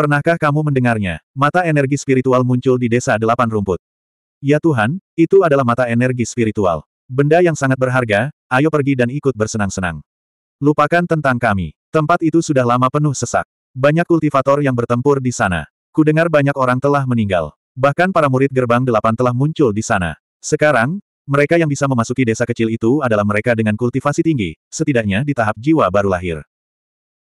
Pernahkah kamu mendengarnya? Mata energi spiritual muncul di desa delapan rumput. Ya Tuhan, itu adalah mata energi spiritual. Benda yang sangat berharga, ayo pergi dan ikut bersenang-senang. Lupakan tentang kami. Tempat itu sudah lama penuh sesak. Banyak kultivator yang bertempur di sana. Ku dengar banyak orang telah meninggal. Bahkan para murid gerbang delapan telah muncul di sana. Sekarang, mereka yang bisa memasuki desa kecil itu adalah mereka dengan kultivasi tinggi, setidaknya di tahap jiwa baru lahir.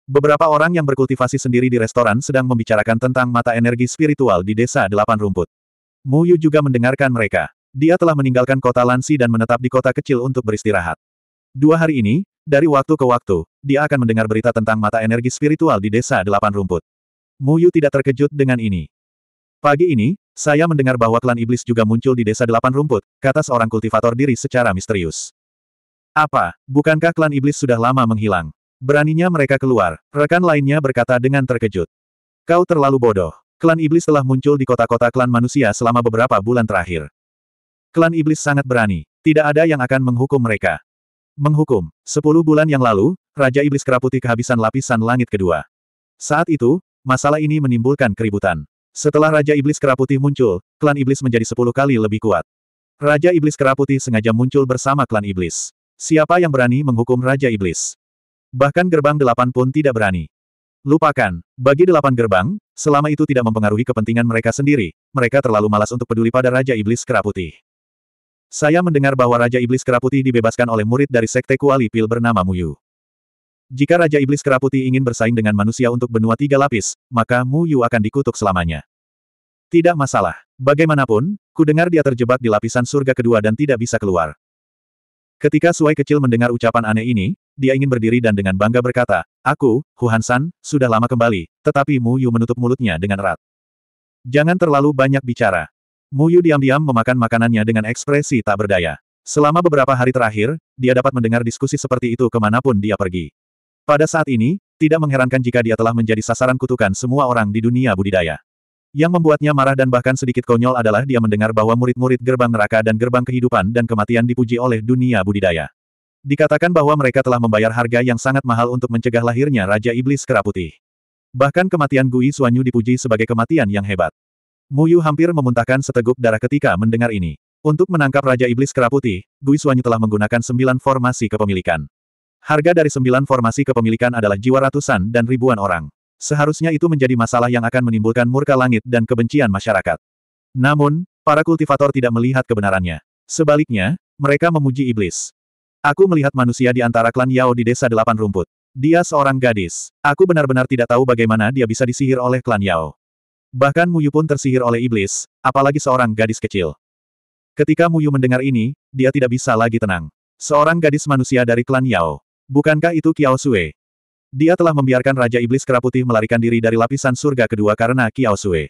Beberapa orang yang berkultivasi sendiri di restoran sedang membicarakan tentang mata energi spiritual di desa delapan rumput. Mu Yu juga mendengarkan mereka. Dia telah meninggalkan kota Lansi dan menetap di kota kecil untuk beristirahat. Dua hari ini, dari waktu ke waktu, dia akan mendengar berita tentang mata energi spiritual di desa delapan rumput. Mu Yu tidak terkejut dengan ini. Pagi ini, saya mendengar bahwa klan iblis juga muncul di desa delapan rumput, kata seorang kultivator diri secara misterius. Apa, bukankah klan iblis sudah lama menghilang? Beraninya mereka keluar, rekan lainnya berkata dengan terkejut. Kau terlalu bodoh. Klan Iblis telah muncul di kota-kota klan manusia selama beberapa bulan terakhir. Klan Iblis sangat berani. Tidak ada yang akan menghukum mereka. Menghukum. Sepuluh bulan yang lalu, Raja Iblis Keraputi kehabisan lapisan langit kedua. Saat itu, masalah ini menimbulkan keributan. Setelah Raja Iblis Keraputi muncul, klan Iblis menjadi sepuluh kali lebih kuat. Raja Iblis Keraputi sengaja muncul bersama klan Iblis. Siapa yang berani menghukum Raja Iblis? Bahkan gerbang delapan pun tidak berani. Lupakan, bagi delapan gerbang, selama itu tidak mempengaruhi kepentingan mereka sendiri, mereka terlalu malas untuk peduli pada Raja Iblis Keraputih. Saya mendengar bahwa Raja Iblis Keraputih dibebaskan oleh murid dari Sekte Kuali Pil bernama Muyu. Jika Raja Iblis Keraputi ingin bersaing dengan manusia untuk benua tiga lapis, maka Muyu akan dikutuk selamanya. Tidak masalah. Bagaimanapun, ku dengar dia terjebak di lapisan surga kedua dan tidak bisa keluar. Ketika Suai kecil mendengar ucapan aneh ini, dia ingin berdiri dan dengan bangga berkata, Aku, Huhan Hansan, sudah lama kembali, tetapi Mu Yu menutup mulutnya dengan erat. Jangan terlalu banyak bicara. Mu Yu diam-diam memakan makanannya dengan ekspresi tak berdaya. Selama beberapa hari terakhir, dia dapat mendengar diskusi seperti itu kemanapun dia pergi. Pada saat ini, tidak mengherankan jika dia telah menjadi sasaran kutukan semua orang di dunia budidaya. Yang membuatnya marah dan bahkan sedikit konyol adalah dia mendengar bahwa murid-murid gerbang neraka dan gerbang kehidupan dan kematian dipuji oleh dunia budidaya. Dikatakan bahwa mereka telah membayar harga yang sangat mahal untuk mencegah lahirnya Raja Iblis Kera Putih. Bahkan kematian Gui Suanyu dipuji sebagai kematian yang hebat. Muyu hampir memuntahkan seteguk darah ketika mendengar ini. Untuk menangkap Raja Iblis Kera Putih, Gui Suanyu telah menggunakan sembilan formasi kepemilikan. Harga dari sembilan formasi kepemilikan adalah jiwa ratusan dan ribuan orang. Seharusnya itu menjadi masalah yang akan menimbulkan murka langit dan kebencian masyarakat. Namun, para kultivator tidak melihat kebenarannya. Sebaliknya, mereka memuji iblis. Aku melihat manusia di antara klan Yao di desa delapan rumput. Dia seorang gadis. Aku benar-benar tidak tahu bagaimana dia bisa disihir oleh klan Yao. Bahkan Muyu pun tersihir oleh iblis, apalagi seorang gadis kecil. Ketika Muyu mendengar ini, dia tidak bisa lagi tenang. Seorang gadis manusia dari klan Yao. Bukankah itu Kiao Sui? Dia telah membiarkan Raja Iblis Keraputih melarikan diri dari lapisan surga kedua karena Kiao Sui.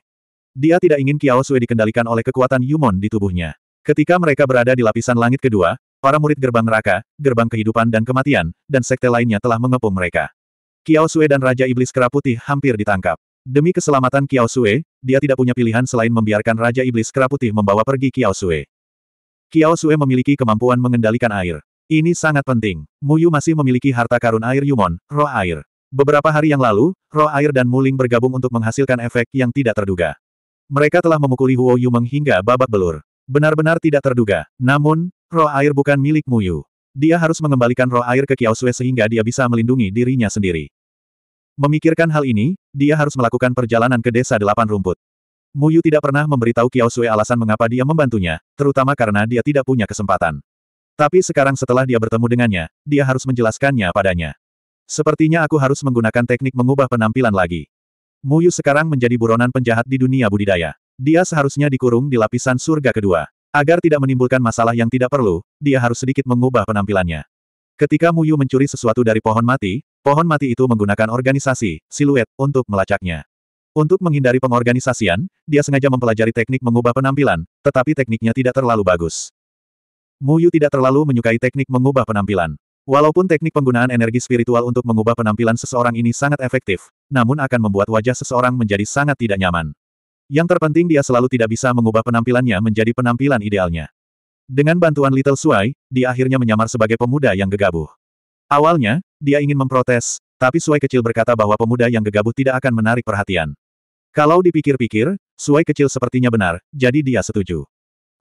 Dia tidak ingin Kiao Sui dikendalikan oleh kekuatan Yumon di tubuhnya. Ketika mereka berada di lapisan langit kedua, para murid gerbang neraka, gerbang kehidupan dan kematian, dan sekte lainnya telah mengepung mereka. Kiao Sui dan Raja Iblis Keraputih hampir ditangkap. Demi keselamatan Kiao Sui, dia tidak punya pilihan selain membiarkan Raja Iblis Keraputih membawa pergi Kiao Sui. Kiao Sui memiliki kemampuan mengendalikan air. Ini sangat penting. Muyu masih memiliki harta karun air Yumon, roh air. Beberapa hari yang lalu, roh air dan Muling bergabung untuk menghasilkan efek yang tidak terduga. Mereka telah memukuli Huo Yumeng hingga babak belur. Benar-benar tidak terduga. Namun, roh air bukan milik Muyu. Dia harus mengembalikan roh air ke Kiaosue sehingga dia bisa melindungi dirinya sendiri. Memikirkan hal ini, dia harus melakukan perjalanan ke desa delapan rumput. Muyu tidak pernah memberitahu Kiaosue alasan mengapa dia membantunya, terutama karena dia tidak punya kesempatan. Tapi sekarang setelah dia bertemu dengannya, dia harus menjelaskannya padanya. Sepertinya aku harus menggunakan teknik mengubah penampilan lagi. Muyu sekarang menjadi buronan penjahat di dunia budidaya. Dia seharusnya dikurung di lapisan surga kedua. Agar tidak menimbulkan masalah yang tidak perlu, dia harus sedikit mengubah penampilannya. Ketika Muyu mencuri sesuatu dari pohon mati, pohon mati itu menggunakan organisasi, siluet, untuk melacaknya. Untuk menghindari pengorganisasian, dia sengaja mempelajari teknik mengubah penampilan, tetapi tekniknya tidak terlalu bagus. Mu Yu tidak terlalu menyukai teknik mengubah penampilan. Walaupun teknik penggunaan energi spiritual untuk mengubah penampilan seseorang ini sangat efektif, namun akan membuat wajah seseorang menjadi sangat tidak nyaman. Yang terpenting dia selalu tidak bisa mengubah penampilannya menjadi penampilan idealnya. Dengan bantuan Little Suai, dia akhirnya menyamar sebagai pemuda yang gegabah. Awalnya, dia ingin memprotes, tapi Suai kecil berkata bahwa pemuda yang gegabah tidak akan menarik perhatian. Kalau dipikir-pikir, Suai kecil sepertinya benar, jadi dia setuju.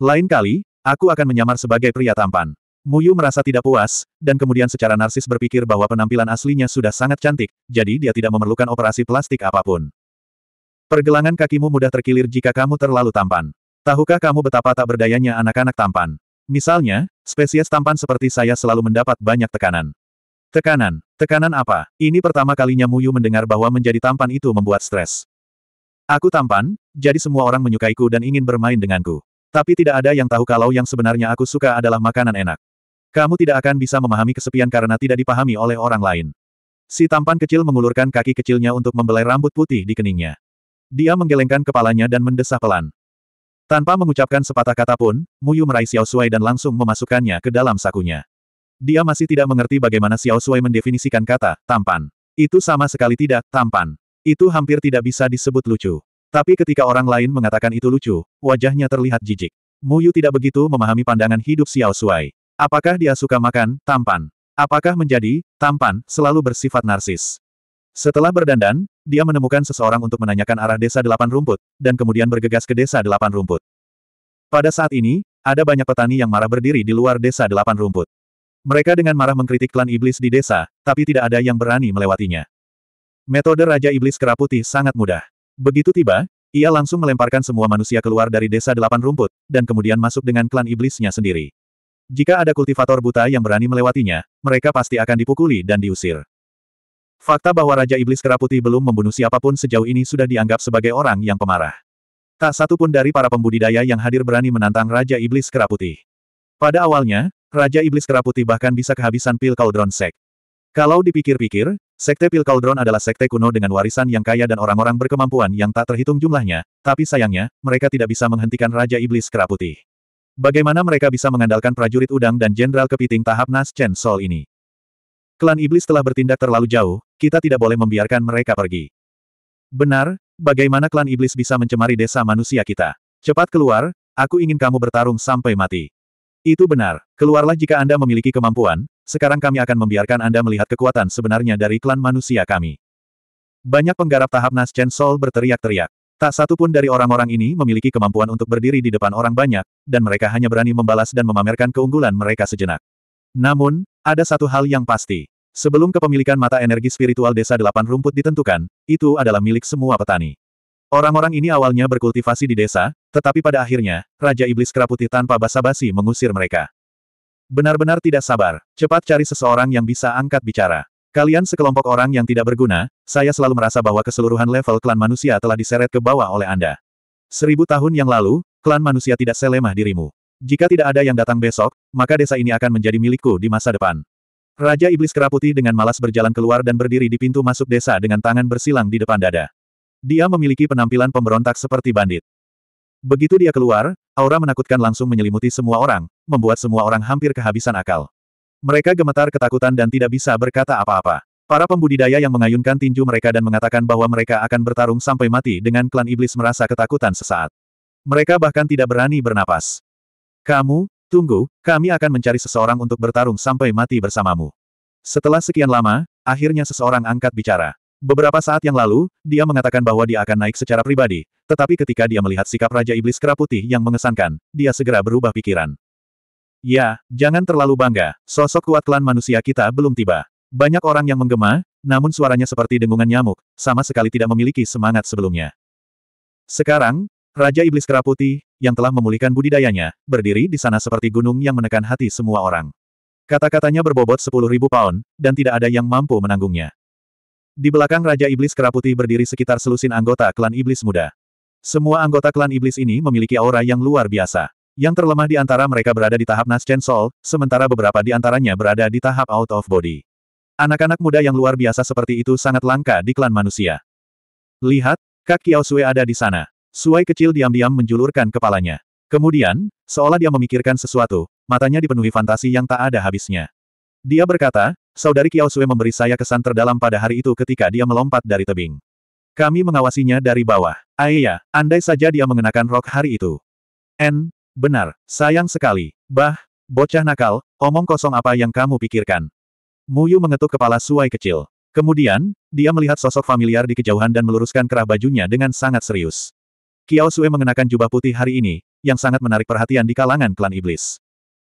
Lain kali, Aku akan menyamar sebagai pria tampan. Muyu merasa tidak puas, dan kemudian secara narsis berpikir bahwa penampilan aslinya sudah sangat cantik, jadi dia tidak memerlukan operasi plastik apapun. Pergelangan kakimu mudah terkilir jika kamu terlalu tampan. Tahukah kamu betapa tak berdayanya anak-anak tampan? Misalnya, spesies tampan seperti saya selalu mendapat banyak tekanan. Tekanan, tekanan apa? Ini pertama kalinya Muyu mendengar bahwa menjadi tampan itu membuat stres. Aku tampan, jadi semua orang menyukaiku dan ingin bermain denganku. Tapi tidak ada yang tahu kalau yang sebenarnya aku suka adalah makanan enak. Kamu tidak akan bisa memahami kesepian karena tidak dipahami oleh orang lain. Si tampan kecil mengulurkan kaki kecilnya untuk membelai rambut putih di keningnya. Dia menggelengkan kepalanya dan mendesah pelan. Tanpa mengucapkan sepatah kata pun, Muyu meraih Xiao Sui dan langsung memasukkannya ke dalam sakunya. Dia masih tidak mengerti bagaimana Xiao Sui mendefinisikan kata, tampan. Itu sama sekali tidak, tampan. Itu hampir tidak bisa disebut lucu. Tapi ketika orang lain mengatakan itu lucu, wajahnya terlihat jijik. Muyu tidak begitu memahami pandangan hidup Xiao Suai. Apakah dia suka makan, tampan? Apakah menjadi, tampan, selalu bersifat narsis? Setelah berdandan, dia menemukan seseorang untuk menanyakan arah desa delapan rumput, dan kemudian bergegas ke desa delapan rumput. Pada saat ini, ada banyak petani yang marah berdiri di luar desa delapan rumput. Mereka dengan marah mengkritik klan iblis di desa, tapi tidak ada yang berani melewatinya. Metode Raja Iblis Keraputi sangat mudah. Begitu tiba, ia langsung melemparkan semua manusia keluar dari desa delapan rumput, dan kemudian masuk dengan klan iblisnya sendiri. Jika ada kultivator buta yang berani melewatinya, mereka pasti akan dipukuli dan diusir. Fakta bahwa Raja Iblis Keraputi belum membunuh siapapun sejauh ini sudah dianggap sebagai orang yang pemarah. Tak satu pun dari para pembudidaya yang hadir berani menantang Raja Iblis Keraputi. Pada awalnya, Raja Iblis Keraputi bahkan bisa kehabisan pil Cauldron Sek. Kalau dipikir-pikir, Sekte Pilkaldron adalah sekte kuno dengan warisan yang kaya dan orang-orang berkemampuan yang tak terhitung jumlahnya, tapi sayangnya, mereka tidak bisa menghentikan Raja Iblis Keraputih. Bagaimana mereka bisa mengandalkan prajurit udang dan jenderal kepiting tahap Nas Chen Sol ini? Klan Iblis telah bertindak terlalu jauh, kita tidak boleh membiarkan mereka pergi. Benar, bagaimana klan Iblis bisa mencemari desa manusia kita? Cepat keluar, aku ingin kamu bertarung sampai mati. Itu benar, keluarlah jika Anda memiliki kemampuan, sekarang kami akan membiarkan Anda melihat kekuatan sebenarnya dari klan manusia kami. Banyak penggarap tahap nas Chen Sol berteriak-teriak. Tak satu pun dari orang-orang ini memiliki kemampuan untuk berdiri di depan orang banyak, dan mereka hanya berani membalas dan memamerkan keunggulan mereka sejenak. Namun, ada satu hal yang pasti. Sebelum kepemilikan mata energi spiritual desa delapan rumput ditentukan, itu adalah milik semua petani. Orang-orang ini awalnya berkultivasi di desa, tetapi pada akhirnya, Raja Iblis Keraputi tanpa basa-basi mengusir mereka. Benar-benar tidak sabar, cepat cari seseorang yang bisa angkat bicara. Kalian sekelompok orang yang tidak berguna, saya selalu merasa bahwa keseluruhan level klan manusia telah diseret ke bawah oleh Anda. Seribu tahun yang lalu, klan manusia tidak selemah dirimu. Jika tidak ada yang datang besok, maka desa ini akan menjadi milikku di masa depan. Raja Iblis Keraputi dengan malas berjalan keluar dan berdiri di pintu masuk desa dengan tangan bersilang di depan dada. Dia memiliki penampilan pemberontak seperti bandit. Begitu dia keluar, aura menakutkan langsung menyelimuti semua orang, membuat semua orang hampir kehabisan akal. Mereka gemetar ketakutan dan tidak bisa berkata apa-apa. Para pembudidaya yang mengayunkan tinju mereka dan mengatakan bahwa mereka akan bertarung sampai mati dengan klan iblis merasa ketakutan sesaat. Mereka bahkan tidak berani bernapas. Kamu, tunggu, kami akan mencari seseorang untuk bertarung sampai mati bersamamu. Setelah sekian lama, akhirnya seseorang angkat bicara. Beberapa saat yang lalu, dia mengatakan bahwa dia akan naik secara pribadi, tetapi ketika dia melihat sikap Raja Iblis Kera Putih yang mengesankan, dia segera berubah pikiran. Ya, jangan terlalu bangga, sosok kuat klan manusia kita belum tiba. Banyak orang yang menggema, namun suaranya seperti dengungan nyamuk, sama sekali tidak memiliki semangat sebelumnya. Sekarang, Raja Iblis Kera Putih, yang telah memulihkan budidayanya, berdiri di sana seperti gunung yang menekan hati semua orang. Kata-katanya berbobot 10.000 pound, dan tidak ada yang mampu menanggungnya. Di belakang Raja Iblis Keraputi berdiri sekitar selusin anggota klan Iblis Muda. Semua anggota klan Iblis ini memiliki aura yang luar biasa. Yang terlemah di antara mereka berada di tahap Naschen Soul, sementara beberapa di antaranya berada di tahap Out of Body. Anak-anak muda yang luar biasa seperti itu sangat langka di klan manusia. Lihat, Kak Kiao Sui ada di sana. Suai kecil diam-diam menjulurkan kepalanya. Kemudian, seolah dia memikirkan sesuatu, matanya dipenuhi fantasi yang tak ada habisnya. Dia berkata, saudari Kiao Sue memberi saya kesan terdalam pada hari itu ketika dia melompat dari tebing. Kami mengawasinya dari bawah. Ayah, andai saja dia mengenakan rok hari itu. N, benar, sayang sekali. Bah, bocah nakal, omong kosong apa yang kamu pikirkan. Muyu mengetuk kepala Suai kecil. Kemudian, dia melihat sosok familiar di kejauhan dan meluruskan kerah bajunya dengan sangat serius. Kiao Sue mengenakan jubah putih hari ini, yang sangat menarik perhatian di kalangan klan iblis.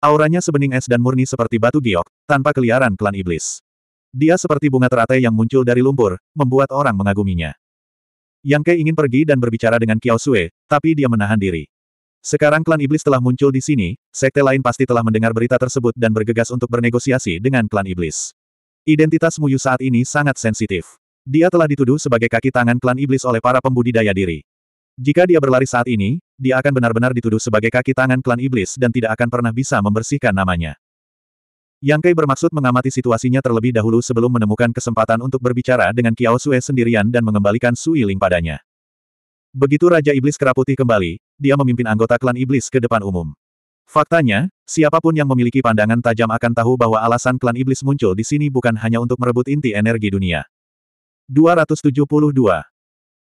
Auranya sebening es dan murni seperti batu giok, tanpa keliaran klan iblis. Dia seperti bunga teratai yang muncul dari lumpur, membuat orang mengaguminya. Yang Ke ingin pergi dan berbicara dengan Kiao Sue, tapi dia menahan diri. Sekarang klan iblis telah muncul di sini, sekte lain pasti telah mendengar berita tersebut dan bergegas untuk bernegosiasi dengan klan iblis. Identitas Muyu saat ini sangat sensitif. Dia telah dituduh sebagai kaki tangan klan iblis oleh para pembudidaya diri. Jika dia berlari saat ini, dia akan benar-benar dituduh sebagai kaki tangan klan iblis dan tidak akan pernah bisa membersihkan namanya. Yang Kai bermaksud mengamati situasinya terlebih dahulu sebelum menemukan kesempatan untuk berbicara dengan Kiao Sue sendirian dan mengembalikan Sui Ling padanya. Begitu Raja Iblis Keraputi kembali, dia memimpin anggota klan Iblis ke depan umum. Faktanya, siapapun yang memiliki pandangan tajam akan tahu bahwa alasan klan Iblis muncul di sini bukan hanya untuk merebut inti energi dunia. 272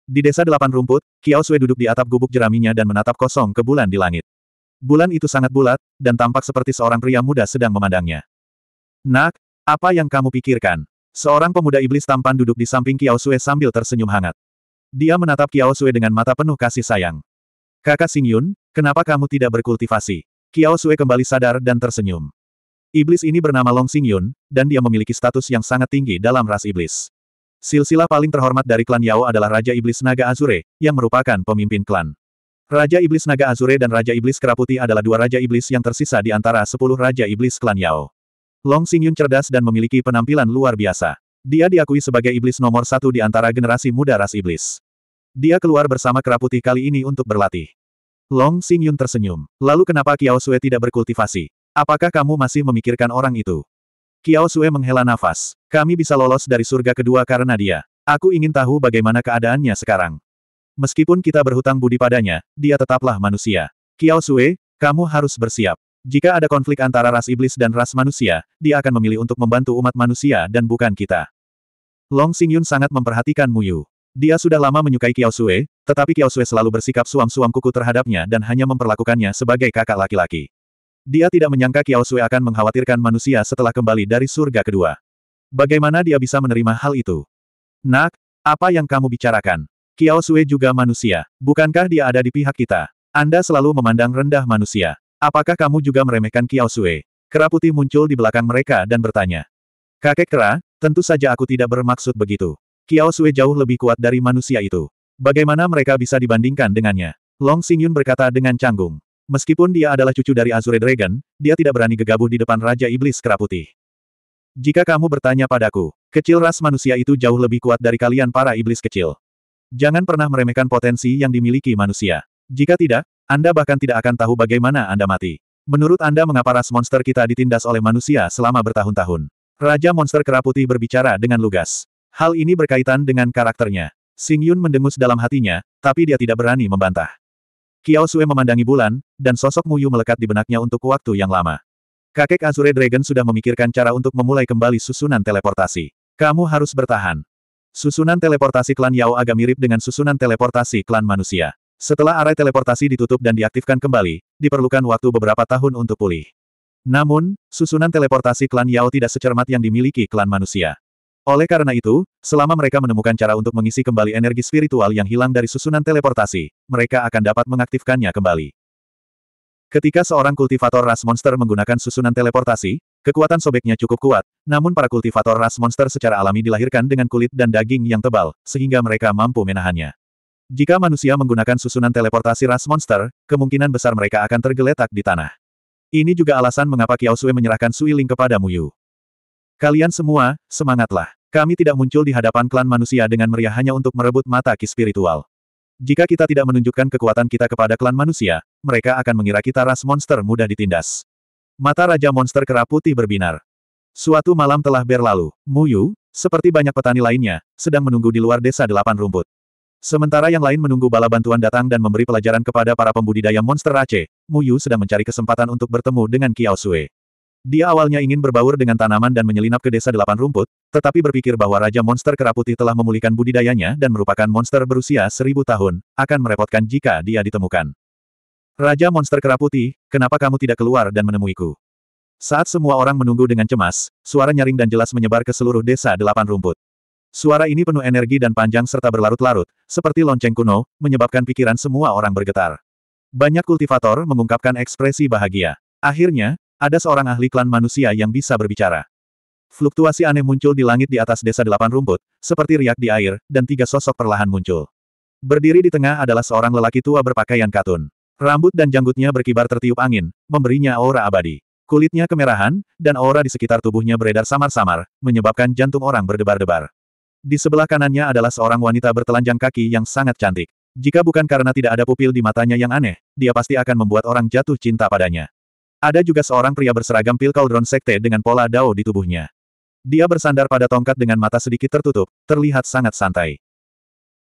di desa delapan rumput, Kiao Sui duduk di atap gubuk jeraminya dan menatap kosong ke bulan di langit. Bulan itu sangat bulat, dan tampak seperti seorang pria muda sedang memandangnya. Nak, apa yang kamu pikirkan? Seorang pemuda iblis tampan duduk di samping Kiao Sui sambil tersenyum hangat. Dia menatap Kiao Sui dengan mata penuh kasih sayang. Kakak Singyun, Yun, kenapa kamu tidak berkultivasi? Kiao Sui kembali sadar dan tersenyum. Iblis ini bernama Long Singyun Yun, dan dia memiliki status yang sangat tinggi dalam ras iblis. Silsilah paling terhormat dari klan Yao adalah Raja Iblis Naga Azure, yang merupakan pemimpin klan. Raja Iblis Naga Azure dan Raja Iblis Keraputi adalah dua Raja Iblis yang tersisa di antara sepuluh Raja Iblis klan Yao. Long Xingyun cerdas dan memiliki penampilan luar biasa. Dia diakui sebagai iblis nomor satu di antara generasi muda ras iblis. Dia keluar bersama Keraputi kali ini untuk berlatih. Long Xingyun tersenyum. Lalu kenapa Kiao Sue tidak berkultivasi? Apakah kamu masih memikirkan orang itu? Kiao Sue menghela nafas. Kami bisa lolos dari surga kedua karena dia. Aku ingin tahu bagaimana keadaannya sekarang. Meskipun kita berhutang budi padanya, dia tetaplah manusia. Kiao Sue, kamu harus bersiap. Jika ada konflik antara ras iblis dan ras manusia, dia akan memilih untuk membantu umat manusia dan bukan kita. Long Xingyun sangat memperhatikan Mu Yu. Dia sudah lama menyukai Kiao Sue, tetapi Kiao Sue selalu bersikap suam-suam kuku terhadapnya dan hanya memperlakukannya sebagai kakak laki-laki. Dia tidak menyangka Qiao Sui akan mengkhawatirkan manusia setelah kembali dari surga kedua. Bagaimana dia bisa menerima hal itu? Nak, apa yang kamu bicarakan? Qiao Sui juga manusia. Bukankah dia ada di pihak kita? Anda selalu memandang rendah manusia. Apakah kamu juga meremehkan Qiao Sui? Kera putih muncul di belakang mereka dan bertanya. Kakek kera, tentu saja aku tidak bermaksud begitu. Qiao Sui jauh lebih kuat dari manusia itu. Bagaimana mereka bisa dibandingkan dengannya? Long Xingyun berkata dengan canggung. Meskipun dia adalah cucu dari Azure Dragon, dia tidak berani gegabah di depan Raja Iblis Kera Putih. Jika kamu bertanya padaku, kecil ras manusia itu jauh lebih kuat dari kalian para iblis kecil. Jangan pernah meremehkan potensi yang dimiliki manusia. Jika tidak, Anda bahkan tidak akan tahu bagaimana Anda mati. Menurut Anda mengapa ras monster kita ditindas oleh manusia selama bertahun-tahun? Raja monster Kera Putih berbicara dengan lugas. Hal ini berkaitan dengan karakternya. Sing Yun mendengus dalam hatinya, tapi dia tidak berani membantah. Kiao Sue memandangi bulan, dan sosok Muyu melekat di benaknya untuk waktu yang lama. Kakek Azure Dragon sudah memikirkan cara untuk memulai kembali susunan teleportasi. Kamu harus bertahan. Susunan teleportasi klan Yao agak mirip dengan susunan teleportasi klan manusia. Setelah arai teleportasi ditutup dan diaktifkan kembali, diperlukan waktu beberapa tahun untuk pulih. Namun, susunan teleportasi klan Yao tidak secermat yang dimiliki klan manusia. Oleh karena itu, selama mereka menemukan cara untuk mengisi kembali energi spiritual yang hilang dari susunan teleportasi, mereka akan dapat mengaktifkannya kembali. Ketika seorang kultivator ras monster menggunakan susunan teleportasi, kekuatan sobeknya cukup kuat, namun para kultivator ras monster secara alami dilahirkan dengan kulit dan daging yang tebal, sehingga mereka mampu menahannya. Jika manusia menggunakan susunan teleportasi ras monster, kemungkinan besar mereka akan tergeletak di tanah. Ini juga alasan mengapa Kiao Sui menyerahkan Sui Ling kepada Muyu. Kalian semua, semangatlah. Kami tidak muncul di hadapan klan manusia dengan meriah hanya untuk merebut mata ki spiritual. Jika kita tidak menunjukkan kekuatan kita kepada klan manusia, mereka akan mengira kita ras monster mudah ditindas. Mata Raja Monster Kera Putih berbinar. Suatu malam telah berlalu, Muyu, seperti banyak petani lainnya, sedang menunggu di luar desa delapan rumput. Sementara yang lain menunggu bala bantuan datang dan memberi pelajaran kepada para pembudidaya monster Aceh, Muyu sedang mencari kesempatan untuk bertemu dengan Kiao Sui. Dia awalnya ingin berbaur dengan tanaman dan menyelinap ke desa delapan rumput, tetapi berpikir bahwa Raja Monster Keraputi telah memulihkan budidayanya dan merupakan monster berusia seribu tahun, akan merepotkan jika dia ditemukan. Raja Monster Keraputi, kenapa kamu tidak keluar dan menemuiku? Saat semua orang menunggu dengan cemas, suara nyaring dan jelas menyebar ke seluruh desa delapan rumput. Suara ini penuh energi dan panjang serta berlarut-larut, seperti lonceng kuno, menyebabkan pikiran semua orang bergetar. Banyak kultivator mengungkapkan ekspresi bahagia. Akhirnya, ada seorang ahli klan manusia yang bisa berbicara. Fluktuasi aneh muncul di langit di atas desa delapan rumput, seperti riak di air, dan tiga sosok perlahan muncul. Berdiri di tengah adalah seorang lelaki tua berpakaian katun. Rambut dan janggutnya berkibar tertiup angin, memberinya aura abadi. Kulitnya kemerahan, dan aura di sekitar tubuhnya beredar samar-samar, menyebabkan jantung orang berdebar-debar. Di sebelah kanannya adalah seorang wanita bertelanjang kaki yang sangat cantik. Jika bukan karena tidak ada pupil di matanya yang aneh, dia pasti akan membuat orang jatuh cinta padanya. Ada juga seorang pria berseragam pil kaldron sekte dengan pola dao di tubuhnya. Dia bersandar pada tongkat dengan mata sedikit tertutup, terlihat sangat santai.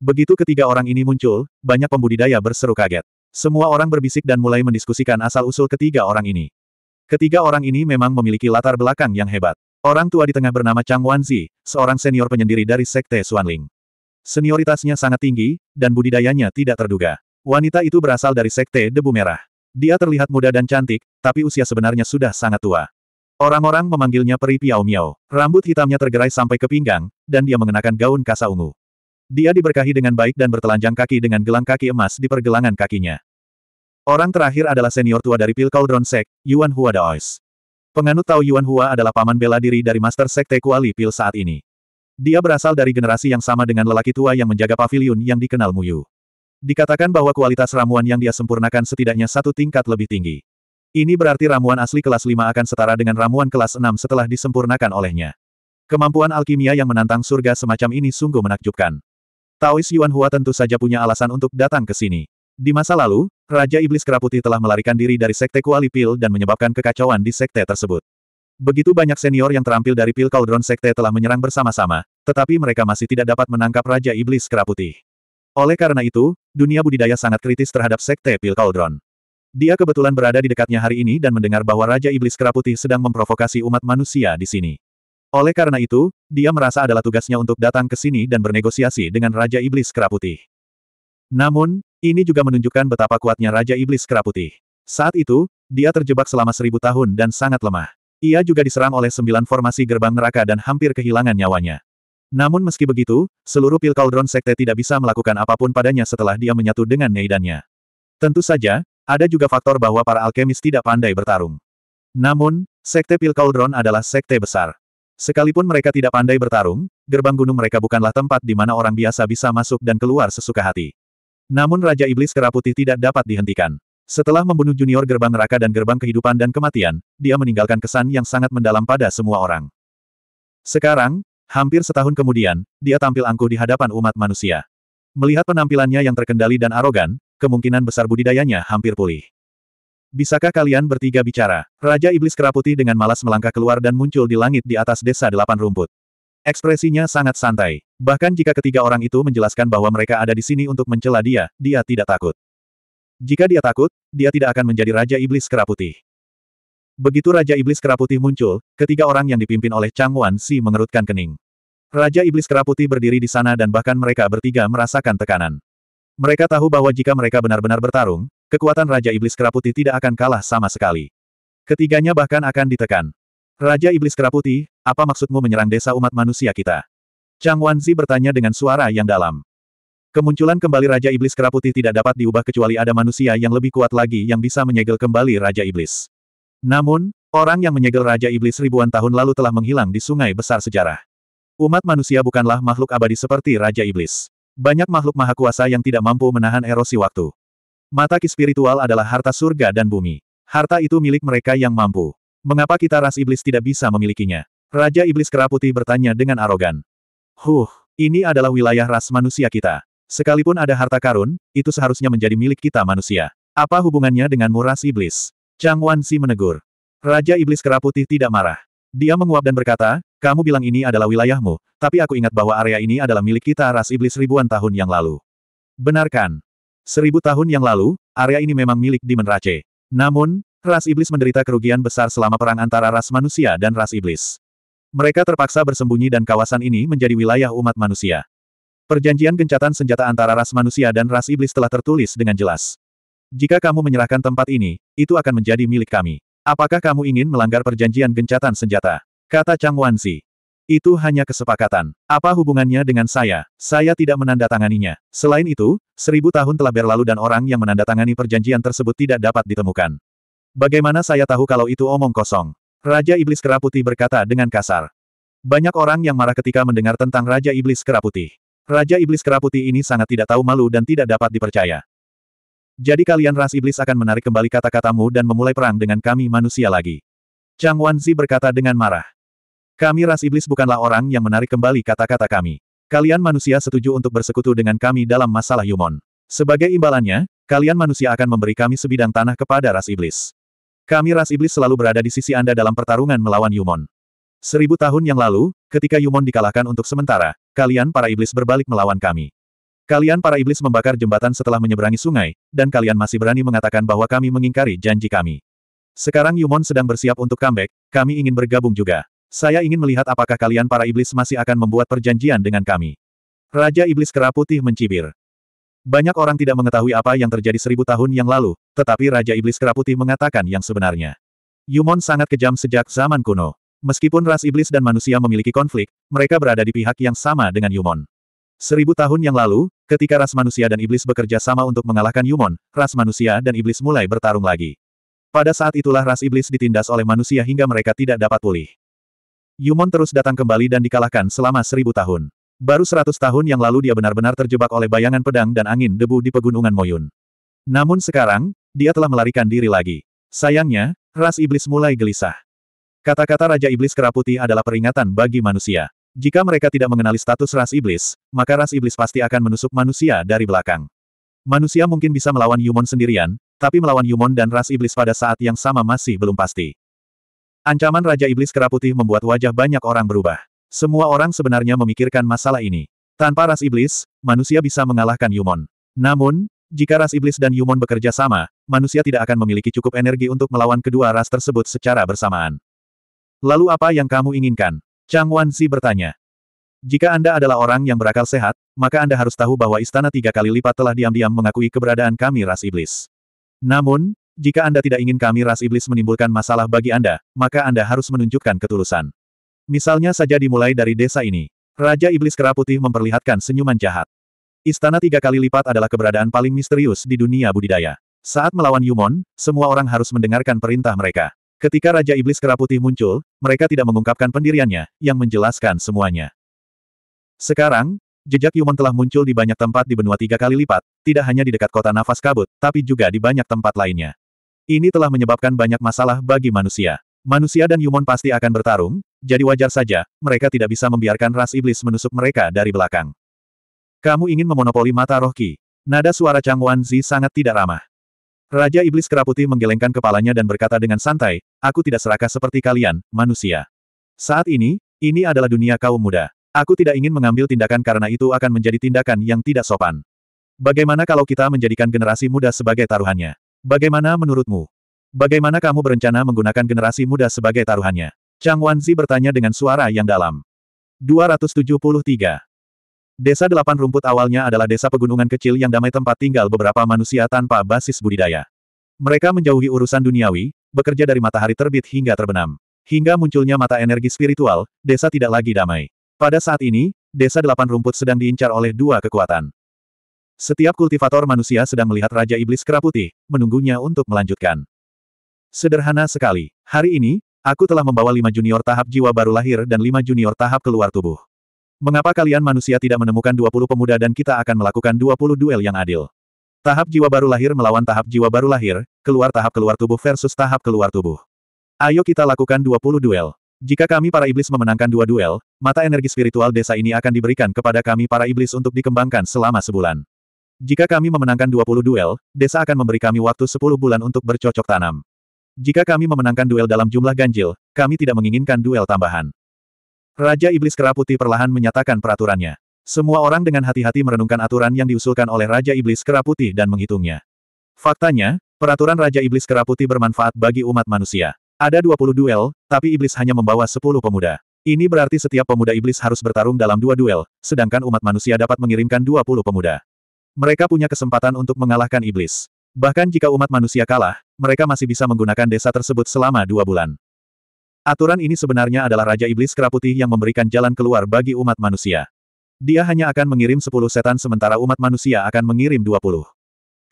Begitu ketiga orang ini muncul, banyak pembudidaya berseru kaget. Semua orang berbisik dan mulai mendiskusikan asal-usul ketiga orang ini. Ketiga orang ini memang memiliki latar belakang yang hebat. Orang tua di tengah bernama Chang Wanzi, seorang senior penyendiri dari Sekte Xuanling. Senioritasnya sangat tinggi, dan budidayanya tidak terduga. Wanita itu berasal dari Sekte Debu Merah. Dia terlihat muda dan cantik, tapi usia sebenarnya sudah sangat tua. Orang-orang memanggilnya Peri Piao Miao. Rambut hitamnya tergerai sampai ke pinggang, dan dia mengenakan gaun kasa ungu. Dia diberkahi dengan baik dan bertelanjang kaki dengan gelang kaki emas di pergelangan kakinya. Orang terakhir adalah senior tua dari Pil Cauldron Sek, Yuan Hua Daois. Penganut Tao Yuan Hua adalah paman bela diri dari Master Sekte Kuali Pil saat ini. Dia berasal dari generasi yang sama dengan lelaki tua yang menjaga pavilion yang dikenal Muyu. Dikatakan bahwa kualitas ramuan yang dia sempurnakan setidaknya satu tingkat lebih tinggi. Ini berarti ramuan asli kelas 5 akan setara dengan ramuan kelas 6 setelah disempurnakan olehnya. Kemampuan alkimia yang menantang surga semacam ini sungguh menakjubkan. Taois Yuan Hua tentu saja punya alasan untuk datang ke sini. Di masa lalu, Raja Iblis Keraputi telah melarikan diri dari Sekte Kuali Pil dan menyebabkan kekacauan di Sekte tersebut. Begitu banyak senior yang terampil dari Pil Cauldron Sekte telah menyerang bersama-sama, tetapi mereka masih tidak dapat menangkap Raja Iblis Keraputi. Oleh karena itu, dunia budidaya sangat kritis terhadap sekte Pil Cauldron. Dia kebetulan berada di dekatnya hari ini dan mendengar bahwa Raja Iblis Keraputih sedang memprovokasi umat manusia di sini. Oleh karena itu, dia merasa adalah tugasnya untuk datang ke sini dan bernegosiasi dengan Raja Iblis Keraputih. Namun, ini juga menunjukkan betapa kuatnya Raja Iblis Keraputih. Saat itu, dia terjebak selama seribu tahun dan sangat lemah. Ia juga diserang oleh sembilan formasi gerbang neraka dan hampir kehilangan nyawanya. Namun meski begitu, seluruh pil kaldron Sekte tidak bisa melakukan apapun padanya setelah dia menyatu dengan Neidannya. Tentu saja, ada juga faktor bahwa para alkemis tidak pandai bertarung. Namun, Sekte Pil kaldron adalah sekte besar. Sekalipun mereka tidak pandai bertarung, gerbang gunung mereka bukanlah tempat di mana orang biasa bisa masuk dan keluar sesuka hati. Namun Raja Iblis Putih tidak dapat dihentikan. Setelah membunuh junior gerbang neraka dan gerbang kehidupan dan kematian, dia meninggalkan kesan yang sangat mendalam pada semua orang. Sekarang, Hampir setahun kemudian, dia tampil angkuh di hadapan umat manusia. Melihat penampilannya yang terkendali dan arogan, kemungkinan besar budidayanya hampir pulih. Bisakah kalian bertiga bicara? Raja Iblis Keraputi dengan malas melangkah keluar dan muncul di langit di atas desa delapan rumput. Ekspresinya sangat santai. Bahkan jika ketiga orang itu menjelaskan bahwa mereka ada di sini untuk mencela dia, dia tidak takut. Jika dia takut, dia tidak akan menjadi Raja Iblis Keraputi. Begitu Raja Iblis Keraputi muncul, ketiga orang yang dipimpin oleh Chang Wan Si mengerutkan kening. Raja Iblis Keraputi berdiri di sana dan bahkan mereka bertiga merasakan tekanan. Mereka tahu bahwa jika mereka benar-benar bertarung, kekuatan Raja Iblis Keraputi tidak akan kalah sama sekali. Ketiganya bahkan akan ditekan. Raja Iblis Keraputi, apa maksudmu menyerang desa umat manusia kita? Chang Wan Wanzi bertanya dengan suara yang dalam. Kemunculan kembali Raja Iblis Keraputi tidak dapat diubah kecuali ada manusia yang lebih kuat lagi yang bisa menyegel kembali Raja Iblis. Namun, orang yang menyegel Raja Iblis ribuan tahun lalu telah menghilang di sungai besar sejarah. Umat manusia bukanlah makhluk abadi seperti Raja Iblis. Banyak makhluk maha kuasa yang tidak mampu menahan erosi waktu. Mata ki spiritual adalah harta surga dan bumi. Harta itu milik mereka yang mampu. Mengapa kita ras iblis tidak bisa memilikinya? Raja Iblis Keraputi bertanya dengan arogan. Huh, ini adalah wilayah ras manusia kita. Sekalipun ada harta karun, itu seharusnya menjadi milik kita manusia. Apa hubungannya dengan muras iblis? Chang Wan Si menegur. Raja Iblis Kera tidak marah. Dia menguap dan berkata, kamu bilang ini adalah wilayahmu, tapi aku ingat bahwa area ini adalah milik kita ras iblis ribuan tahun yang lalu. Benarkan. Seribu tahun yang lalu, area ini memang milik Demon Rache. Namun, ras iblis menderita kerugian besar selama perang antara ras manusia dan ras iblis. Mereka terpaksa bersembunyi dan kawasan ini menjadi wilayah umat manusia. Perjanjian gencatan senjata antara ras manusia dan ras iblis telah tertulis dengan jelas. Jika kamu menyerahkan tempat ini, itu akan menjadi milik kami. Apakah kamu ingin melanggar perjanjian gencatan senjata? Kata Chang Wanzi. Itu hanya kesepakatan. Apa hubungannya dengan saya? Saya tidak menandatanganinya. Selain itu, seribu tahun telah berlalu dan orang yang menandatangani perjanjian tersebut tidak dapat ditemukan. Bagaimana saya tahu kalau itu omong kosong? Raja Iblis Keraputi berkata dengan kasar. Banyak orang yang marah ketika mendengar tentang Raja Iblis Keraputi. Raja Iblis Keraputi ini sangat tidak tahu malu dan tidak dapat dipercaya. Jadi kalian ras iblis akan menarik kembali kata-katamu dan memulai perang dengan kami manusia lagi. Chang Wanzi berkata dengan marah. Kami ras iblis bukanlah orang yang menarik kembali kata-kata kami. Kalian manusia setuju untuk bersekutu dengan kami dalam masalah Yumon. Sebagai imbalannya, kalian manusia akan memberi kami sebidang tanah kepada ras iblis. Kami ras iblis selalu berada di sisi Anda dalam pertarungan melawan Yumon. Seribu tahun yang lalu, ketika Yumon dikalahkan untuk sementara, kalian para iblis berbalik melawan kami. Kalian para iblis membakar jembatan setelah menyeberangi sungai, dan kalian masih berani mengatakan bahwa kami mengingkari janji kami. Sekarang Yumon sedang bersiap untuk comeback, kami ingin bergabung juga. Saya ingin melihat apakah kalian para iblis masih akan membuat perjanjian dengan kami. Raja Iblis Kera Putih mencibir. Banyak orang tidak mengetahui apa yang terjadi seribu tahun yang lalu, tetapi Raja Iblis Kera Putih mengatakan yang sebenarnya. Yumon sangat kejam sejak zaman kuno. Meskipun ras iblis dan manusia memiliki konflik, mereka berada di pihak yang sama dengan Yumon. Seribu tahun yang lalu, ketika ras manusia dan iblis bekerja sama untuk mengalahkan Yumon, ras manusia dan iblis mulai bertarung lagi. Pada saat itulah ras iblis ditindas oleh manusia hingga mereka tidak dapat pulih. Yumon terus datang kembali dan dikalahkan selama seribu tahun. Baru seratus tahun yang lalu dia benar-benar terjebak oleh bayangan pedang dan angin debu di pegunungan Moyun. Namun sekarang, dia telah melarikan diri lagi. Sayangnya, ras iblis mulai gelisah. Kata-kata Raja Iblis Keraputi adalah peringatan bagi manusia. Jika mereka tidak mengenali status ras iblis, maka ras iblis pasti akan menusuk manusia dari belakang. Manusia mungkin bisa melawan Yumon sendirian, tapi melawan Yumon dan ras iblis pada saat yang sama masih belum pasti. Ancaman Raja Iblis Kera Putih membuat wajah banyak orang berubah. Semua orang sebenarnya memikirkan masalah ini. Tanpa ras iblis, manusia bisa mengalahkan Yumon. Namun, jika ras iblis dan Yumon bekerja sama, manusia tidak akan memiliki cukup energi untuk melawan kedua ras tersebut secara bersamaan. Lalu apa yang kamu inginkan? Chang Wan Si bertanya. Jika Anda adalah orang yang berakal sehat, maka Anda harus tahu bahwa istana tiga kali lipat telah diam-diam mengakui keberadaan kami ras iblis. Namun, jika Anda tidak ingin kami ras iblis menimbulkan masalah bagi Anda, maka Anda harus menunjukkan ketulusan. Misalnya saja dimulai dari desa ini. Raja Iblis Kera Putih memperlihatkan senyuman jahat. Istana tiga kali lipat adalah keberadaan paling misterius di dunia budidaya. Saat melawan Yumon, semua orang harus mendengarkan perintah mereka. Ketika Raja Iblis Keraputi muncul, mereka tidak mengungkapkan pendiriannya, yang menjelaskan semuanya. Sekarang, jejak Yumon telah muncul di banyak tempat di benua tiga kali lipat, tidak hanya di dekat kota nafas kabut, tapi juga di banyak tempat lainnya. Ini telah menyebabkan banyak masalah bagi manusia. Manusia dan Yumon pasti akan bertarung, jadi wajar saja, mereka tidak bisa membiarkan ras iblis menusuk mereka dari belakang. Kamu ingin memonopoli mata Rohki? Nada suara Chang Wanzi sangat tidak ramah. Raja Iblis Keraputi menggelengkan kepalanya dan berkata dengan santai, aku tidak serakah seperti kalian, manusia. Saat ini, ini adalah dunia kaum muda. Aku tidak ingin mengambil tindakan karena itu akan menjadi tindakan yang tidak sopan. Bagaimana kalau kita menjadikan generasi muda sebagai taruhannya? Bagaimana menurutmu? Bagaimana kamu berencana menggunakan generasi muda sebagai taruhannya? Chang Wanzi bertanya dengan suara yang dalam. 273. Desa Delapan Rumput awalnya adalah desa pegunungan kecil yang damai tempat tinggal beberapa manusia tanpa basis budidaya. Mereka menjauhi urusan duniawi, bekerja dari matahari terbit hingga terbenam. Hingga munculnya mata energi spiritual, desa tidak lagi damai. Pada saat ini, desa Delapan Rumput sedang diincar oleh dua kekuatan. Setiap kultivator manusia sedang melihat Raja Iblis Kera Putih, menunggunya untuk melanjutkan. Sederhana sekali. Hari ini, aku telah membawa lima junior tahap jiwa baru lahir dan lima junior tahap keluar tubuh. Mengapa kalian manusia tidak menemukan 20 pemuda dan kita akan melakukan 20 duel yang adil? Tahap jiwa baru lahir melawan tahap jiwa baru lahir, keluar tahap keluar tubuh versus tahap keluar tubuh. Ayo kita lakukan 20 duel. Jika kami para iblis memenangkan dua duel, mata energi spiritual desa ini akan diberikan kepada kami para iblis untuk dikembangkan selama sebulan. Jika kami memenangkan 20 duel, desa akan memberi kami waktu 10 bulan untuk bercocok tanam. Jika kami memenangkan duel dalam jumlah ganjil, kami tidak menginginkan duel tambahan. Raja Iblis Kera Putih perlahan menyatakan peraturannya. Semua orang dengan hati-hati merenungkan aturan yang diusulkan oleh Raja Iblis Kera Putih dan menghitungnya. Faktanya, peraturan Raja Iblis Kera Putih bermanfaat bagi umat manusia. Ada 20 duel, tapi iblis hanya membawa 10 pemuda. Ini berarti setiap pemuda iblis harus bertarung dalam dua duel, sedangkan umat manusia dapat mengirimkan 20 pemuda. Mereka punya kesempatan untuk mengalahkan iblis. Bahkan jika umat manusia kalah, mereka masih bisa menggunakan desa tersebut selama dua bulan. Aturan ini sebenarnya adalah Raja Iblis Keraputih yang memberikan jalan keluar bagi umat manusia. Dia hanya akan mengirim 10 setan sementara umat manusia akan mengirim 20.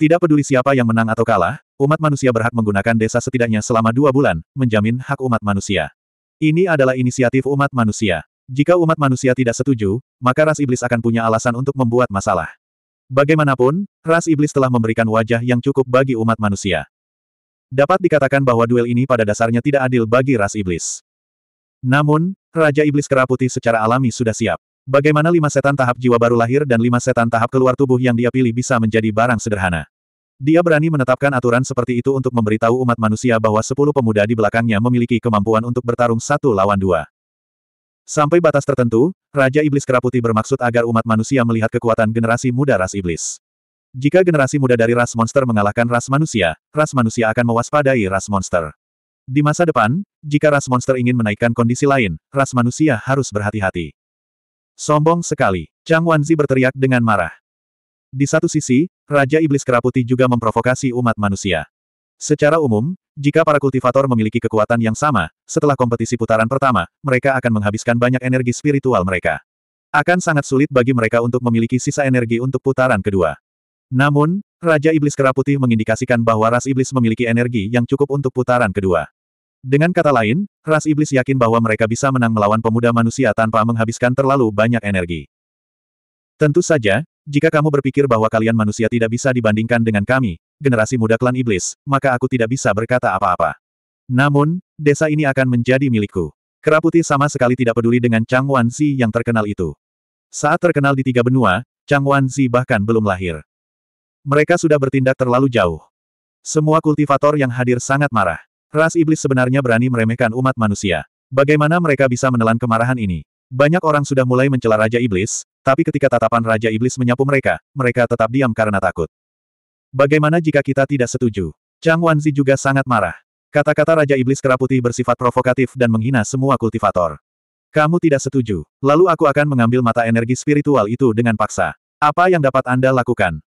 Tidak peduli siapa yang menang atau kalah, umat manusia berhak menggunakan desa setidaknya selama dua bulan, menjamin hak umat manusia. Ini adalah inisiatif umat manusia. Jika umat manusia tidak setuju, maka ras iblis akan punya alasan untuk membuat masalah. Bagaimanapun, ras iblis telah memberikan wajah yang cukup bagi umat manusia. Dapat dikatakan bahwa duel ini pada dasarnya tidak adil bagi ras iblis. Namun, Raja Iblis Keraputi secara alami sudah siap. Bagaimana lima setan tahap jiwa baru lahir dan lima setan tahap keluar tubuh yang dia pilih bisa menjadi barang sederhana. Dia berani menetapkan aturan seperti itu untuk memberitahu umat manusia bahwa sepuluh pemuda di belakangnya memiliki kemampuan untuk bertarung satu lawan dua. Sampai batas tertentu, Raja Iblis Keraputi bermaksud agar umat manusia melihat kekuatan generasi muda ras iblis. Jika generasi muda dari ras monster mengalahkan ras manusia, ras manusia akan mewaspadai ras monster. Di masa depan, jika ras monster ingin menaikkan kondisi lain, ras manusia harus berhati-hati. Sombong sekali, Chang Wanzi berteriak dengan marah. Di satu sisi, Raja Iblis Keraputi juga memprovokasi umat manusia. Secara umum, jika para kultivator memiliki kekuatan yang sama, setelah kompetisi putaran pertama, mereka akan menghabiskan banyak energi spiritual mereka. Akan sangat sulit bagi mereka untuk memiliki sisa energi untuk putaran kedua. Namun, Raja Iblis Putih mengindikasikan bahwa ras iblis memiliki energi yang cukup untuk putaran kedua. Dengan kata lain, ras iblis yakin bahwa mereka bisa menang melawan pemuda manusia tanpa menghabiskan terlalu banyak energi. Tentu saja, jika kamu berpikir bahwa kalian manusia tidak bisa dibandingkan dengan kami, generasi muda klan iblis, maka aku tidak bisa berkata apa-apa. Namun, desa ini akan menjadi milikku. Putih sama sekali tidak peduli dengan Chang Wan Wanzi yang terkenal itu. Saat terkenal di tiga benua, Chang Wan Wanzi bahkan belum lahir. Mereka sudah bertindak terlalu jauh. Semua kultivator yang hadir sangat marah. Ras iblis sebenarnya berani meremehkan umat manusia. Bagaimana mereka bisa menelan kemarahan ini? Banyak orang sudah mulai mencela Raja Iblis, tapi ketika tatapan Raja Iblis menyapu mereka, mereka tetap diam karena takut. Bagaimana jika kita tidak setuju? Chang Wanzi juga sangat marah. Kata-kata Raja Iblis Keraputi bersifat provokatif dan menghina semua kultivator. Kamu tidak setuju, lalu aku akan mengambil mata energi spiritual itu dengan paksa. Apa yang dapat Anda lakukan?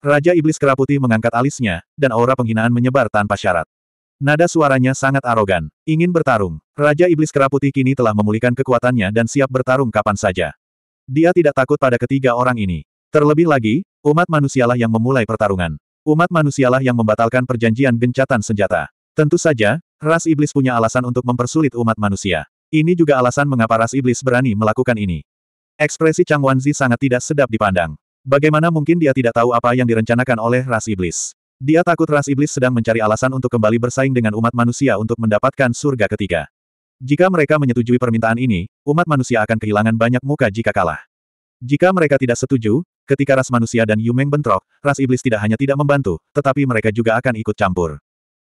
Raja Iblis Keraputi mengangkat alisnya, dan aura penghinaan menyebar tanpa syarat. Nada suaranya sangat arogan. Ingin bertarung. Raja Iblis Keraputi kini telah memulihkan kekuatannya dan siap bertarung kapan saja. Dia tidak takut pada ketiga orang ini. Terlebih lagi, umat manusialah yang memulai pertarungan. Umat manusialah yang membatalkan perjanjian gencatan senjata. Tentu saja, ras iblis punya alasan untuk mempersulit umat manusia. Ini juga alasan mengapa ras iblis berani melakukan ini. Ekspresi Chang Wanzi sangat tidak sedap dipandang. Bagaimana mungkin dia tidak tahu apa yang direncanakan oleh ras iblis? Dia takut ras iblis sedang mencari alasan untuk kembali bersaing dengan umat manusia untuk mendapatkan surga ketiga. Jika mereka menyetujui permintaan ini, umat manusia akan kehilangan banyak muka jika kalah. Jika mereka tidak setuju, ketika ras manusia dan Yumeng bentrok, ras iblis tidak hanya tidak membantu, tetapi mereka juga akan ikut campur.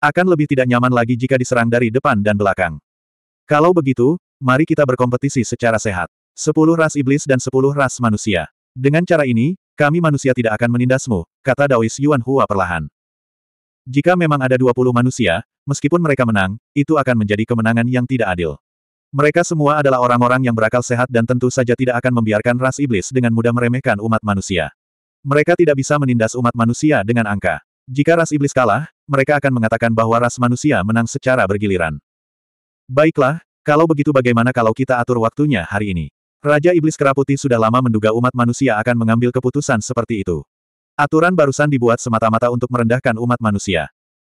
Akan lebih tidak nyaman lagi jika diserang dari depan dan belakang. Kalau begitu, mari kita berkompetisi secara sehat. Sepuluh ras iblis dan sepuluh ras manusia. Dengan cara ini, kami manusia tidak akan menindasmu, kata Daois Yuan Hua perlahan. Jika memang ada 20 manusia, meskipun mereka menang, itu akan menjadi kemenangan yang tidak adil. Mereka semua adalah orang-orang yang berakal sehat dan tentu saja tidak akan membiarkan ras iblis dengan mudah meremehkan umat manusia. Mereka tidak bisa menindas umat manusia dengan angka. Jika ras iblis kalah, mereka akan mengatakan bahwa ras manusia menang secara bergiliran. Baiklah, kalau begitu bagaimana kalau kita atur waktunya hari ini? Raja Iblis Keraputi sudah lama menduga umat manusia akan mengambil keputusan seperti itu. Aturan barusan dibuat semata-mata untuk merendahkan umat manusia.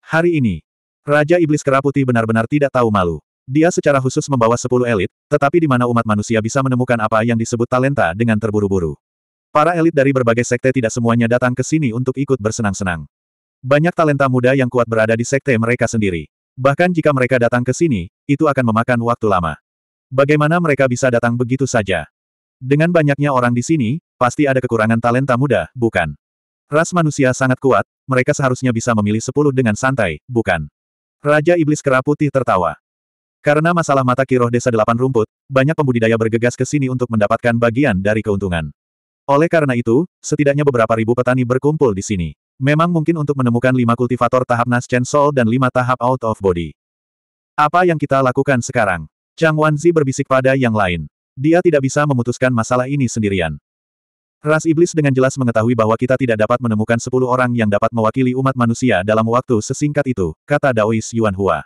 Hari ini, Raja Iblis Keraputi benar-benar tidak tahu malu. Dia secara khusus membawa sepuluh elit, tetapi di mana umat manusia bisa menemukan apa yang disebut talenta dengan terburu-buru. Para elit dari berbagai sekte tidak semuanya datang ke sini untuk ikut bersenang-senang. Banyak talenta muda yang kuat berada di sekte mereka sendiri. Bahkan jika mereka datang ke sini, itu akan memakan waktu lama. Bagaimana mereka bisa datang begitu saja? Dengan banyaknya orang di sini, pasti ada kekurangan talenta muda, bukan? Ras manusia sangat kuat, mereka seharusnya bisa memilih sepuluh dengan santai, bukan? Raja Iblis Kera Putih tertawa. Karena masalah mata kiroh desa delapan rumput, banyak pembudidaya bergegas ke sini untuk mendapatkan bagian dari keuntungan. Oleh karena itu, setidaknya beberapa ribu petani berkumpul di sini. Memang mungkin untuk menemukan lima kultivator tahap Naschen Soul dan lima tahap Out of Body. Apa yang kita lakukan sekarang? Chang Wanzi berbisik pada yang lain. Dia tidak bisa memutuskan masalah ini sendirian. Ras Iblis dengan jelas mengetahui bahwa kita tidak dapat menemukan sepuluh orang yang dapat mewakili umat manusia dalam waktu sesingkat itu, kata Daois Yuan Hua.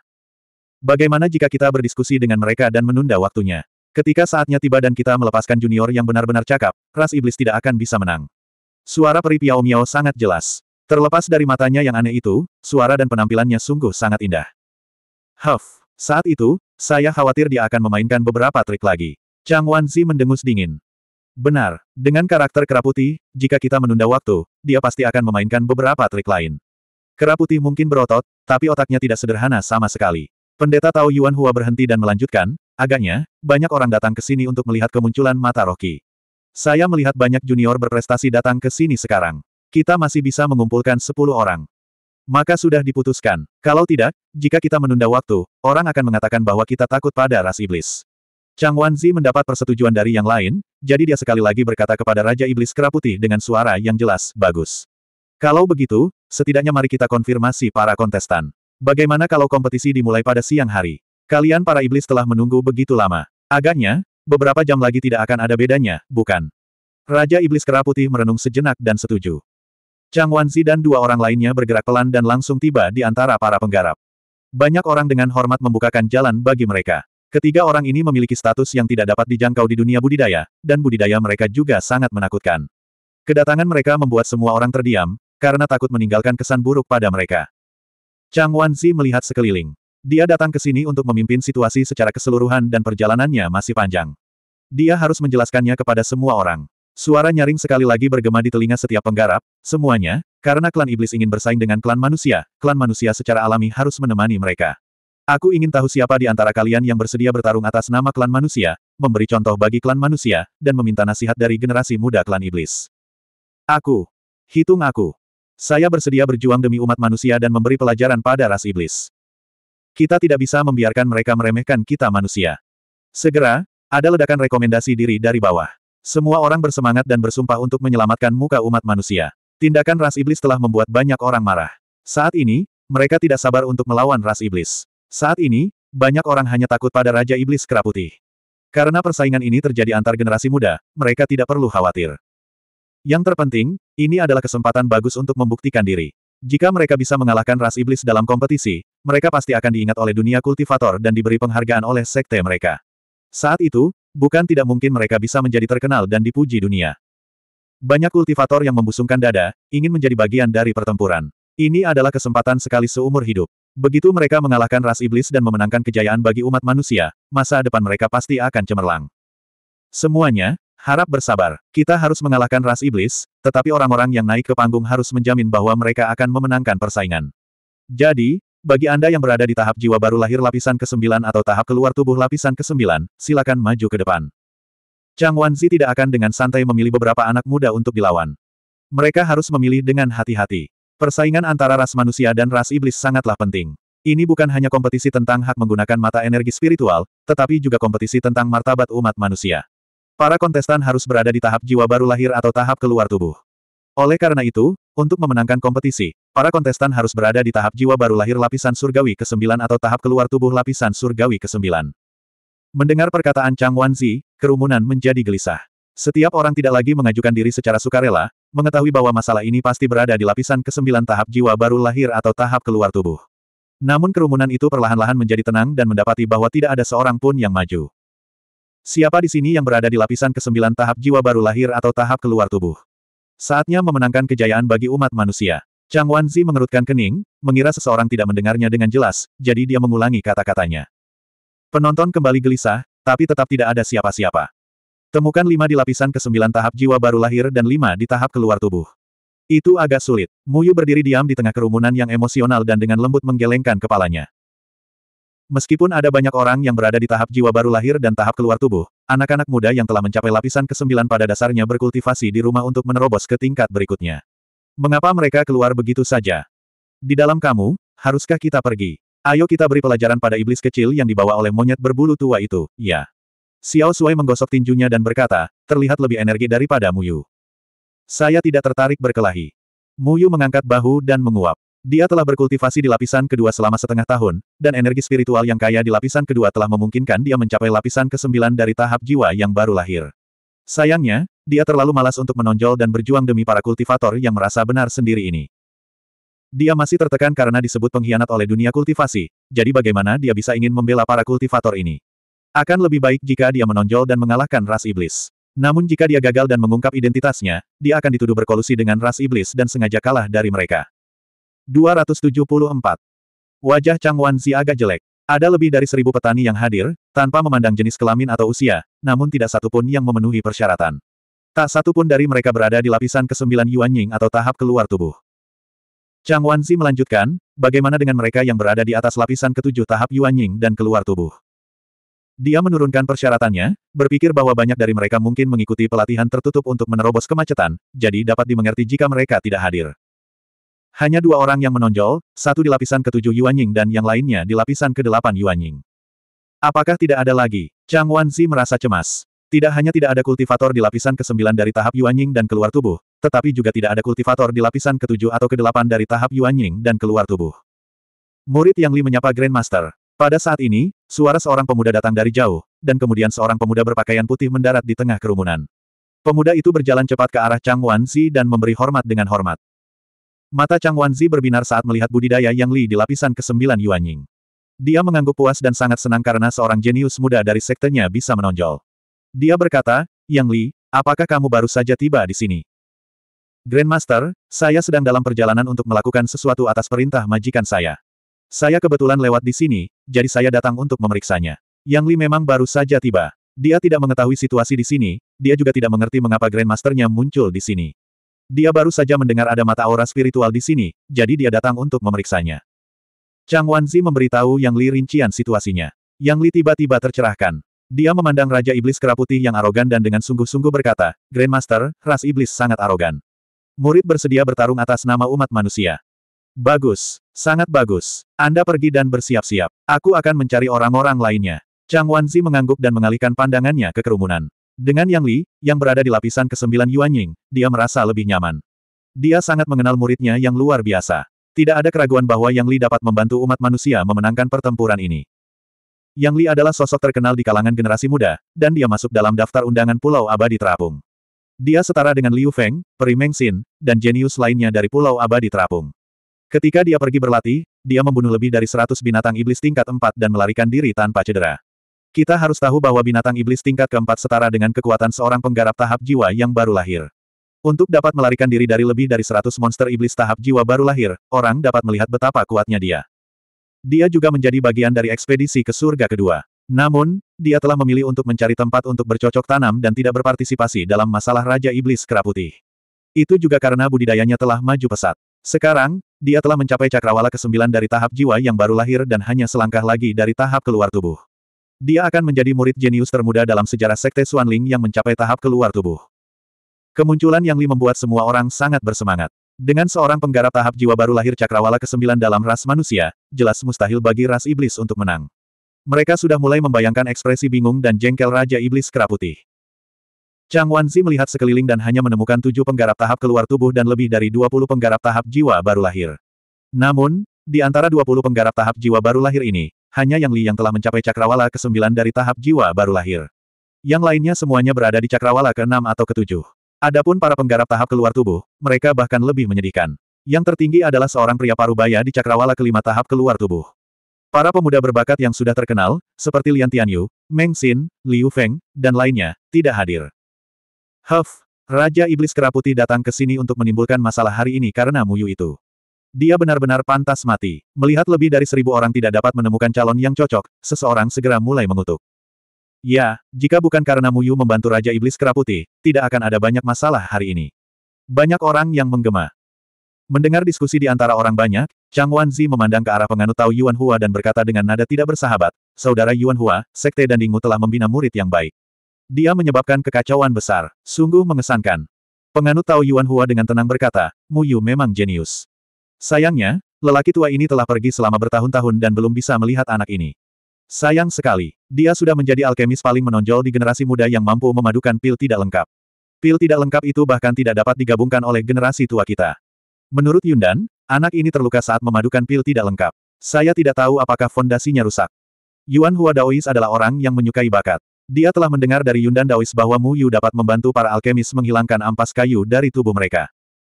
Bagaimana jika kita berdiskusi dengan mereka dan menunda waktunya? Ketika saatnya tiba dan kita melepaskan junior yang benar-benar cakap, Ras Iblis tidak akan bisa menang. Suara peri Piao Miao sangat jelas. Terlepas dari matanya yang aneh itu, suara dan penampilannya sungguh sangat indah. Huff! Saat itu, saya khawatir dia akan memainkan beberapa trik lagi. Chang Wanzi mendengus dingin. Benar, dengan karakter Keraputi, jika kita menunda waktu, dia pasti akan memainkan beberapa trik lain. Keraputi mungkin berotot, tapi otaknya tidak sederhana sama sekali. Pendeta Tao Yuan Hua berhenti dan melanjutkan, agaknya, banyak orang datang ke sini untuk melihat kemunculan mata Rocky. Saya melihat banyak junior berprestasi datang ke sini sekarang. Kita masih bisa mengumpulkan 10 orang. Maka sudah diputuskan. Kalau tidak, jika kita menunda waktu, orang akan mengatakan bahwa kita takut pada ras iblis. Chang Wanzi mendapat persetujuan dari yang lain, jadi dia sekali lagi berkata kepada Raja Iblis Keraputi dengan suara yang jelas, bagus. Kalau begitu, setidaknya mari kita konfirmasi para kontestan. Bagaimana kalau kompetisi dimulai pada siang hari? Kalian para iblis telah menunggu begitu lama. Agaknya, beberapa jam lagi tidak akan ada bedanya, bukan? Raja Iblis Keraputi merenung sejenak dan setuju. Chang Wanzi dan dua orang lainnya bergerak pelan dan langsung tiba di antara para penggarap. Banyak orang dengan hormat membukakan jalan bagi mereka. Ketiga orang ini memiliki status yang tidak dapat dijangkau di dunia budidaya, dan budidaya mereka juga sangat menakutkan. Kedatangan mereka membuat semua orang terdiam, karena takut meninggalkan kesan buruk pada mereka. Chang Wanzi melihat sekeliling. Dia datang ke sini untuk memimpin situasi secara keseluruhan dan perjalanannya masih panjang. Dia harus menjelaskannya kepada semua orang. Suara nyaring sekali lagi bergema di telinga setiap penggarap, semuanya, karena klan iblis ingin bersaing dengan klan manusia, klan manusia secara alami harus menemani mereka. Aku ingin tahu siapa di antara kalian yang bersedia bertarung atas nama klan manusia, memberi contoh bagi klan manusia, dan meminta nasihat dari generasi muda klan iblis. Aku. Hitung aku. Saya bersedia berjuang demi umat manusia dan memberi pelajaran pada ras iblis. Kita tidak bisa membiarkan mereka meremehkan kita manusia. Segera, ada ledakan rekomendasi diri dari bawah. Semua orang bersemangat dan bersumpah untuk menyelamatkan muka umat manusia. Tindakan ras iblis telah membuat banyak orang marah. Saat ini, mereka tidak sabar untuk melawan ras iblis. Saat ini, banyak orang hanya takut pada Raja Iblis Keraputih. Karena persaingan ini terjadi antar generasi muda, mereka tidak perlu khawatir. Yang terpenting, ini adalah kesempatan bagus untuk membuktikan diri. Jika mereka bisa mengalahkan ras iblis dalam kompetisi, mereka pasti akan diingat oleh dunia kultivator dan diberi penghargaan oleh sekte mereka. Saat itu, bukan tidak mungkin mereka bisa menjadi terkenal dan dipuji dunia. Banyak kultivator yang membusungkan dada, ingin menjadi bagian dari pertempuran. Ini adalah kesempatan sekali seumur hidup. Begitu mereka mengalahkan ras iblis dan memenangkan kejayaan bagi umat manusia, masa depan mereka pasti akan cemerlang. Semuanya, harap bersabar. Kita harus mengalahkan ras iblis, tetapi orang-orang yang naik ke panggung harus menjamin bahwa mereka akan memenangkan persaingan. Jadi, bagi Anda yang berada di tahap jiwa baru lahir lapisan ke-9 atau tahap keluar tubuh lapisan ke-9, silakan maju ke depan. Chang Wanzi tidak akan dengan santai memilih beberapa anak muda untuk dilawan. Mereka harus memilih dengan hati-hati. Persaingan antara ras manusia dan ras iblis sangatlah penting. Ini bukan hanya kompetisi tentang hak menggunakan mata energi spiritual, tetapi juga kompetisi tentang martabat umat manusia. Para kontestan harus berada di tahap jiwa baru lahir atau tahap keluar tubuh. Oleh karena itu, untuk memenangkan kompetisi, para kontestan harus berada di tahap jiwa baru lahir lapisan surgawi ke-9 atau tahap keluar tubuh lapisan surgawi ke-9. Mendengar perkataan Chang Wanzi, kerumunan menjadi gelisah. Setiap orang tidak lagi mengajukan diri secara sukarela, mengetahui bahwa masalah ini pasti berada di lapisan ke-9 tahap jiwa baru lahir atau tahap keluar tubuh. Namun kerumunan itu perlahan-lahan menjadi tenang dan mendapati bahwa tidak ada seorang pun yang maju. Siapa di sini yang berada di lapisan ke-9 tahap jiwa baru lahir atau tahap keluar tubuh? Saatnya memenangkan kejayaan bagi umat manusia. Chang Wanzi mengerutkan kening, mengira seseorang tidak mendengarnya dengan jelas, jadi dia mengulangi kata-katanya. Penonton kembali gelisah, tapi tetap tidak ada siapa-siapa. Temukan lima di lapisan ke-9 tahap jiwa baru lahir dan lima di tahap keluar tubuh. Itu agak sulit. Muyu berdiri diam di tengah kerumunan yang emosional dan dengan lembut menggelengkan kepalanya. Meskipun ada banyak orang yang berada di tahap jiwa baru lahir dan tahap keluar tubuh, Anak-anak muda yang telah mencapai lapisan ke-9 pada dasarnya berkultivasi di rumah untuk menerobos ke tingkat berikutnya. Mengapa mereka keluar begitu saja? Di dalam kamu, haruskah kita pergi? Ayo kita beri pelajaran pada iblis kecil yang dibawa oleh monyet berbulu tua itu, ya. Xiao Sui menggosok tinjunya dan berkata, terlihat lebih energi daripada Muyu. Saya tidak tertarik berkelahi. Muyu mengangkat bahu dan menguap. Dia telah berkultivasi di lapisan kedua selama setengah tahun, dan energi spiritual yang kaya di lapisan kedua telah memungkinkan dia mencapai lapisan ke-9 dari tahap jiwa yang baru lahir. Sayangnya, dia terlalu malas untuk menonjol dan berjuang demi para kultivator yang merasa benar sendiri ini. Dia masih tertekan karena disebut pengkhianat oleh dunia kultivasi, jadi bagaimana dia bisa ingin membela para kultivator ini? Akan lebih baik jika dia menonjol dan mengalahkan ras iblis. Namun jika dia gagal dan mengungkap identitasnya, dia akan dituduh berkolusi dengan ras iblis dan sengaja kalah dari mereka. 274. Wajah Chang Wanzi agak jelek. Ada lebih dari seribu petani yang hadir, tanpa memandang jenis kelamin atau usia, namun tidak satupun yang memenuhi persyaratan. Tak satupun dari mereka berada di lapisan ke-9 Yuan Ying atau tahap keluar tubuh. Chang Wanzi melanjutkan, bagaimana dengan mereka yang berada di atas lapisan ketujuh tahap Yuan Ying dan keluar tubuh. Dia menurunkan persyaratannya, berpikir bahwa banyak dari mereka mungkin mengikuti pelatihan tertutup untuk menerobos kemacetan, jadi dapat dimengerti jika mereka tidak hadir. Hanya dua orang yang menonjol, satu di lapisan ketujuh Yuanying dan yang lainnya di lapisan kedelapan Yuanying. Apakah tidak ada lagi? Chang Wan Wanzi merasa cemas. Tidak hanya tidak ada kultivator di lapisan ke-9 dari tahap Yuanying dan keluar tubuh, tetapi juga tidak ada kultivator di lapisan ke-7 atau ke-8 dari tahap Yuanying dan keluar tubuh. Murid Yang Li menyapa Grandmaster. Pada saat ini, suara seorang pemuda datang dari jauh, dan kemudian seorang pemuda berpakaian putih mendarat di tengah kerumunan. Pemuda itu berjalan cepat ke arah Chang Wan Wanzi dan memberi hormat dengan hormat. Mata Chang Wanzi berbinar saat melihat budidaya Yang Li di lapisan ke-9 Yuanying. Dia mengangguk puas dan sangat senang karena seorang jenius muda dari sektenya bisa menonjol. Dia berkata, Yang Li, apakah kamu baru saja tiba di sini? Grandmaster, saya sedang dalam perjalanan untuk melakukan sesuatu atas perintah majikan saya. Saya kebetulan lewat di sini, jadi saya datang untuk memeriksanya. Yang Li memang baru saja tiba. Dia tidak mengetahui situasi di sini, dia juga tidak mengerti mengapa Grandmasternya muncul di sini. Dia baru saja mendengar ada mata aura spiritual di sini, jadi dia datang untuk memeriksanya. Chang Wanzi memberitahu Yang Li rincian situasinya. Yang Li tiba-tiba tercerahkan. Dia memandang Raja Iblis Keraputi yang arogan dan dengan sungguh-sungguh berkata, Grandmaster, ras iblis sangat arogan. Murid bersedia bertarung atas nama umat manusia. Bagus, sangat bagus. Anda pergi dan bersiap-siap. Aku akan mencari orang-orang lainnya. Chang Wanzi mengangguk dan mengalihkan pandangannya ke kerumunan. Dengan Yang Li, yang berada di lapisan ke-9 Yuan Ying, dia merasa lebih nyaman. Dia sangat mengenal muridnya yang luar biasa. Tidak ada keraguan bahwa Yang Li dapat membantu umat manusia memenangkan pertempuran ini. Yang Li adalah sosok terkenal di kalangan generasi muda, dan dia masuk dalam daftar undangan Pulau Abadi Terapung. Dia setara dengan Liu Feng, Peri Meng Xin, dan jenius lainnya dari Pulau Abadi Terapung. Ketika dia pergi berlatih, dia membunuh lebih dari 100 binatang iblis tingkat 4 dan melarikan diri tanpa cedera. Kita harus tahu bahwa binatang iblis tingkat keempat setara dengan kekuatan seorang penggarap tahap jiwa yang baru lahir. Untuk dapat melarikan diri dari lebih dari 100 monster iblis tahap jiwa baru lahir, orang dapat melihat betapa kuatnya dia. Dia juga menjadi bagian dari ekspedisi ke surga kedua. Namun, dia telah memilih untuk mencari tempat untuk bercocok tanam dan tidak berpartisipasi dalam masalah Raja Iblis Keraputih. Itu juga karena budidayanya telah maju pesat. Sekarang, dia telah mencapai cakrawala ke-9 dari tahap jiwa yang baru lahir dan hanya selangkah lagi dari tahap keluar tubuh. Dia akan menjadi murid jenius termuda dalam sejarah Sekte Xuanling yang mencapai tahap keluar tubuh. Kemunculan Yang Li membuat semua orang sangat bersemangat. Dengan seorang penggarap tahap jiwa baru lahir cakrawala ke-9 dalam ras manusia, jelas mustahil bagi ras iblis untuk menang. Mereka sudah mulai membayangkan ekspresi bingung dan jengkel Raja Iblis Keraputih. Putih. Chang Wanzi melihat sekeliling dan hanya menemukan tujuh penggarap tahap keluar tubuh dan lebih dari 20 penggarap tahap jiwa baru lahir. Namun, di antara 20 penggarap tahap jiwa baru lahir ini, hanya Yang Li yang telah mencapai cakrawala ke-9 dari tahap jiwa baru lahir. Yang lainnya semuanya berada di cakrawala ke-6 atau ke-7. Adapun para penggarap tahap keluar tubuh, mereka bahkan lebih menyedihkan. Yang tertinggi adalah seorang pria parubaya di cakrawala kelima tahap keluar tubuh. Para pemuda berbakat yang sudah terkenal, seperti Lian Tianyu, Meng Xin, Liu Feng, dan lainnya, tidak hadir. Huff, Raja Iblis Keraputi datang ke sini untuk menimbulkan masalah hari ini karena Muyu itu. Dia benar-benar pantas mati. Melihat lebih dari seribu orang tidak dapat menemukan calon yang cocok, seseorang segera mulai mengutuk. Ya, jika bukan karena Muyu membantu Raja Iblis Keraputi, tidak akan ada banyak masalah hari ini. Banyak orang yang menggema. Mendengar diskusi di antara orang banyak, Chang Wanzi memandang ke arah penganut Tao Yuan Hua dan berkata dengan nada tidak bersahabat, Saudara Yuan Hua, Sekte dan Dingmu telah membina murid yang baik. Dia menyebabkan kekacauan besar, sungguh mengesankan. Penganut Tao Yuan Hua dengan tenang berkata, Muyu memang jenius. Sayangnya, lelaki tua ini telah pergi selama bertahun-tahun dan belum bisa melihat anak ini. Sayang sekali, dia sudah menjadi alkemis paling menonjol di generasi muda yang mampu memadukan pil tidak lengkap. Pil tidak lengkap itu bahkan tidak dapat digabungkan oleh generasi tua kita. Menurut Yundan, anak ini terluka saat memadukan pil tidak lengkap. Saya tidak tahu apakah fondasinya rusak. Yuan Hua Daois adalah orang yang menyukai bakat. Dia telah mendengar dari Yundan Daois bahwa Mu Yu dapat membantu para alkemis menghilangkan ampas kayu dari tubuh mereka.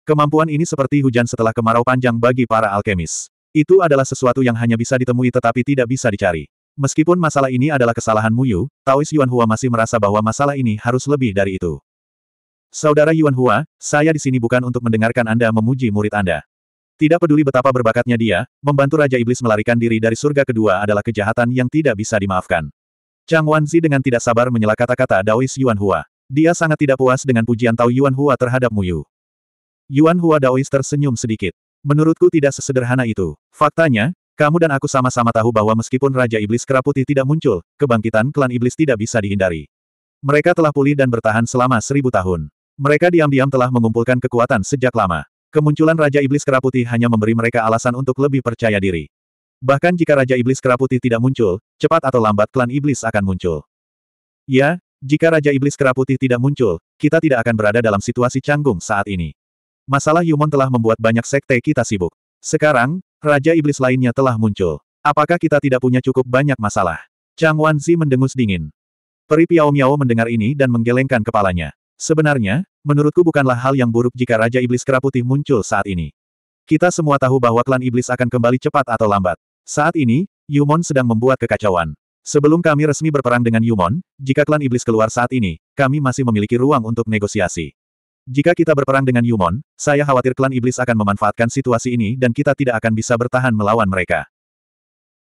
Kemampuan ini seperti hujan setelah kemarau panjang bagi para alkemis. Itu adalah sesuatu yang hanya bisa ditemui tetapi tidak bisa dicari. Meskipun masalah ini adalah kesalahan Muyu, Taois Yuan Hua masih merasa bahwa masalah ini harus lebih dari itu. Saudara Yuan Hua, saya di sini bukan untuk mendengarkan Anda memuji murid Anda. Tidak peduli betapa berbakatnya dia, membantu Raja Iblis melarikan diri dari surga kedua adalah kejahatan yang tidak bisa dimaafkan. Chang Wanzi dengan tidak sabar menyela kata-kata Daois Yuan Hua. Dia sangat tidak puas dengan pujian Tao Yuan Hua terhadap Muyu. Yuan Hua Daois tersenyum sedikit. Menurutku tidak sesederhana itu. Faktanya, kamu dan aku sama-sama tahu bahwa meskipun Raja Iblis Keraputi tidak muncul, kebangkitan klan iblis tidak bisa dihindari. Mereka telah pulih dan bertahan selama seribu tahun. Mereka diam-diam telah mengumpulkan kekuatan sejak lama. Kemunculan Raja Iblis Keraputi hanya memberi mereka alasan untuk lebih percaya diri. Bahkan jika Raja Iblis Keraputi tidak muncul, cepat atau lambat klan iblis akan muncul. Ya, jika Raja Iblis Keraputi tidak muncul, kita tidak akan berada dalam situasi canggung saat ini. Masalah Yumon telah membuat banyak sekte kita sibuk. Sekarang, Raja Iblis lainnya telah muncul. Apakah kita tidak punya cukup banyak masalah? Chang Wanzi mendengus dingin. Peri Piao Miao mendengar ini dan menggelengkan kepalanya. Sebenarnya, menurutku bukanlah hal yang buruk jika Raja Iblis Kera Putih muncul saat ini. Kita semua tahu bahwa klan Iblis akan kembali cepat atau lambat. Saat ini, Yumon sedang membuat kekacauan. Sebelum kami resmi berperang dengan Yumon, jika klan Iblis keluar saat ini, kami masih memiliki ruang untuk negosiasi. Jika kita berperang dengan Yumon, saya khawatir klan iblis akan memanfaatkan situasi ini dan kita tidak akan bisa bertahan melawan mereka.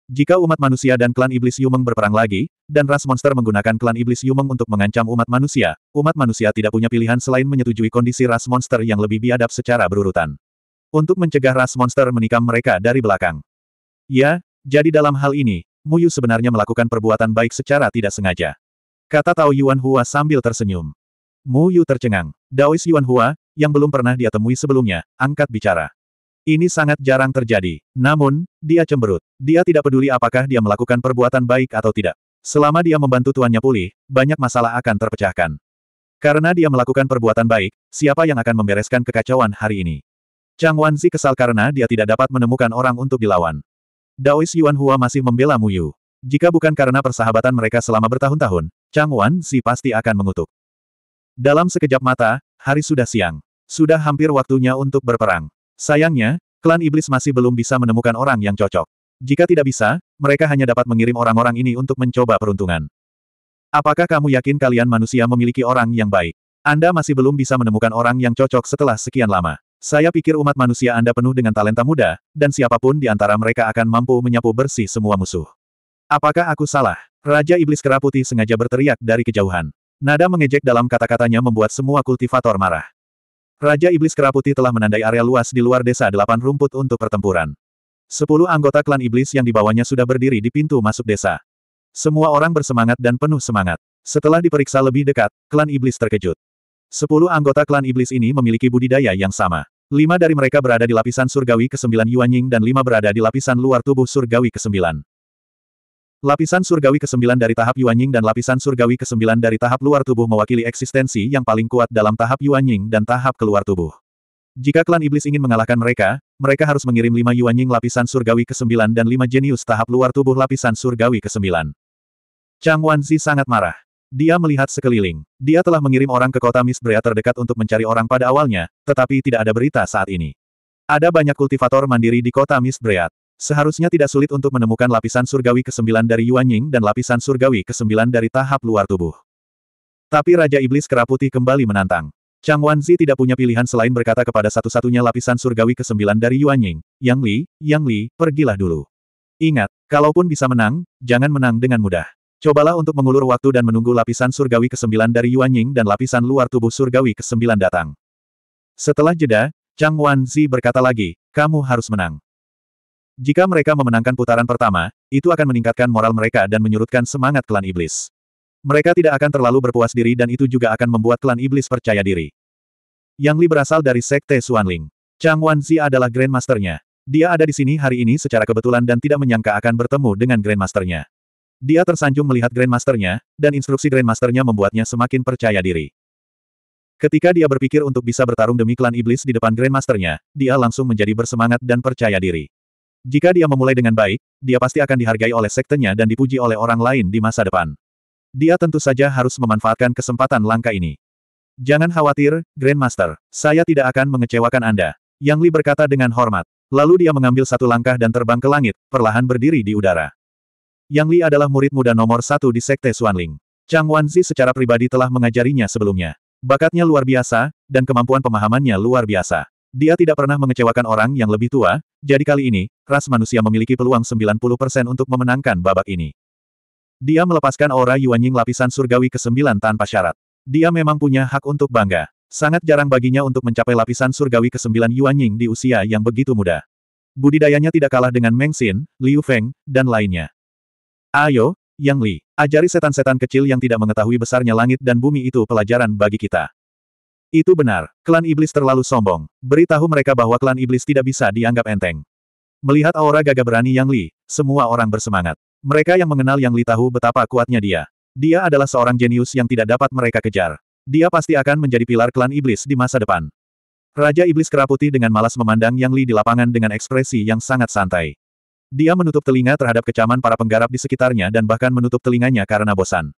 Jika umat manusia dan klan iblis Yumeng berperang lagi, dan ras monster menggunakan klan iblis Yumeng untuk mengancam umat manusia, umat manusia tidak punya pilihan selain menyetujui kondisi ras monster yang lebih biadab secara berurutan. Untuk mencegah ras monster menikam mereka dari belakang. Ya, jadi dalam hal ini, Muyu sebenarnya melakukan perbuatan baik secara tidak sengaja. Kata Tao Yuan Hua sambil tersenyum. Mu Yu tercengang. Daois Yuan Hua, yang belum pernah dia temui sebelumnya, angkat bicara. Ini sangat jarang terjadi. Namun, dia cemberut. Dia tidak peduli apakah dia melakukan perbuatan baik atau tidak. Selama dia membantu tuannya pulih, banyak masalah akan terpecahkan. Karena dia melakukan perbuatan baik, siapa yang akan membereskan kekacauan hari ini? Chang Wanzi kesal karena dia tidak dapat menemukan orang untuk dilawan. Daois Yuan Hua masih membela Mu Yu. Jika bukan karena persahabatan mereka selama bertahun-tahun, Chang Wanzi pasti akan mengutuk. Dalam sekejap mata, hari sudah siang. Sudah hampir waktunya untuk berperang. Sayangnya, klan iblis masih belum bisa menemukan orang yang cocok. Jika tidak bisa, mereka hanya dapat mengirim orang-orang ini untuk mencoba peruntungan. Apakah kamu yakin kalian manusia memiliki orang yang baik? Anda masih belum bisa menemukan orang yang cocok setelah sekian lama. Saya pikir umat manusia Anda penuh dengan talenta muda, dan siapapun di antara mereka akan mampu menyapu bersih semua musuh. Apakah aku salah? Raja Iblis Keraputi sengaja berteriak dari kejauhan. Nada mengejek dalam kata-katanya membuat semua kultivator marah. Raja Iblis Keraputi telah menandai area luas di luar desa delapan rumput untuk pertempuran. Sepuluh anggota klan iblis yang dibawanya sudah berdiri di pintu masuk desa. Semua orang bersemangat dan penuh semangat. Setelah diperiksa lebih dekat, klan iblis terkejut. Sepuluh anggota klan iblis ini memiliki budidaya yang sama. Lima dari mereka berada di lapisan surgawi ke-9 Yuanying dan lima berada di lapisan luar tubuh surgawi ke-9. Lapisan surgawi ke-9 dari tahap Yuan Ying dan lapisan surgawi ke-9 dari tahap luar tubuh mewakili eksistensi yang paling kuat dalam tahap Yuan Ying dan tahap keluar tubuh. Jika klan iblis ingin mengalahkan mereka, mereka harus mengirim 5 Ying lapisan surgawi ke-9 dan 5 jenius tahap luar tubuh lapisan surgawi ke-9. Chang Wanzi sangat marah. Dia melihat sekeliling. Dia telah mengirim orang ke kota Misbrea terdekat untuk mencari orang pada awalnya, tetapi tidak ada berita saat ini. Ada banyak kultivator mandiri di kota Misbreat. Seharusnya tidak sulit untuk menemukan lapisan surgawi ke-9 dari Yuan Ying dan lapisan surgawi ke-9 dari tahap luar tubuh. Tapi Raja Iblis keraputi kembali menantang. Chang Wan Zi tidak punya pilihan selain berkata kepada satu-satunya lapisan surgawi ke-9 dari Yuan Ying, Yang Li, Yang Li, pergilah dulu. Ingat, kalaupun bisa menang, jangan menang dengan mudah. Cobalah untuk mengulur waktu dan menunggu lapisan surgawi ke-9 dari Yuan Ying dan lapisan luar tubuh surgawi ke-9 datang. Setelah jeda, Chang Wan Zi berkata lagi, kamu harus menang. Jika mereka memenangkan putaran pertama, itu akan meningkatkan moral mereka dan menyurutkan semangat klan iblis. Mereka tidak akan terlalu berpuas diri dan itu juga akan membuat klan iblis percaya diri. Yang Li berasal dari Sekte Xuanling. Chang Wanzi adalah Grandmasternya. Dia ada di sini hari ini secara kebetulan dan tidak menyangka akan bertemu dengan Grandmasternya. Dia tersanjung melihat Grandmasternya, dan instruksi Grandmasternya membuatnya semakin percaya diri. Ketika dia berpikir untuk bisa bertarung demi klan iblis di depan Grandmasternya, dia langsung menjadi bersemangat dan percaya diri. Jika dia memulai dengan baik, dia pasti akan dihargai oleh sektenya dan dipuji oleh orang lain di masa depan. Dia tentu saja harus memanfaatkan kesempatan langka ini. Jangan khawatir, Grandmaster. Saya tidak akan mengecewakan Anda. Yang Li berkata dengan hormat. Lalu dia mengambil satu langkah dan terbang ke langit, perlahan berdiri di udara. Yang Li adalah murid muda nomor satu di Sekte Xuanling. Chang Wanzi secara pribadi telah mengajarinya sebelumnya. Bakatnya luar biasa, dan kemampuan pemahamannya luar biasa. Dia tidak pernah mengecewakan orang yang lebih tua, jadi kali ini, ras manusia memiliki peluang 90% untuk memenangkan babak ini. Dia melepaskan aura Yuan Ying lapisan surgawi ke-9 tanpa syarat. Dia memang punya hak untuk bangga. Sangat jarang baginya untuk mencapai lapisan surgawi ke-9 Ying di usia yang begitu muda. Budidayanya tidak kalah dengan Meng Xin, Liu Feng, dan lainnya. Ayo, Yang Li, ajari setan-setan kecil yang tidak mengetahui besarnya langit dan bumi itu pelajaran bagi kita. Itu benar, klan iblis terlalu sombong. Beritahu mereka bahwa klan iblis tidak bisa dianggap enteng. Melihat aura gagah berani Yang Li, semua orang bersemangat. Mereka yang mengenal Yang Li tahu betapa kuatnya dia. Dia adalah seorang jenius yang tidak dapat mereka kejar. Dia pasti akan menjadi pilar klan iblis di masa depan. Raja Iblis Keraputi dengan malas memandang Yang Li di lapangan dengan ekspresi yang sangat santai. Dia menutup telinga terhadap kecaman para penggarap di sekitarnya dan bahkan menutup telinganya karena bosan.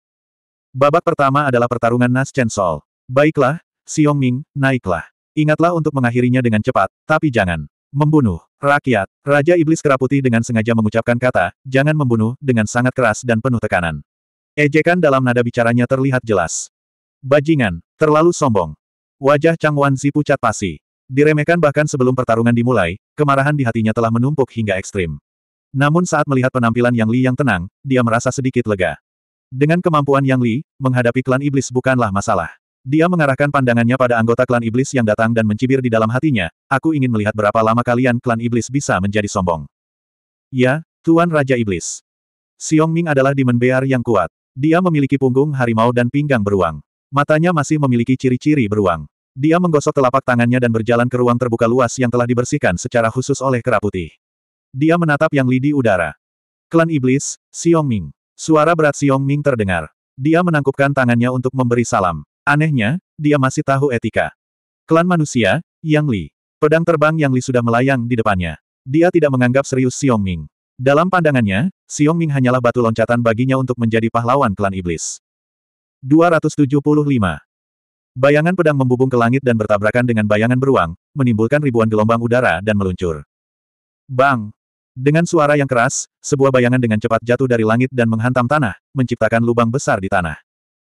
Babak pertama adalah pertarungan Nas Chen Sol. Baiklah, Xiong Ming, naiklah. Ingatlah untuk mengakhirinya dengan cepat, tapi jangan. Membunuh. Rakyat. Raja Iblis Keraputi dengan sengaja mengucapkan kata, jangan membunuh, dengan sangat keras dan penuh tekanan. Ejekan dalam nada bicaranya terlihat jelas. Bajingan. Terlalu sombong. Wajah Chang Wanzi pucat pasi. Diremehkan bahkan sebelum pertarungan dimulai, kemarahan di hatinya telah menumpuk hingga ekstrim. Namun saat melihat penampilan Yang Li yang tenang, dia merasa sedikit lega. Dengan kemampuan Yang Li, menghadapi klan iblis bukanlah masalah. Dia mengarahkan pandangannya pada anggota klan iblis yang datang dan mencibir di dalam hatinya, aku ingin melihat berapa lama kalian klan iblis bisa menjadi sombong. Ya, Tuan Raja Iblis. Xiong Ming adalah demon bear yang kuat. Dia memiliki punggung harimau dan pinggang beruang. Matanya masih memiliki ciri-ciri beruang. Dia menggosok telapak tangannya dan berjalan ke ruang terbuka luas yang telah dibersihkan secara khusus oleh kera putih. Dia menatap yang lidi udara. Klan Iblis, Xiong Ming. Suara berat Xiong Ming terdengar. Dia menangkupkan tangannya untuk memberi salam. Anehnya, dia masih tahu etika. Klan manusia, Yang Li. Pedang terbang Yang Li sudah melayang di depannya. Dia tidak menganggap serius Xiong Ming. Dalam pandangannya, Xiong Ming hanyalah batu loncatan baginya untuk menjadi pahlawan klan iblis. 275. Bayangan pedang membubung ke langit dan bertabrakan dengan bayangan beruang, menimbulkan ribuan gelombang udara dan meluncur. Bang! Dengan suara yang keras, sebuah bayangan dengan cepat jatuh dari langit dan menghantam tanah, menciptakan lubang besar di tanah.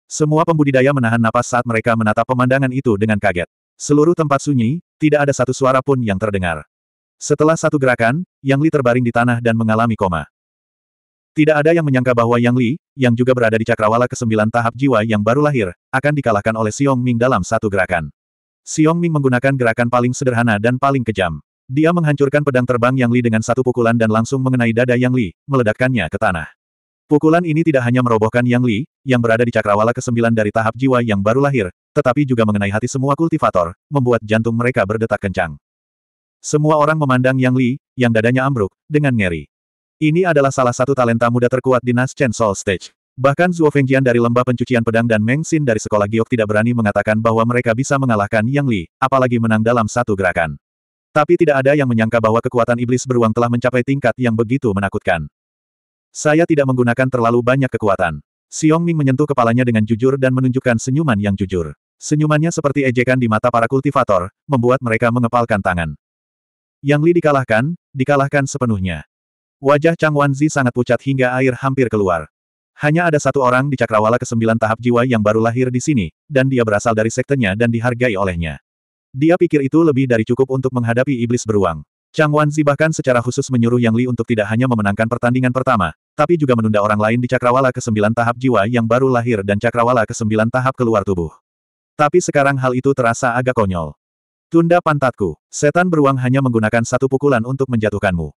Semua pembudidaya menahan napas saat mereka menatap pemandangan itu dengan kaget. Seluruh tempat sunyi, tidak ada satu suara pun yang terdengar. Setelah satu gerakan, Yang Li terbaring di tanah dan mengalami koma. Tidak ada yang menyangka bahwa Yang Li, yang juga berada di cakrawala kesembilan tahap jiwa yang baru lahir, akan dikalahkan oleh Xiong Ming dalam satu gerakan. Xiong Ming menggunakan gerakan paling sederhana dan paling kejam. Dia menghancurkan pedang terbang Yang Li dengan satu pukulan dan langsung mengenai dada Yang Li, meledakkannya ke tanah. Pukulan ini tidak hanya merobohkan Yang Li, yang berada di cakrawala ke-9 dari tahap jiwa yang baru lahir, tetapi juga mengenai hati semua kultivator, membuat jantung mereka berdetak kencang. Semua orang memandang Yang Li, yang dadanya ambruk, dengan ngeri. Ini adalah salah satu talenta muda terkuat di Chen Soul Stage. Bahkan Zhuo Fengjian dari Lembah Pencucian Pedang dan Meng Xin dari Sekolah Giok tidak berani mengatakan bahwa mereka bisa mengalahkan Yang Li, apalagi menang dalam satu gerakan. Tapi tidak ada yang menyangka bahwa kekuatan iblis beruang telah mencapai tingkat yang begitu menakutkan. Saya tidak menggunakan terlalu banyak kekuatan. Xiong Ming menyentuh kepalanya dengan jujur dan menunjukkan senyuman yang jujur. Senyumannya seperti ejekan di mata para kultivator, membuat mereka mengepalkan tangan. Yang Li dikalahkan, dikalahkan sepenuhnya. Wajah Chang Wanzi sangat pucat hingga air hampir keluar. Hanya ada satu orang di cakrawala kesembilan tahap jiwa yang baru lahir di sini, dan dia berasal dari sektenya dan dihargai olehnya. Dia pikir itu lebih dari cukup untuk menghadapi iblis beruang. Chang Wanzi bahkan secara khusus menyuruh Yang Li untuk tidak hanya memenangkan pertandingan pertama, tapi juga menunda orang lain di cakrawala ke-9 tahap jiwa yang baru lahir dan cakrawala ke-9 tahap keluar tubuh. Tapi sekarang hal itu terasa agak konyol. Tunda pantatku, setan beruang hanya menggunakan satu pukulan untuk menjatuhkanmu.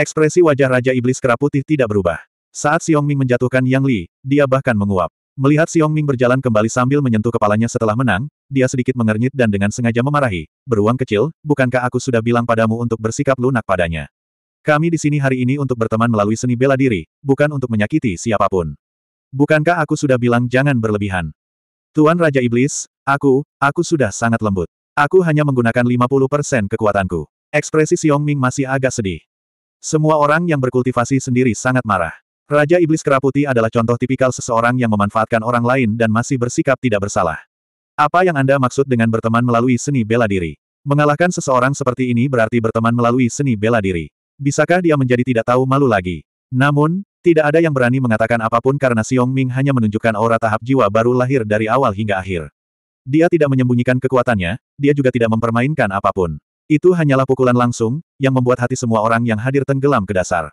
Ekspresi wajah Raja Iblis Kera Putih tidak berubah. Saat Xiong Ming menjatuhkan Yang Li, dia bahkan menguap. Melihat Xiong Ming berjalan kembali sambil menyentuh kepalanya setelah menang, dia sedikit mengernyit dan dengan sengaja memarahi, beruang kecil, bukankah aku sudah bilang padamu untuk bersikap lunak padanya. Kami di sini hari ini untuk berteman melalui seni bela diri, bukan untuk menyakiti siapapun. Bukankah aku sudah bilang jangan berlebihan? Tuan Raja Iblis, aku, aku sudah sangat lembut. Aku hanya menggunakan 50% kekuatanku. Ekspresi Xiong Ming masih agak sedih. Semua orang yang berkultivasi sendiri sangat marah. Raja Iblis Keraputi adalah contoh tipikal seseorang yang memanfaatkan orang lain dan masih bersikap tidak bersalah. Apa yang Anda maksud dengan berteman melalui seni bela diri? Mengalahkan seseorang seperti ini berarti berteman melalui seni bela diri. Bisakah dia menjadi tidak tahu malu lagi? Namun, tidak ada yang berani mengatakan apapun karena Xiong Ming hanya menunjukkan aura tahap jiwa baru lahir dari awal hingga akhir. Dia tidak menyembunyikan kekuatannya, dia juga tidak mempermainkan apapun. Itu hanyalah pukulan langsung, yang membuat hati semua orang yang hadir tenggelam ke dasar.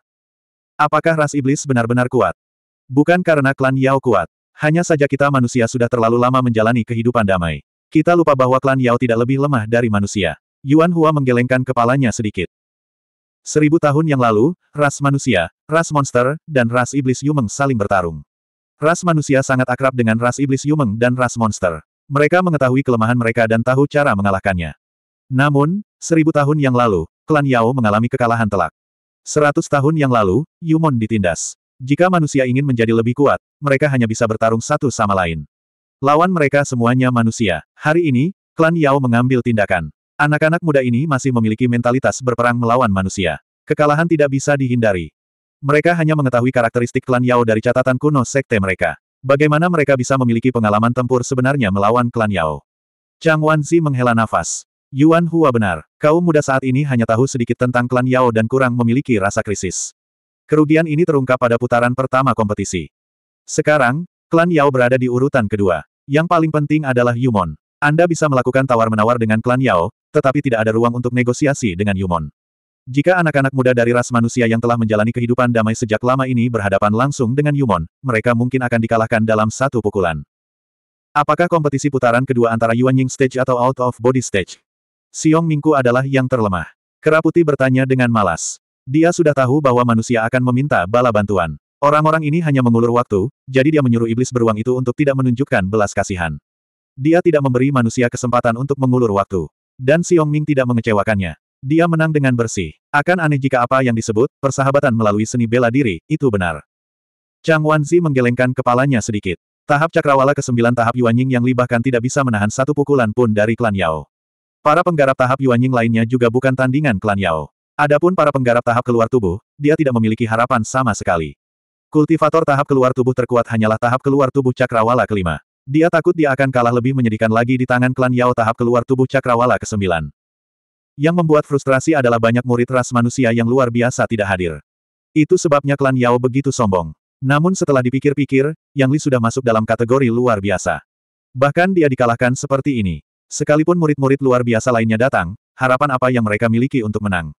Apakah ras iblis benar-benar kuat? Bukan karena klan Yao kuat. Hanya saja kita manusia sudah terlalu lama menjalani kehidupan damai. Kita lupa bahwa klan Yao tidak lebih lemah dari manusia. Yuan Hua menggelengkan kepalanya sedikit. Seribu tahun yang lalu, ras manusia, ras monster, dan ras iblis Yumeng saling bertarung. Ras manusia sangat akrab dengan ras iblis Yumeng dan ras monster. Mereka mengetahui kelemahan mereka dan tahu cara mengalahkannya. Namun, seribu tahun yang lalu, klan Yao mengalami kekalahan telak. Seratus tahun yang lalu, Yumon ditindas. Jika manusia ingin menjadi lebih kuat, mereka hanya bisa bertarung satu sama lain. Lawan mereka semuanya manusia. Hari ini, klan Yao mengambil tindakan. Anak-anak muda ini masih memiliki mentalitas berperang melawan manusia. Kekalahan tidak bisa dihindari. Mereka hanya mengetahui karakteristik klan Yao dari catatan kuno sekte mereka. Bagaimana mereka bisa memiliki pengalaman tempur sebenarnya melawan klan Yao? Chang Wanzi menghela nafas. Yuan Hua benar, kaum muda saat ini hanya tahu sedikit tentang klan Yao dan kurang memiliki rasa krisis. Kerugian ini terungkap pada putaran pertama kompetisi. Sekarang, klan Yao berada di urutan kedua. Yang paling penting adalah Yumon. Anda bisa melakukan tawar-menawar dengan klan Yao, tetapi tidak ada ruang untuk negosiasi dengan Yumon. Jika anak-anak muda dari ras manusia yang telah menjalani kehidupan damai sejak lama ini berhadapan langsung dengan Yumon, mereka mungkin akan dikalahkan dalam satu pukulan. Apakah kompetisi putaran kedua antara Yuan Ying Stage atau Out of Body Stage? Siong Mingku adalah yang terlemah. Keraputi bertanya dengan malas. Dia sudah tahu bahwa manusia akan meminta bala bantuan. Orang-orang ini hanya mengulur waktu, jadi dia menyuruh iblis beruang itu untuk tidak menunjukkan belas kasihan. Dia tidak memberi manusia kesempatan untuk mengulur waktu. Dan Xiong Ming tidak mengecewakannya. Dia menang dengan bersih. Akan aneh jika apa yang disebut, persahabatan melalui seni bela diri, itu benar. Chang Wanzi menggelengkan kepalanya sedikit. Tahap cakrawala ke-9 tahap Yuanying yang libahkan tidak bisa menahan satu pukulan pun dari klan Yao. Para penggarap tahap Yuanying lainnya juga bukan tandingan klan Yao. Adapun para penggarap tahap keluar tubuh, dia tidak memiliki harapan sama sekali. Kultivator tahap keluar tubuh terkuat hanyalah tahap keluar tubuh cakrawala kelima. Dia takut dia akan kalah lebih menyedihkan lagi di tangan klan Yao tahap keluar tubuh cakrawala ke-9. Yang membuat frustrasi adalah banyak murid ras manusia yang luar biasa tidak hadir. Itu sebabnya klan Yao begitu sombong. Namun setelah dipikir-pikir, Yang Li sudah masuk dalam kategori luar biasa. Bahkan dia dikalahkan seperti ini. Sekalipun murid-murid luar biasa lainnya datang, harapan apa yang mereka miliki untuk menang?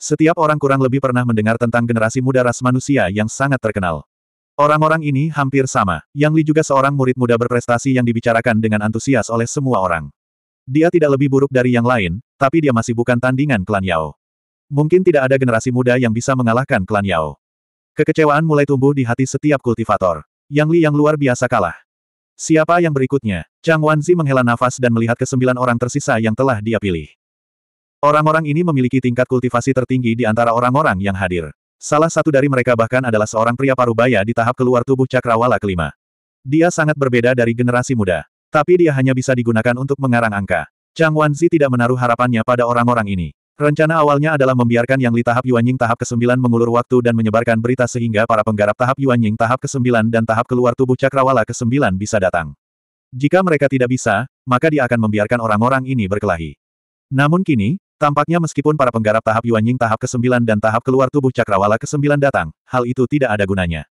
Setiap orang kurang lebih pernah mendengar tentang generasi muda ras manusia yang sangat terkenal. Orang-orang ini hampir sama. Yang Li juga seorang murid muda berprestasi yang dibicarakan dengan antusias oleh semua orang. Dia tidak lebih buruk dari yang lain, tapi dia masih bukan tandingan klan Yao. Mungkin tidak ada generasi muda yang bisa mengalahkan klan Yao. Kekecewaan mulai tumbuh di hati setiap kultivator. Yang Li yang luar biasa kalah. Siapa yang berikutnya? Chang Wanzi menghela nafas dan melihat kesembilan orang tersisa yang telah dia pilih. Orang-orang ini memiliki tingkat kultivasi tertinggi di antara orang-orang yang hadir. Salah satu dari mereka bahkan adalah seorang pria parubaya di tahap keluar tubuh cakrawala kelima. Dia sangat berbeda dari generasi muda. Tapi dia hanya bisa digunakan untuk mengarang angka. Chang Wanzi tidak menaruh harapannya pada orang-orang ini. Rencana awalnya adalah membiarkan Yang Li tahap Yuanying tahap ke-9 mengulur waktu dan menyebarkan berita sehingga para penggarap tahap Yuanying tahap ke-9 dan tahap keluar tubuh cakrawala ke-9 bisa datang. Jika mereka tidak bisa, maka dia akan membiarkan orang-orang ini berkelahi. Namun kini, Tampaknya meskipun para penggarap tahap Yuanying tahap ke-9 dan tahap keluar tubuh cakrawala ke-9 datang, hal itu tidak ada gunanya.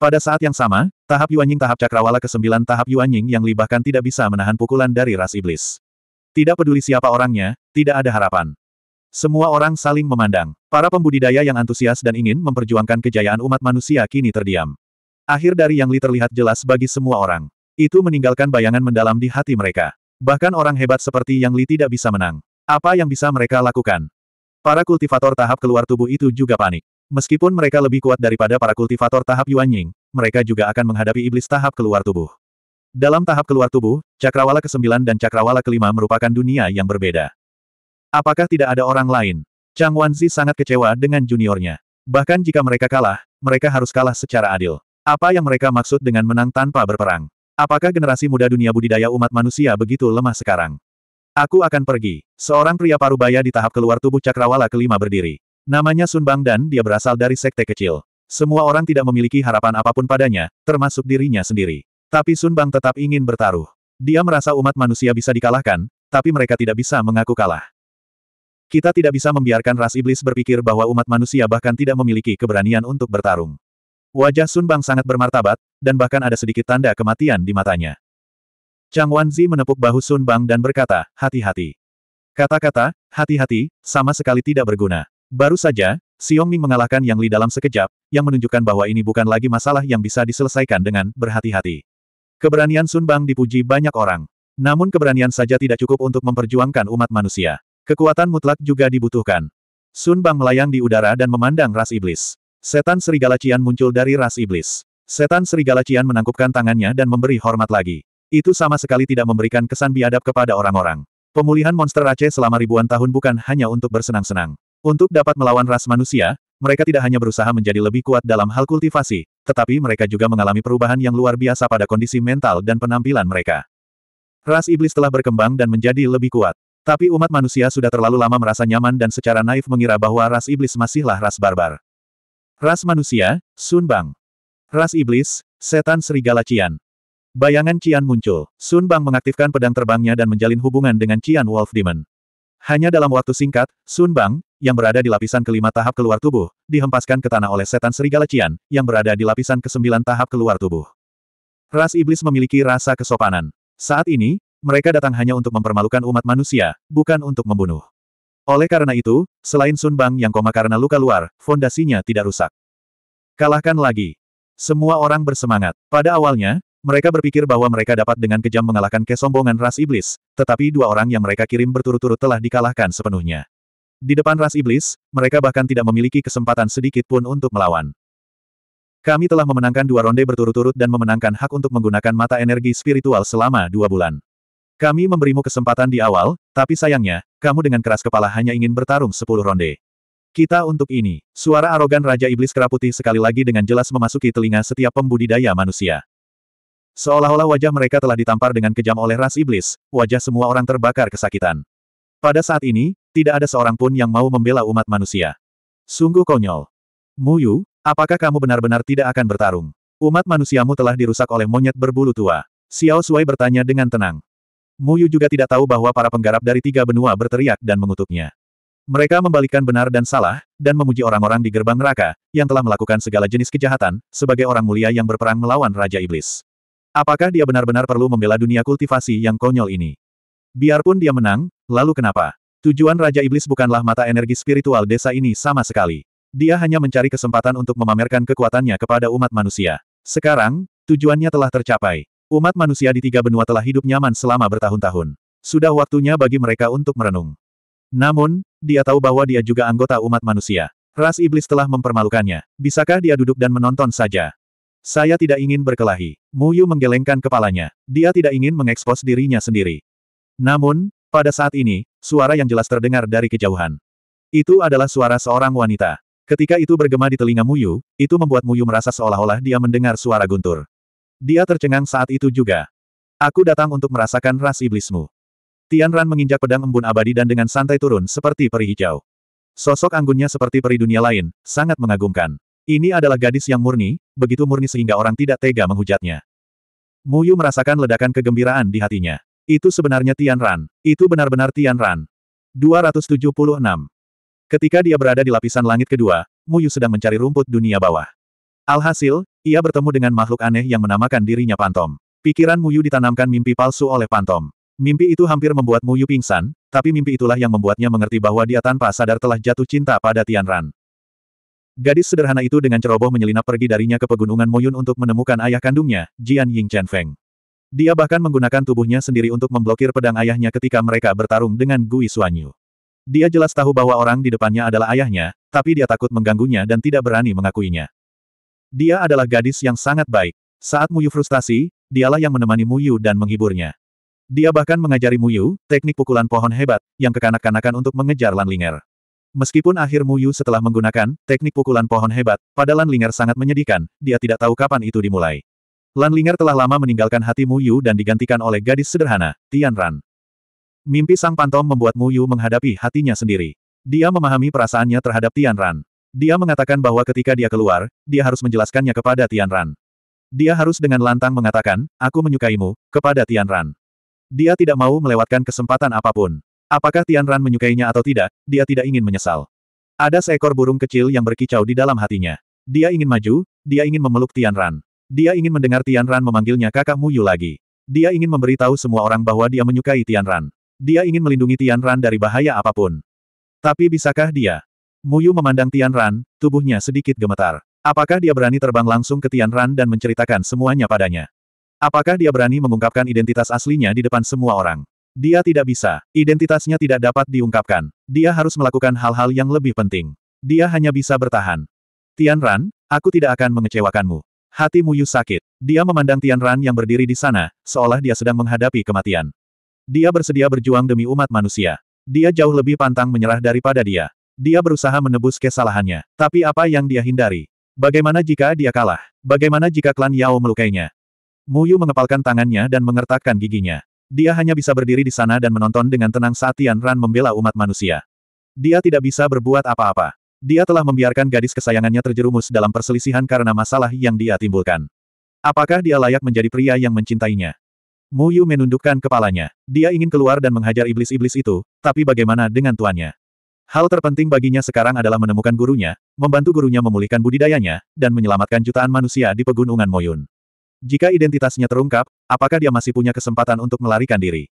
Pada saat yang sama, tahap Yuanying tahap cakrawala ke-9 tahap Yuanying yang Li bahkan tidak bisa menahan pukulan dari ras iblis. Tidak peduli siapa orangnya, tidak ada harapan. Semua orang saling memandang. Para pembudidaya yang antusias dan ingin memperjuangkan kejayaan umat manusia kini terdiam. Akhir dari Yang Li terlihat jelas bagi semua orang. Itu meninggalkan bayangan mendalam di hati mereka. Bahkan orang hebat seperti Yang Li tidak bisa menang. Apa yang bisa mereka lakukan? Para kultivator tahap keluar tubuh itu juga panik. Meskipun mereka lebih kuat daripada para kultivator tahap Yuan Ying, mereka juga akan menghadapi iblis tahap keluar tubuh. Dalam tahap keluar tubuh, cakrawala ke-9 dan cakrawala ke-5 merupakan dunia yang berbeda. Apakah tidak ada orang lain? Chang Wanzi sangat kecewa dengan juniornya. Bahkan jika mereka kalah, mereka harus kalah secara adil. Apa yang mereka maksud dengan menang tanpa berperang? Apakah generasi muda dunia budidaya umat manusia begitu lemah sekarang? Aku akan pergi. Seorang pria parubaya di tahap keluar tubuh cakrawala kelima berdiri. Namanya Sun Bang dan dia berasal dari sekte kecil. Semua orang tidak memiliki harapan apapun padanya, termasuk dirinya sendiri. Tapi Sun Bang tetap ingin bertaruh. Dia merasa umat manusia bisa dikalahkan, tapi mereka tidak bisa mengaku kalah. Kita tidak bisa membiarkan ras iblis berpikir bahwa umat manusia bahkan tidak memiliki keberanian untuk bertarung. Wajah Sun Bang sangat bermartabat, dan bahkan ada sedikit tanda kematian di matanya. Chang Wanzi menepuk bahu Sun Bang dan berkata, hati-hati. Kata-kata, hati-hati, sama sekali tidak berguna. Baru saja, Xiong Ming mengalahkan Yang Li dalam sekejap, yang menunjukkan bahwa ini bukan lagi masalah yang bisa diselesaikan dengan berhati-hati. Keberanian Sun Bang dipuji banyak orang. Namun keberanian saja tidak cukup untuk memperjuangkan umat manusia. Kekuatan mutlak juga dibutuhkan. Sun Bang melayang di udara dan memandang ras iblis. Setan serigala Cian muncul dari ras iblis. Setan serigala Cian menangkupkan tangannya dan memberi hormat lagi. Itu sama sekali tidak memberikan kesan biadab kepada orang-orang. Pemulihan monster Aceh selama ribuan tahun bukan hanya untuk bersenang-senang. Untuk dapat melawan ras manusia, mereka tidak hanya berusaha menjadi lebih kuat dalam hal kultivasi, tetapi mereka juga mengalami perubahan yang luar biasa pada kondisi mental dan penampilan mereka. Ras iblis telah berkembang dan menjadi lebih kuat. Tapi umat manusia sudah terlalu lama merasa nyaman dan secara naif mengira bahwa ras iblis masihlah ras barbar. Ras manusia, Sunbang. Ras iblis, setan serigala Cian. Bayangan Qian muncul. Sun Bang mengaktifkan pedang terbangnya dan menjalin hubungan dengan Qian Wolf Demon. Hanya dalam waktu singkat, Sun Bang, yang berada di lapisan kelima tahap keluar tubuh, dihempaskan ke tanah oleh setan serigala Qian, yang berada di lapisan kesembilan tahap keluar tubuh. Ras iblis memiliki rasa kesopanan. Saat ini, mereka datang hanya untuk mempermalukan umat manusia, bukan untuk membunuh. Oleh karena itu, selain Sun Bang yang koma karena luka luar, fondasinya tidak rusak. Kalahkan lagi. Semua orang bersemangat. Pada awalnya, mereka berpikir bahwa mereka dapat dengan kejam mengalahkan kesombongan ras iblis, tetapi dua orang yang mereka kirim berturut-turut telah dikalahkan sepenuhnya. Di depan ras iblis, mereka bahkan tidak memiliki kesempatan sedikit pun untuk melawan. Kami telah memenangkan dua ronde berturut-turut dan memenangkan hak untuk menggunakan mata energi spiritual selama dua bulan. Kami memberimu kesempatan di awal, tapi sayangnya, kamu dengan keras kepala hanya ingin bertarung sepuluh ronde. Kita untuk ini, suara arogan Raja Iblis Kera Putih sekali lagi dengan jelas memasuki telinga setiap pembudidaya manusia. Seolah-olah wajah mereka telah ditampar dengan kejam oleh ras iblis, wajah semua orang terbakar kesakitan. Pada saat ini, tidak ada seorang pun yang mau membela umat manusia. Sungguh konyol. Muyu, apakah kamu benar-benar tidak akan bertarung? Umat manusiamu telah dirusak oleh monyet berbulu tua. Xiao Suai bertanya dengan tenang. Muyu juga tidak tahu bahwa para penggarap dari tiga benua berteriak dan mengutuknya. Mereka membalikkan benar dan salah, dan memuji orang-orang di gerbang neraka, yang telah melakukan segala jenis kejahatan, sebagai orang mulia yang berperang melawan Raja Iblis. Apakah dia benar-benar perlu membela dunia kultivasi yang konyol ini? Biarpun dia menang, lalu kenapa? Tujuan Raja Iblis bukanlah mata energi spiritual desa ini sama sekali. Dia hanya mencari kesempatan untuk memamerkan kekuatannya kepada umat manusia. Sekarang, tujuannya telah tercapai. Umat manusia di tiga benua telah hidup nyaman selama bertahun-tahun. Sudah waktunya bagi mereka untuk merenung. Namun, dia tahu bahwa dia juga anggota umat manusia. Ras iblis telah mempermalukannya. Bisakah dia duduk dan menonton saja? Saya tidak ingin berkelahi. Mu Yu menggelengkan kepalanya. Dia tidak ingin mengekspos dirinya sendiri. Namun, pada saat ini, suara yang jelas terdengar dari kejauhan. Itu adalah suara seorang wanita. Ketika itu bergema di telinga Mu Yu, itu membuat Mu Yu merasa seolah-olah dia mendengar suara guntur. Dia tercengang saat itu juga. Aku datang untuk merasakan ras iblismu. Tian Ran menginjak pedang embun abadi dan dengan santai turun seperti peri hijau. Sosok anggunnya seperti peri dunia lain, sangat mengagumkan. Ini adalah gadis yang murni, begitu murni sehingga orang tidak tega menghujatnya. Muyu merasakan ledakan kegembiraan di hatinya. Itu sebenarnya Tian Ran. Itu benar-benar Tian Ran. 276. Ketika dia berada di lapisan langit kedua, Muyu sedang mencari rumput dunia bawah. Alhasil, ia bertemu dengan makhluk aneh yang menamakan dirinya Pantom. Pikiran Muyu ditanamkan mimpi palsu oleh Pantom. Mimpi itu hampir membuat Muyu pingsan, tapi mimpi itulah yang membuatnya mengerti bahwa dia tanpa sadar telah jatuh cinta pada Tian Ran. Gadis sederhana itu dengan ceroboh menyelinap pergi darinya ke pegunungan Moyun untuk menemukan ayah kandungnya, Jian Ying Chen Feng. Dia bahkan menggunakan tubuhnya sendiri untuk memblokir pedang ayahnya ketika mereka bertarung dengan Gui Yu. Dia jelas tahu bahwa orang di depannya adalah ayahnya, tapi dia takut mengganggunya dan tidak berani mengakuinya. Dia adalah gadis yang sangat baik. Saat Muyu frustasi, dialah yang menemani Muyu dan menghiburnya. Dia bahkan mengajari Muyu, teknik pukulan pohon hebat, yang kekanak-kanakan untuk mengejar Lan Linger. Meskipun akhir Mu Yu setelah menggunakan teknik pukulan pohon hebat, pada Lan Lingar sangat menyedihkan, dia tidak tahu kapan itu dimulai. Lan Lingar telah lama meninggalkan hati Mu Yu dan digantikan oleh gadis sederhana, Tian Ran. Mimpi sang pantom membuat Mu Yu menghadapi hatinya sendiri. Dia memahami perasaannya terhadap Tian Ran. Dia mengatakan bahwa ketika dia keluar, dia harus menjelaskannya kepada Tian Ran. Dia harus dengan lantang mengatakan, aku menyukaimu, kepada Tian Ran. Dia tidak mau melewatkan kesempatan apapun. Apakah Tian Ran menyukainya atau tidak, dia tidak ingin menyesal. Ada seekor burung kecil yang berkicau di dalam hatinya. Dia ingin maju, dia ingin memeluk Tian Ran. Dia ingin mendengar Tian Ran memanggilnya kakak Muyu lagi. Dia ingin memberitahu semua orang bahwa dia menyukai Tian Ran. Dia ingin melindungi Tian Ran dari bahaya apapun. Tapi bisakah dia? Muyu memandang Tian Ran, tubuhnya sedikit gemetar. Apakah dia berani terbang langsung ke Tian Ran dan menceritakan semuanya padanya? Apakah dia berani mengungkapkan identitas aslinya di depan semua orang? Dia tidak bisa. Identitasnya tidak dapat diungkapkan. Dia harus melakukan hal-hal yang lebih penting. Dia hanya bisa bertahan. Tian Ran, aku tidak akan mengecewakanmu. Hati Muyu sakit. Dia memandang Tian Ran yang berdiri di sana, seolah dia sedang menghadapi kematian. Dia bersedia berjuang demi umat manusia. Dia jauh lebih pantang menyerah daripada dia. Dia berusaha menebus kesalahannya. Tapi apa yang dia hindari? Bagaimana jika dia kalah? Bagaimana jika klan Yao melukainya? Muyu mengepalkan tangannya dan mengertakkan giginya. Dia hanya bisa berdiri di sana dan menonton dengan tenang saat Tian Ran membela umat manusia. Dia tidak bisa berbuat apa-apa. Dia telah membiarkan gadis kesayangannya terjerumus dalam perselisihan karena masalah yang dia timbulkan. Apakah dia layak menjadi pria yang mencintainya? Mu Yu menundukkan kepalanya. Dia ingin keluar dan menghajar iblis-iblis itu, tapi bagaimana dengan tuannya? Hal terpenting baginya sekarang adalah menemukan gurunya, membantu gurunya memulihkan budidayanya, dan menyelamatkan jutaan manusia di pegunungan Moyun. Jika identitasnya terungkap, apakah dia masih punya kesempatan untuk melarikan diri?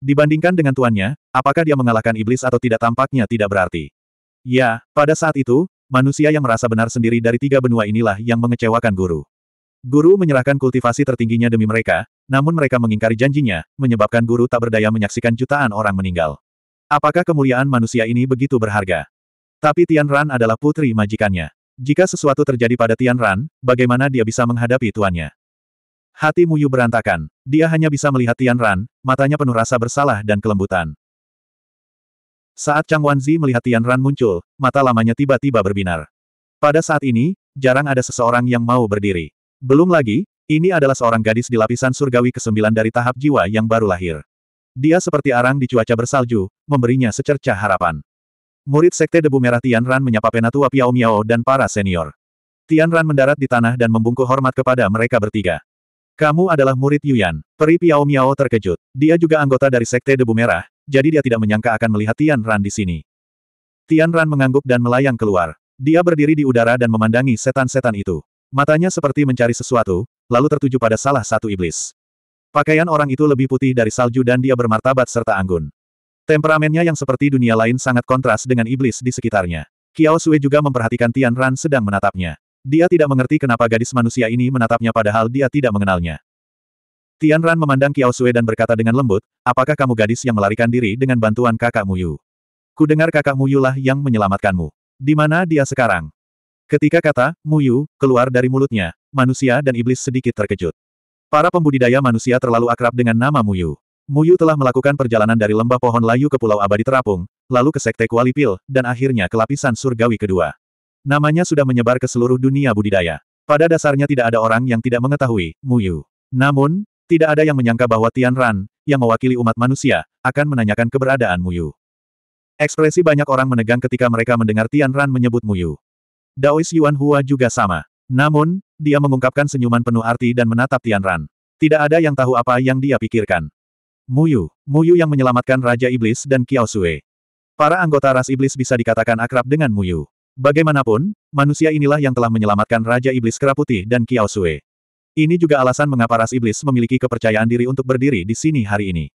Dibandingkan dengan tuannya, apakah dia mengalahkan iblis atau tidak tampaknya tidak berarti. Ya, pada saat itu, manusia yang merasa benar sendiri dari tiga benua inilah yang mengecewakan guru. Guru menyerahkan kultivasi tertingginya demi mereka, namun mereka mengingkari janjinya, menyebabkan guru tak berdaya menyaksikan jutaan orang meninggal. Apakah kemuliaan manusia ini begitu berharga? Tapi Tian Ran adalah putri majikannya. Jika sesuatu terjadi pada Tian Ran, bagaimana dia bisa menghadapi tuannya? Hati Muyu berantakan. Dia hanya bisa melihat Tian Ran, matanya penuh rasa bersalah dan kelembutan. Saat Chang Wanzi melihat Tian Ran muncul, mata lamanya tiba-tiba berbinar. Pada saat ini, jarang ada seseorang yang mau berdiri. Belum lagi, ini adalah seorang gadis di lapisan surgawi ke-9 dari tahap jiwa yang baru lahir. Dia seperti arang di cuaca bersalju, memberinya secerca harapan. Murid Sekte Debu Merah Tian Ran menyapa Penatua Piao Miao dan para senior. Tian Ran mendarat di tanah dan membungkuk hormat kepada mereka bertiga. Kamu adalah murid Yuyan. Peri Piao Miao terkejut. Dia juga anggota dari Sekte Debu Merah, jadi dia tidak menyangka akan melihat Tian Ran di sini. Tian Ran mengangguk dan melayang keluar. Dia berdiri di udara dan memandangi setan-setan itu. Matanya seperti mencari sesuatu, lalu tertuju pada salah satu iblis. Pakaian orang itu lebih putih dari salju dan dia bermartabat serta anggun. Temperamennya yang seperti dunia lain sangat kontras dengan iblis di sekitarnya. Kiao Sui juga memperhatikan Tian Ran sedang menatapnya. Dia tidak mengerti kenapa gadis manusia ini menatapnya padahal dia tidak mengenalnya. Tian Ran memandang Kiao Sui dan berkata dengan lembut, apakah kamu gadis yang melarikan diri dengan bantuan kakakmu Yu? Kudengar kakakmu Yu lah yang menyelamatkanmu. Di mana dia sekarang? Ketika kata, Muyu, keluar dari mulutnya, manusia dan iblis sedikit terkejut. Para pembudidaya manusia terlalu akrab dengan nama Muyu. Muyu telah melakukan perjalanan dari lembah pohon layu ke Pulau Abadi Terapung, lalu ke Sekte Kuali Pil, dan akhirnya ke lapisan surgawi kedua. Namanya sudah menyebar ke seluruh dunia budidaya. Pada dasarnya tidak ada orang yang tidak mengetahui Muyu. Namun, tidak ada yang menyangka bahwa Tian Ran, yang mewakili umat manusia, akan menanyakan keberadaan Muyu. Ekspresi banyak orang menegang ketika mereka mendengar Tian Ran menyebut Muyu. Daois Yuan Hua juga sama. Namun, dia mengungkapkan senyuman penuh arti dan menatap Tian Ran. Tidak ada yang tahu apa yang dia pikirkan. Muyu, Muyu yang menyelamatkan Raja Iblis dan Kiao Sue. Para anggota ras iblis bisa dikatakan akrab dengan Muyu. Bagaimanapun, manusia inilah yang telah menyelamatkan Raja Iblis Keraputi dan Kiao Sue. Ini juga alasan mengapa ras iblis memiliki kepercayaan diri untuk berdiri di sini hari ini.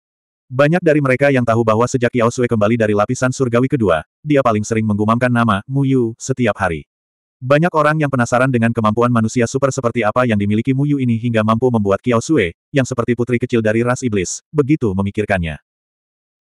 Banyak dari mereka yang tahu bahwa sejak Yao Sui kembali dari lapisan surgawi kedua, dia paling sering menggumamkan nama Muyu setiap hari. Banyak orang yang penasaran dengan kemampuan manusia super seperti apa yang dimiliki Mu Yu ini hingga mampu membuat Kiao Sue, yang seperti putri kecil dari ras iblis, begitu memikirkannya.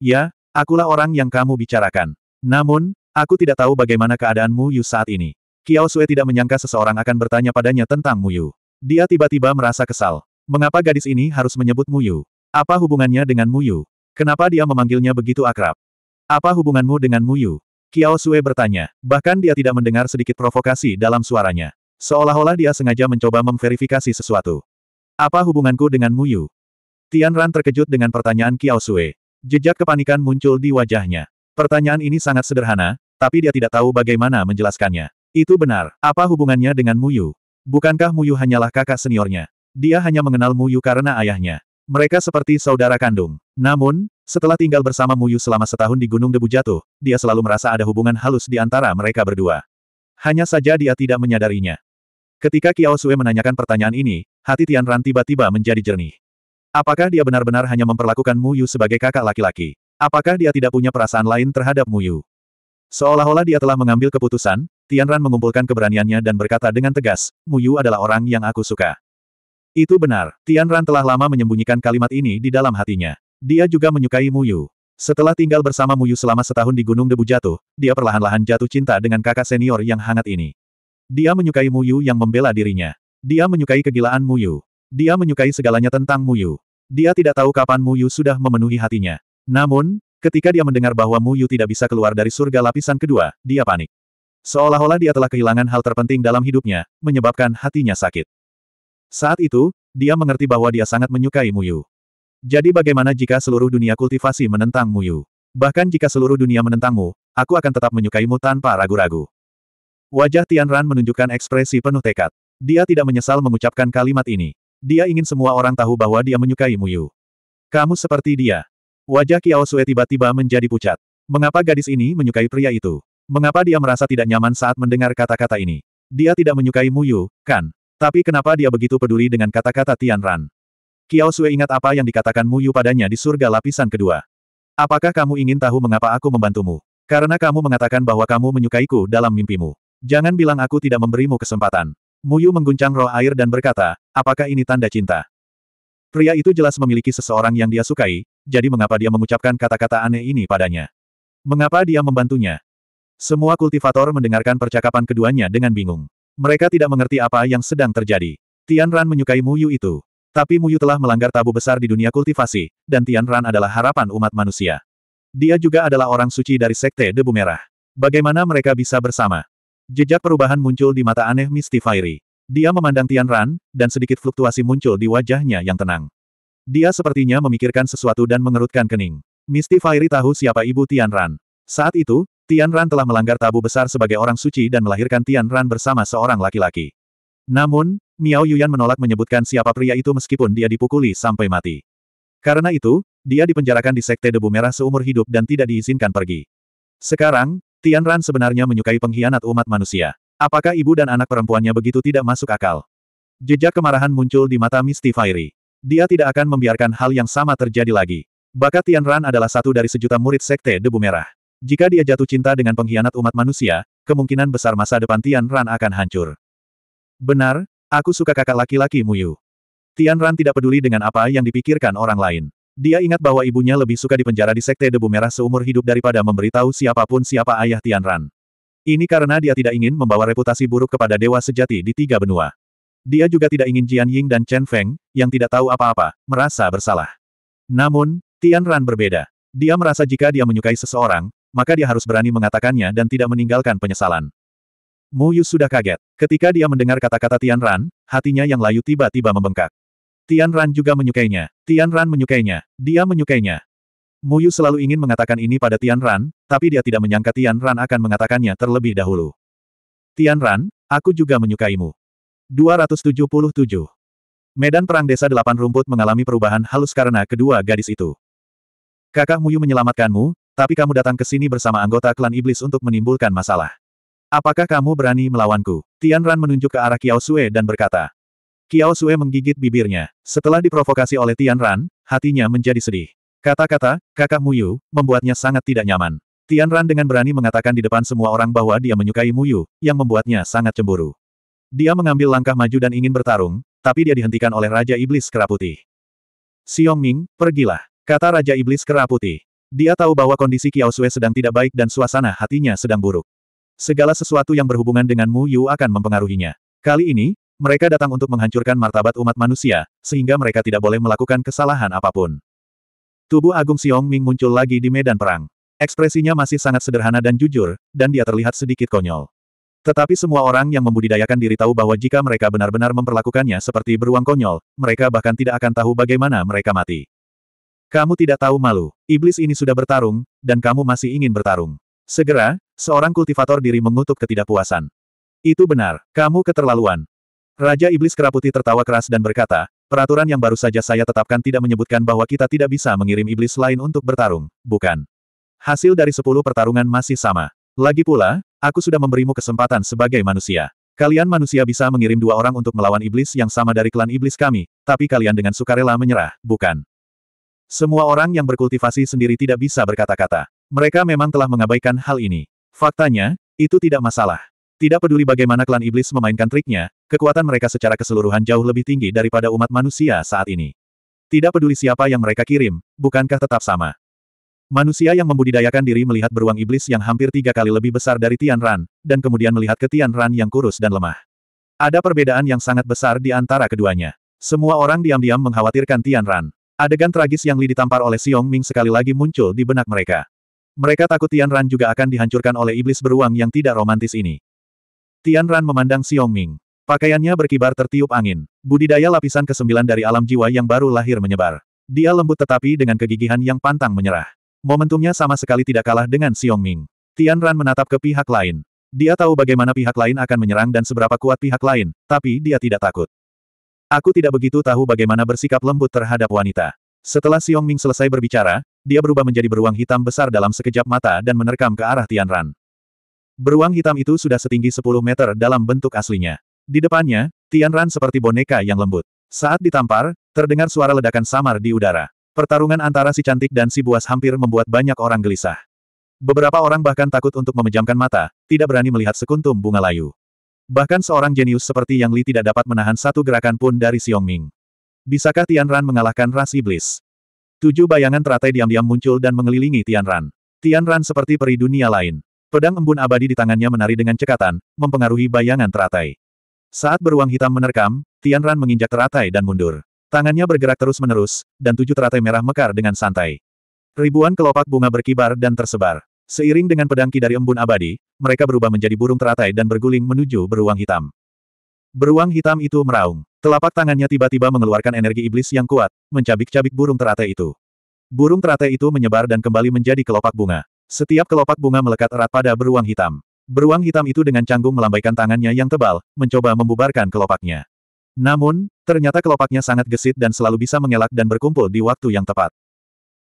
Ya, akulah orang yang kamu bicarakan. Namun, aku tidak tahu bagaimana keadaan Mu Yu saat ini. Kiao Sue tidak menyangka seseorang akan bertanya padanya tentang Mu Yu. Dia tiba-tiba merasa kesal. Mengapa gadis ini harus menyebut Mu Yu? Apa hubungannya dengan Mu Yu? Kenapa dia memanggilnya begitu akrab? Apa hubunganmu dengan Mu Yu? Kiao Sue bertanya. Bahkan dia tidak mendengar sedikit provokasi dalam suaranya. Seolah-olah dia sengaja mencoba memverifikasi sesuatu. Apa hubunganku dengan Mu Yu? Tian Ran terkejut dengan pertanyaan Kiao Sue. Jejak kepanikan muncul di wajahnya. Pertanyaan ini sangat sederhana, tapi dia tidak tahu bagaimana menjelaskannya. Itu benar. Apa hubungannya dengan Mu Yu? Bukankah Mu Yu hanyalah kakak seniornya? Dia hanya mengenal Mu Yu karena ayahnya. Mereka seperti saudara kandung. Namun, setelah tinggal bersama Muyu selama setahun di Gunung Debu Jatuh, dia selalu merasa ada hubungan halus di antara mereka berdua. Hanya saja dia tidak menyadarinya. Ketika Kiao Sue menanyakan pertanyaan ini, hati Tian Ran tiba-tiba menjadi jernih. Apakah dia benar-benar hanya memperlakukan Mu Muyu sebagai kakak laki-laki? Apakah dia tidak punya perasaan lain terhadap Mu Muyu? Seolah-olah dia telah mengambil keputusan, Tian Ran mengumpulkan keberaniannya dan berkata dengan tegas, Mu Muyu adalah orang yang aku suka. Itu benar, Tian Ran telah lama menyembunyikan kalimat ini di dalam hatinya. Dia juga menyukai Mu Yu. Setelah tinggal bersama Mu Yu selama setahun di Gunung Debu Jatuh, dia perlahan-lahan jatuh cinta dengan kakak senior yang hangat ini. Dia menyukai Mu Yu yang membela dirinya. Dia menyukai kegilaan Mu Yu. Dia menyukai segalanya tentang Mu Yu. Dia tidak tahu kapan Mu Yu sudah memenuhi hatinya. Namun, ketika dia mendengar bahwa Mu Yu tidak bisa keluar dari surga lapisan kedua, dia panik. Seolah-olah dia telah kehilangan hal terpenting dalam hidupnya, menyebabkan hatinya sakit. Saat itu, dia mengerti bahwa dia sangat menyukai Muyu. Jadi bagaimana jika seluruh dunia kultivasi menentang Muyu? Bahkan jika seluruh dunia menentangmu, aku akan tetap menyukaimu tanpa ragu-ragu. Wajah Tian Ran menunjukkan ekspresi penuh tekad. Dia tidak menyesal mengucapkan kalimat ini. Dia ingin semua orang tahu bahwa dia menyukai Muyu. Kamu seperti dia. Wajah Kiao Sue tiba-tiba menjadi pucat. Mengapa gadis ini menyukai pria itu? Mengapa dia merasa tidak nyaman saat mendengar kata-kata ini? Dia tidak menyukai Muyu, kan? Tapi kenapa dia begitu peduli dengan kata-kata Tian Ran? Kiao Sue ingat apa yang dikatakan Mu Yu padanya di surga lapisan kedua. Apakah kamu ingin tahu mengapa aku membantumu? Karena kamu mengatakan bahwa kamu menyukaiku dalam mimpimu. Jangan bilang aku tidak memberimu kesempatan. Mu Yu mengguncang roh air dan berkata, apakah ini tanda cinta? Pria itu jelas memiliki seseorang yang dia sukai, jadi mengapa dia mengucapkan kata-kata aneh ini padanya? Mengapa dia membantunya? Semua kultivator mendengarkan percakapan keduanya dengan bingung. Mereka tidak mengerti apa yang sedang terjadi. Tian Ran menyukai Mu Yu itu. Tapi Mu Yu telah melanggar tabu besar di dunia kultivasi, dan Tian Ran adalah harapan umat manusia. Dia juga adalah orang suci dari Sekte Debu Merah. Bagaimana mereka bisa bersama? Jejak perubahan muncul di mata aneh Misty Fairy. Dia memandang Tian Ran, dan sedikit fluktuasi muncul di wajahnya yang tenang. Dia sepertinya memikirkan sesuatu dan mengerutkan kening. Misty Fairy tahu siapa ibu Tian Ran. Saat itu, Tian Ran telah melanggar tabu besar sebagai orang suci dan melahirkan Tian Ran bersama seorang laki-laki. Namun, Miao Yuyan menolak menyebutkan siapa pria itu meskipun dia dipukuli sampai mati. Karena itu, dia dipenjarakan di Sekte Debu Merah seumur hidup dan tidak diizinkan pergi. Sekarang, Tian Ran sebenarnya menyukai pengkhianat umat manusia. Apakah ibu dan anak perempuannya begitu tidak masuk akal? Jejak kemarahan muncul di mata Misty Fairy. Dia tidak akan membiarkan hal yang sama terjadi lagi. Bakat Tian Ran adalah satu dari sejuta murid Sekte Debu Merah. Jika dia jatuh cinta dengan pengkhianat umat manusia, kemungkinan besar masa depan Tian Ran akan hancur. Benar, aku suka kakak laki-laki Muyu. Tian Ran tidak peduli dengan apa yang dipikirkan orang lain. Dia ingat bahwa ibunya lebih suka dipenjara di sekte debu merah seumur hidup daripada memberitahu siapapun siapa ayah Tian Ran. Ini karena dia tidak ingin membawa reputasi buruk kepada dewa sejati di tiga benua. Dia juga tidak ingin Jian Ying dan Chen Feng, yang tidak tahu apa-apa, merasa bersalah. Namun, Tian Ran berbeda. Dia merasa jika dia menyukai seseorang, maka dia harus berani mengatakannya dan tidak meninggalkan penyesalan. Mu Yu sudah kaget. Ketika dia mendengar kata-kata Tian Ran, hatinya yang layu tiba-tiba membengkak. Tian Ran juga menyukainya. Tian Ran menyukainya. Dia menyukainya. Mu Yu selalu ingin mengatakan ini pada Tian Ran, tapi dia tidak menyangka Tian Ran akan mengatakannya terlebih dahulu. Tian Ran, aku juga menyukaimu. 277. Medan Perang Desa Delapan Rumput mengalami perubahan halus karena kedua gadis itu. Kakak Muyu menyelamatkanmu, tapi kamu datang ke sini bersama anggota klan iblis untuk menimbulkan masalah. Apakah kamu berani melawanku? Tian Ran menunjuk ke arah Kiao Sue dan berkata. Kiao Sue menggigit bibirnya. Setelah diprovokasi oleh Tian Ran, hatinya menjadi sedih. Kata-kata, kakak Muyu, membuatnya sangat tidak nyaman. Tian Ran dengan berani mengatakan di depan semua orang bahwa dia menyukai Muyu, yang membuatnya sangat cemburu. Dia mengambil langkah maju dan ingin bertarung, tapi dia dihentikan oleh Raja Iblis Kera Putih. Xiong Ming, pergilah, kata Raja Iblis Kera Putih. Dia tahu bahwa kondisi Qiao Sui sedang tidak baik dan suasana hatinya sedang buruk. Segala sesuatu yang berhubungan dengan Mu Yu akan mempengaruhinya. Kali ini, mereka datang untuk menghancurkan martabat umat manusia, sehingga mereka tidak boleh melakukan kesalahan apapun. Tubuh Agung Xiong Ming muncul lagi di medan perang. Ekspresinya masih sangat sederhana dan jujur, dan dia terlihat sedikit konyol. Tetapi semua orang yang membudidayakan diri tahu bahwa jika mereka benar-benar memperlakukannya seperti beruang konyol, mereka bahkan tidak akan tahu bagaimana mereka mati. Kamu tidak tahu malu, iblis ini sudah bertarung, dan kamu masih ingin bertarung. Segera, seorang kultivator diri mengutuk ketidakpuasan. Itu benar, kamu keterlaluan. Raja Iblis Keraputi tertawa keras dan berkata, peraturan yang baru saja saya tetapkan tidak menyebutkan bahwa kita tidak bisa mengirim iblis lain untuk bertarung, bukan. Hasil dari sepuluh pertarungan masih sama. Lagi pula, aku sudah memberimu kesempatan sebagai manusia. Kalian manusia bisa mengirim dua orang untuk melawan iblis yang sama dari klan iblis kami, tapi kalian dengan sukarela menyerah, bukan. Semua orang yang berkultivasi sendiri tidak bisa berkata-kata. Mereka memang telah mengabaikan hal ini. Faktanya, itu tidak masalah. Tidak peduli bagaimana klan iblis memainkan triknya, kekuatan mereka secara keseluruhan jauh lebih tinggi daripada umat manusia saat ini. Tidak peduli siapa yang mereka kirim, bukankah tetap sama? Manusia yang membudidayakan diri melihat beruang iblis yang hampir tiga kali lebih besar dari Tian Ran, dan kemudian melihat ke Tian Ran yang kurus dan lemah. Ada perbedaan yang sangat besar di antara keduanya. Semua orang diam-diam mengkhawatirkan Tian Ran. Adegan tragis yang Li ditampar oleh Xiong Ming sekali lagi muncul di benak mereka. Mereka takut Tian Ran juga akan dihancurkan oleh iblis beruang yang tidak romantis ini. Tian Ran memandang Xiong Ming. Pakaiannya berkibar tertiup angin. Budidaya lapisan ke-9 dari alam jiwa yang baru lahir menyebar. Dia lembut tetapi dengan kegigihan yang pantang menyerah. Momentumnya sama sekali tidak kalah dengan Xiong Ming. Tian Ran menatap ke pihak lain. Dia tahu bagaimana pihak lain akan menyerang dan seberapa kuat pihak lain, tapi dia tidak takut. Aku tidak begitu tahu bagaimana bersikap lembut terhadap wanita. Setelah Xiong Ming selesai berbicara, dia berubah menjadi beruang hitam besar dalam sekejap mata dan menerkam ke arah Tian Ran. Beruang hitam itu sudah setinggi 10 meter dalam bentuk aslinya. Di depannya, Tian Ran seperti boneka yang lembut. Saat ditampar, terdengar suara ledakan samar di udara. Pertarungan antara si cantik dan si buas hampir membuat banyak orang gelisah. Beberapa orang bahkan takut untuk memejamkan mata, tidak berani melihat sekuntum bunga layu. Bahkan seorang jenius seperti Yang Li tidak dapat menahan satu gerakan pun dari Yongming. Bisakah Tian Ran mengalahkan ras iblis? Tujuh bayangan teratai diam-diam muncul dan mengelilingi Tian Ran. Tian Ran seperti peri dunia lain. Pedang embun abadi di tangannya menari dengan cekatan, mempengaruhi bayangan teratai. Saat beruang hitam menerkam, Tian Ran menginjak teratai dan mundur. Tangannya bergerak terus-menerus, dan tujuh teratai merah mekar dengan santai. Ribuan kelopak bunga berkibar dan tersebar. Seiring dengan pedangki dari embun abadi, mereka berubah menjadi burung teratai dan berguling menuju beruang hitam. Beruang hitam itu meraung. Telapak tangannya tiba-tiba mengeluarkan energi iblis yang kuat, mencabik-cabik burung teratai itu. Burung teratai itu menyebar dan kembali menjadi kelopak bunga. Setiap kelopak bunga melekat erat pada beruang hitam. Beruang hitam itu dengan canggung melambaikan tangannya yang tebal, mencoba membubarkan kelopaknya. Namun, ternyata kelopaknya sangat gesit dan selalu bisa mengelak dan berkumpul di waktu yang tepat.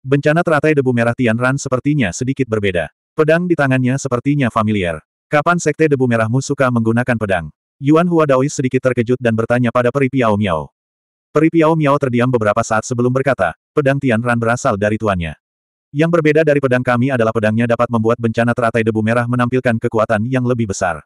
Bencana teratai debu merah Tian Ran sepertinya sedikit berbeda. Pedang di tangannya sepertinya familiar. Kapan sekte debu merahmu suka menggunakan pedang? Yuan Hua Daois sedikit terkejut dan bertanya pada Peri Piao Miao. Peri Piao Miao terdiam beberapa saat sebelum berkata, pedang Tian Ran berasal dari tuannya. Yang berbeda dari pedang kami adalah pedangnya dapat membuat bencana teratai debu merah menampilkan kekuatan yang lebih besar.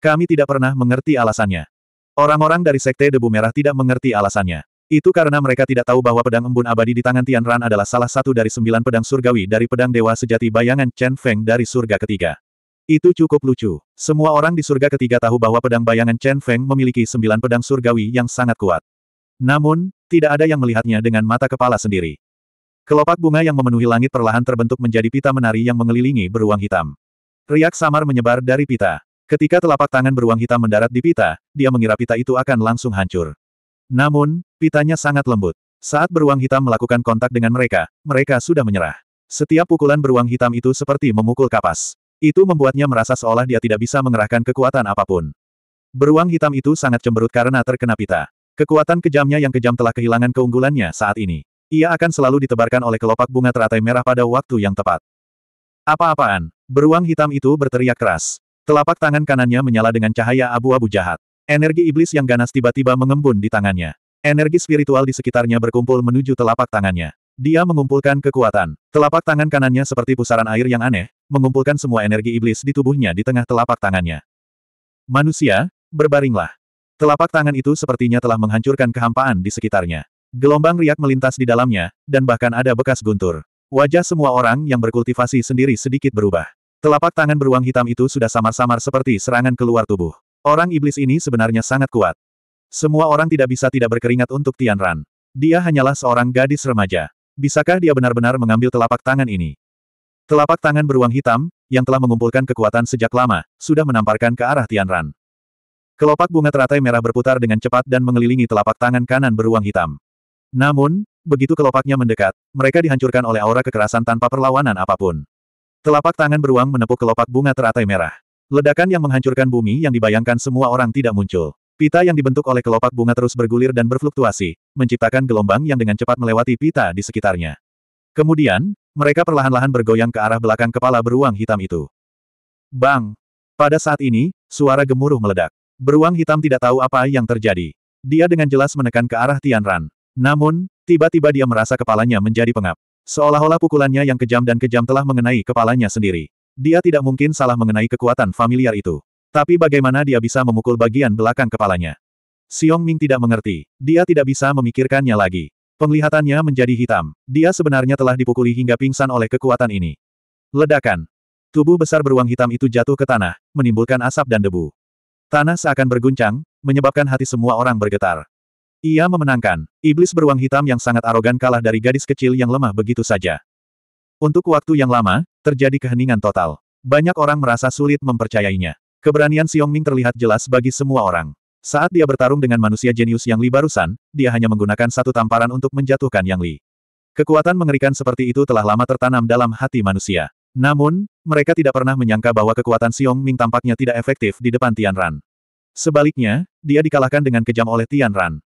Kami tidak pernah mengerti alasannya. Orang-orang dari sekte debu merah tidak mengerti alasannya. Itu karena mereka tidak tahu bahwa pedang embun abadi di tangan Tian Ran adalah salah satu dari sembilan pedang surgawi dari pedang dewa sejati bayangan Chen Feng dari surga ketiga. Itu cukup lucu. Semua orang di surga ketiga tahu bahwa pedang bayangan Chen Feng memiliki sembilan pedang surgawi yang sangat kuat. Namun, tidak ada yang melihatnya dengan mata kepala sendiri. Kelopak bunga yang memenuhi langit perlahan terbentuk menjadi pita menari yang mengelilingi beruang hitam. Riak samar menyebar dari pita. Ketika telapak tangan beruang hitam mendarat di pita, dia mengira pita itu akan langsung hancur. Namun, Pitanya sangat lembut. Saat beruang hitam melakukan kontak dengan mereka, mereka sudah menyerah. Setiap pukulan beruang hitam itu seperti memukul kapas. Itu membuatnya merasa seolah dia tidak bisa mengerahkan kekuatan apapun. Beruang hitam itu sangat cemberut karena terkena pita. Kekuatan kejamnya yang kejam telah kehilangan keunggulannya saat ini. Ia akan selalu ditebarkan oleh kelopak bunga teratai merah pada waktu yang tepat. Apa-apaan? Beruang hitam itu berteriak keras. Telapak tangan kanannya menyala dengan cahaya abu-abu jahat. Energi iblis yang ganas tiba-tiba mengembun di tangannya. Energi spiritual di sekitarnya berkumpul menuju telapak tangannya. Dia mengumpulkan kekuatan. Telapak tangan kanannya seperti pusaran air yang aneh, mengumpulkan semua energi iblis di tubuhnya di tengah telapak tangannya. Manusia, berbaringlah. Telapak tangan itu sepertinya telah menghancurkan kehampaan di sekitarnya. Gelombang riak melintas di dalamnya, dan bahkan ada bekas guntur. Wajah semua orang yang berkultivasi sendiri sedikit berubah. Telapak tangan beruang hitam itu sudah samar-samar seperti serangan keluar tubuh. Orang iblis ini sebenarnya sangat kuat. Semua orang tidak bisa tidak berkeringat untuk Tian Ran. Dia hanyalah seorang gadis remaja. Bisakah dia benar-benar mengambil telapak tangan ini? Telapak tangan beruang hitam, yang telah mengumpulkan kekuatan sejak lama, sudah menamparkan ke arah Tian Ran. Kelopak bunga teratai merah berputar dengan cepat dan mengelilingi telapak tangan kanan beruang hitam. Namun, begitu kelopaknya mendekat, mereka dihancurkan oleh aura kekerasan tanpa perlawanan apapun. Telapak tangan beruang menepuk kelopak bunga teratai merah. Ledakan yang menghancurkan bumi yang dibayangkan semua orang tidak muncul. Pita yang dibentuk oleh kelopak bunga terus bergulir dan berfluktuasi, menciptakan gelombang yang dengan cepat melewati pita di sekitarnya. Kemudian, mereka perlahan-lahan bergoyang ke arah belakang kepala beruang hitam itu. Bang! Pada saat ini, suara gemuruh meledak. Beruang hitam tidak tahu apa yang terjadi. Dia dengan jelas menekan ke arah Tian Ran. Namun, tiba-tiba dia merasa kepalanya menjadi pengap. Seolah-olah pukulannya yang kejam dan kejam telah mengenai kepalanya sendiri. Dia tidak mungkin salah mengenai kekuatan familiar itu. Tapi bagaimana dia bisa memukul bagian belakang kepalanya? Xiong Ming tidak mengerti. Dia tidak bisa memikirkannya lagi. Penglihatannya menjadi hitam. Dia sebenarnya telah dipukuli hingga pingsan oleh kekuatan ini. Ledakan. Tubuh besar beruang hitam itu jatuh ke tanah, menimbulkan asap dan debu. Tanah seakan berguncang, menyebabkan hati semua orang bergetar. Ia memenangkan. Iblis beruang hitam yang sangat arogan kalah dari gadis kecil yang lemah begitu saja. Untuk waktu yang lama, terjadi keheningan total. Banyak orang merasa sulit mempercayainya. Keberanian Xiong Ming terlihat jelas bagi semua orang. Saat dia bertarung dengan manusia jenius Yang Li barusan, dia hanya menggunakan satu tamparan untuk menjatuhkan Yang Li. Kekuatan mengerikan seperti itu telah lama tertanam dalam hati manusia. Namun, mereka tidak pernah menyangka bahwa kekuatan Xiong Ming tampaknya tidak efektif di depan Tian Ran. Sebaliknya, dia dikalahkan dengan kejam oleh Tian Ran.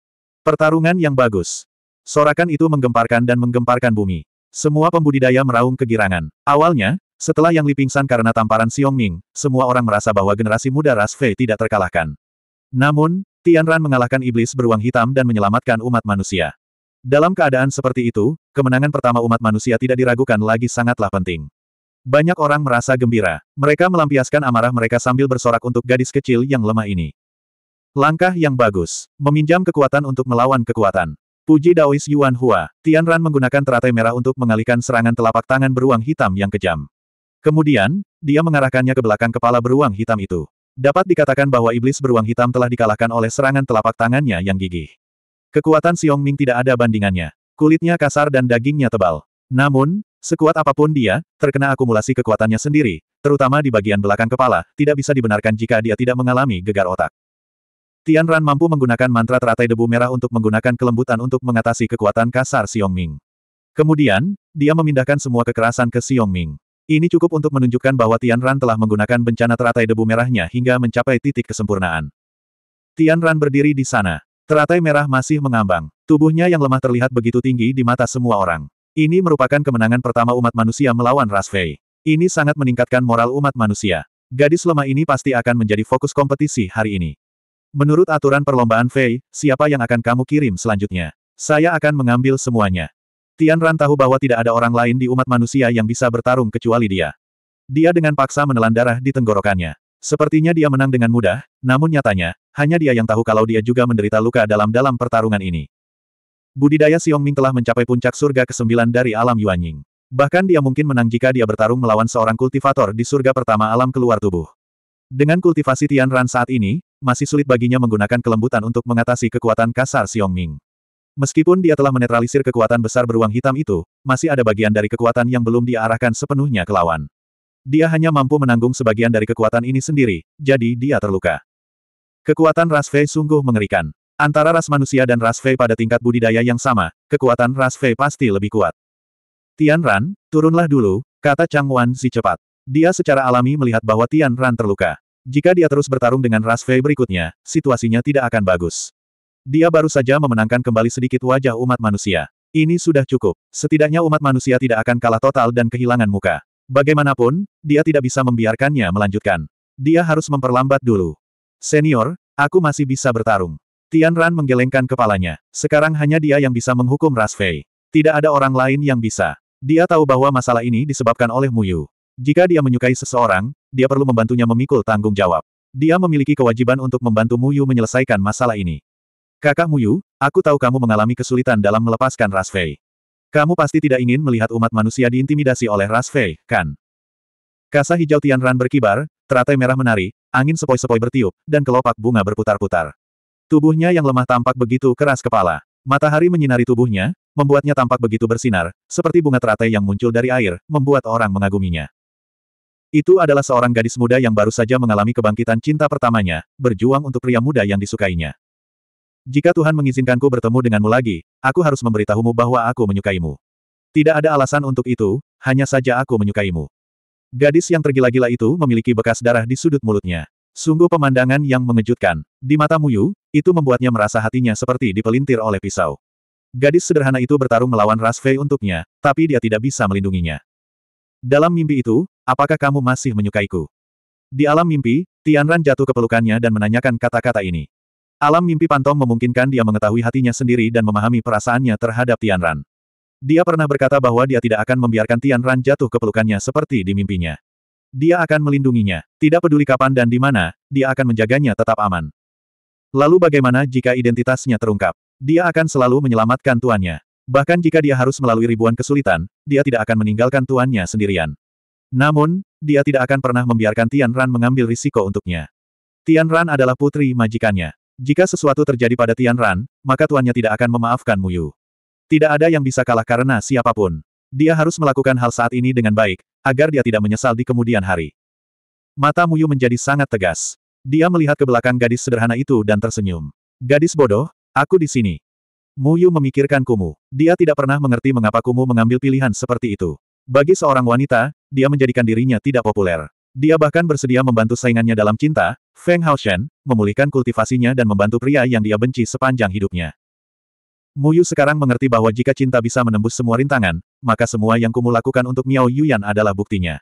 Pertarungan yang bagus. Sorakan itu menggemparkan dan menggemparkan bumi. Semua pembudidaya meraung kegirangan. Awalnya, setelah Yang Li pingsan karena tamparan Xiong Ming, semua orang merasa bahwa generasi muda Ras Fei tidak terkalahkan. Namun, Tian Ran mengalahkan iblis beruang hitam dan menyelamatkan umat manusia. Dalam keadaan seperti itu, kemenangan pertama umat manusia tidak diragukan lagi sangatlah penting. Banyak orang merasa gembira. Mereka melampiaskan amarah mereka sambil bersorak untuk gadis kecil yang lemah ini. Langkah yang bagus. Meminjam kekuatan untuk melawan kekuatan. Puji Daois Yuan Hua, Tian Ran menggunakan teratai merah untuk mengalihkan serangan telapak tangan beruang hitam yang kejam. Kemudian, dia mengarahkannya ke belakang kepala beruang hitam itu. Dapat dikatakan bahwa iblis beruang hitam telah dikalahkan oleh serangan telapak tangannya yang gigih. Kekuatan Xiong Ming tidak ada bandingannya. Kulitnya kasar dan dagingnya tebal. Namun, sekuat apapun dia, terkena akumulasi kekuatannya sendiri, terutama di bagian belakang kepala, tidak bisa dibenarkan jika dia tidak mengalami gegar otak. Tian Ran mampu menggunakan mantra teratai debu merah untuk menggunakan kelembutan untuk mengatasi kekuatan kasar Xiong Ming. Kemudian, dia memindahkan semua kekerasan ke Xiong Ming. Ini cukup untuk menunjukkan bahwa Tian Ran telah menggunakan bencana teratai debu merahnya hingga mencapai titik kesempurnaan. Tian Ran berdiri di sana. Teratai merah masih mengambang. Tubuhnya yang lemah terlihat begitu tinggi di mata semua orang. Ini merupakan kemenangan pertama umat manusia melawan Ras Fei. Ini sangat meningkatkan moral umat manusia. Gadis lemah ini pasti akan menjadi fokus kompetisi hari ini. Menurut aturan perlombaan Fei, siapa yang akan kamu kirim selanjutnya? Saya akan mengambil semuanya. Tian Ran tahu bahwa tidak ada orang lain di umat manusia yang bisa bertarung kecuali dia. Dia dengan paksa menelan darah di tenggorokannya. Sepertinya dia menang dengan mudah, namun nyatanya, hanya dia yang tahu kalau dia juga menderita luka dalam-dalam pertarungan ini. Budidaya Xiong Ming telah mencapai puncak surga ke-9 dari alam Yuanying. Bahkan dia mungkin menang jika dia bertarung melawan seorang kultivator di surga pertama alam keluar tubuh. Dengan kultivasi Tian Ran saat ini, masih sulit baginya menggunakan kelembutan untuk mengatasi kekuatan kasar Xiong Ming. Meskipun dia telah menetralisir kekuatan besar beruang hitam itu, masih ada bagian dari kekuatan yang belum diarahkan sepenuhnya ke lawan. Dia hanya mampu menanggung sebagian dari kekuatan ini sendiri, jadi dia terluka. Kekuatan ras Fei sungguh mengerikan. Antara ras manusia dan ras Fei pada tingkat budidaya yang sama, kekuatan ras Fei pasti lebih kuat. Tian Ran, turunlah dulu, kata Chang Wan si cepat. Dia secara alami melihat bahwa Tian Ran terluka. Jika dia terus bertarung dengan ras Fei berikutnya, situasinya tidak akan bagus. Dia baru saja memenangkan kembali sedikit wajah umat manusia. Ini sudah cukup. Setidaknya umat manusia tidak akan kalah total dan kehilangan muka. Bagaimanapun, dia tidak bisa membiarkannya melanjutkan. Dia harus memperlambat dulu. Senior, aku masih bisa bertarung. Tian Ran menggelengkan kepalanya. Sekarang hanya dia yang bisa menghukum Ras Fei. Tidak ada orang lain yang bisa. Dia tahu bahwa masalah ini disebabkan oleh Muyu. Jika dia menyukai seseorang, dia perlu membantunya memikul tanggung jawab. Dia memiliki kewajiban untuk membantu Muyu menyelesaikan masalah ini. Kakak Muyu, aku tahu kamu mengalami kesulitan dalam melepaskan Ras Fei. Kamu pasti tidak ingin melihat umat manusia diintimidasi oleh Ras Fei, kan? Kasa hijau Tianran berkibar, teratai merah menari, angin sepoi-sepoi bertiup, dan kelopak bunga berputar-putar. Tubuhnya yang lemah tampak begitu keras kepala. Matahari menyinari tubuhnya, membuatnya tampak begitu bersinar, seperti bunga teratai yang muncul dari air, membuat orang mengaguminya. Itu adalah seorang gadis muda yang baru saja mengalami kebangkitan cinta pertamanya, berjuang untuk pria muda yang disukainya. Jika Tuhan mengizinkanku bertemu denganmu lagi, aku harus memberitahumu bahwa aku menyukaimu. Tidak ada alasan untuk itu, hanya saja aku menyukaimu. Gadis yang tergila-gila itu memiliki bekas darah di sudut mulutnya. Sungguh pemandangan yang mengejutkan. Di mata Muyu, itu membuatnya merasa hatinya seperti dipelintir oleh pisau. Gadis sederhana itu bertarung melawan Rasvei untuknya, tapi dia tidak bisa melindunginya. Dalam mimpi itu, apakah kamu masih menyukaiku? Di alam mimpi, Tianran jatuh ke pelukannya dan menanyakan kata-kata ini. Alam mimpi Pantom memungkinkan dia mengetahui hatinya sendiri dan memahami perasaannya terhadap Tian Ran. Dia pernah berkata bahwa dia tidak akan membiarkan Tian Ran jatuh ke pelukannya seperti di mimpinya. Dia akan melindunginya, tidak peduli kapan dan di mana, dia akan menjaganya tetap aman. Lalu bagaimana jika identitasnya terungkap? Dia akan selalu menyelamatkan tuannya. Bahkan jika dia harus melalui ribuan kesulitan, dia tidak akan meninggalkan tuannya sendirian. Namun, dia tidak akan pernah membiarkan Tian Ran mengambil risiko untuknya. Tian Ran adalah putri majikannya. Jika sesuatu terjadi pada Tian Ran, maka tuannya tidak akan memaafkan Mu Yu. Tidak ada yang bisa kalah karena siapapun. Dia harus melakukan hal saat ini dengan baik, agar dia tidak menyesal di kemudian hari. Mata Mu Yu menjadi sangat tegas. Dia melihat ke belakang gadis sederhana itu dan tersenyum. Gadis bodoh, aku di sini. Mu Yu memikirkan Kumu. Dia tidak pernah mengerti mengapa Kumu mengambil pilihan seperti itu. Bagi seorang wanita, dia menjadikan dirinya tidak populer. Dia bahkan bersedia membantu saingannya dalam cinta, Feng Haoshen, memulihkan kultivasinya dan membantu pria yang dia benci sepanjang hidupnya. Mu Yu sekarang mengerti bahwa jika cinta bisa menembus semua rintangan, maka semua yang Kumu lakukan untuk Miao Yuyan adalah buktinya.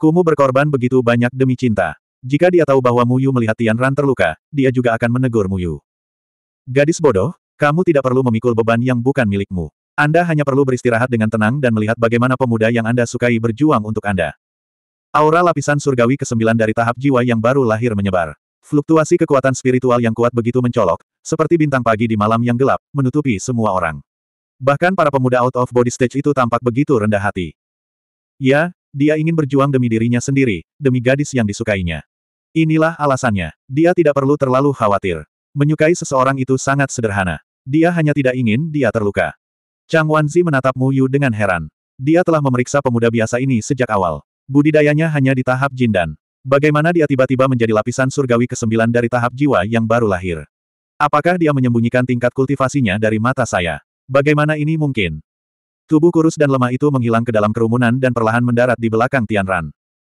Kumu berkorban begitu banyak demi cinta. Jika dia tahu bahwa Mu Yu melihat Tian Ran terluka, dia juga akan menegur Mu Yu. Gadis bodoh, kamu tidak perlu memikul beban yang bukan milikmu. Anda hanya perlu beristirahat dengan tenang dan melihat bagaimana pemuda yang Anda sukai berjuang untuk Anda. Aura lapisan surgawi ke-9 dari tahap jiwa yang baru lahir menyebar. Fluktuasi kekuatan spiritual yang kuat begitu mencolok, seperti bintang pagi di malam yang gelap, menutupi semua orang. Bahkan para pemuda out of body stage itu tampak begitu rendah hati. Ya, dia ingin berjuang demi dirinya sendiri, demi gadis yang disukainya. Inilah alasannya, dia tidak perlu terlalu khawatir. Menyukai seseorang itu sangat sederhana. Dia hanya tidak ingin dia terluka. Chang Wanzi menatap Mu Yu dengan heran. Dia telah memeriksa pemuda biasa ini sejak awal. Budidayanya hanya di tahap jindan. Bagaimana dia tiba-tiba menjadi lapisan surgawi ke-9 dari tahap jiwa yang baru lahir? Apakah dia menyembunyikan tingkat kultivasinya dari mata saya? Bagaimana ini mungkin? Tubuh kurus dan lemah itu menghilang ke dalam kerumunan dan perlahan mendarat di belakang Tian Ran.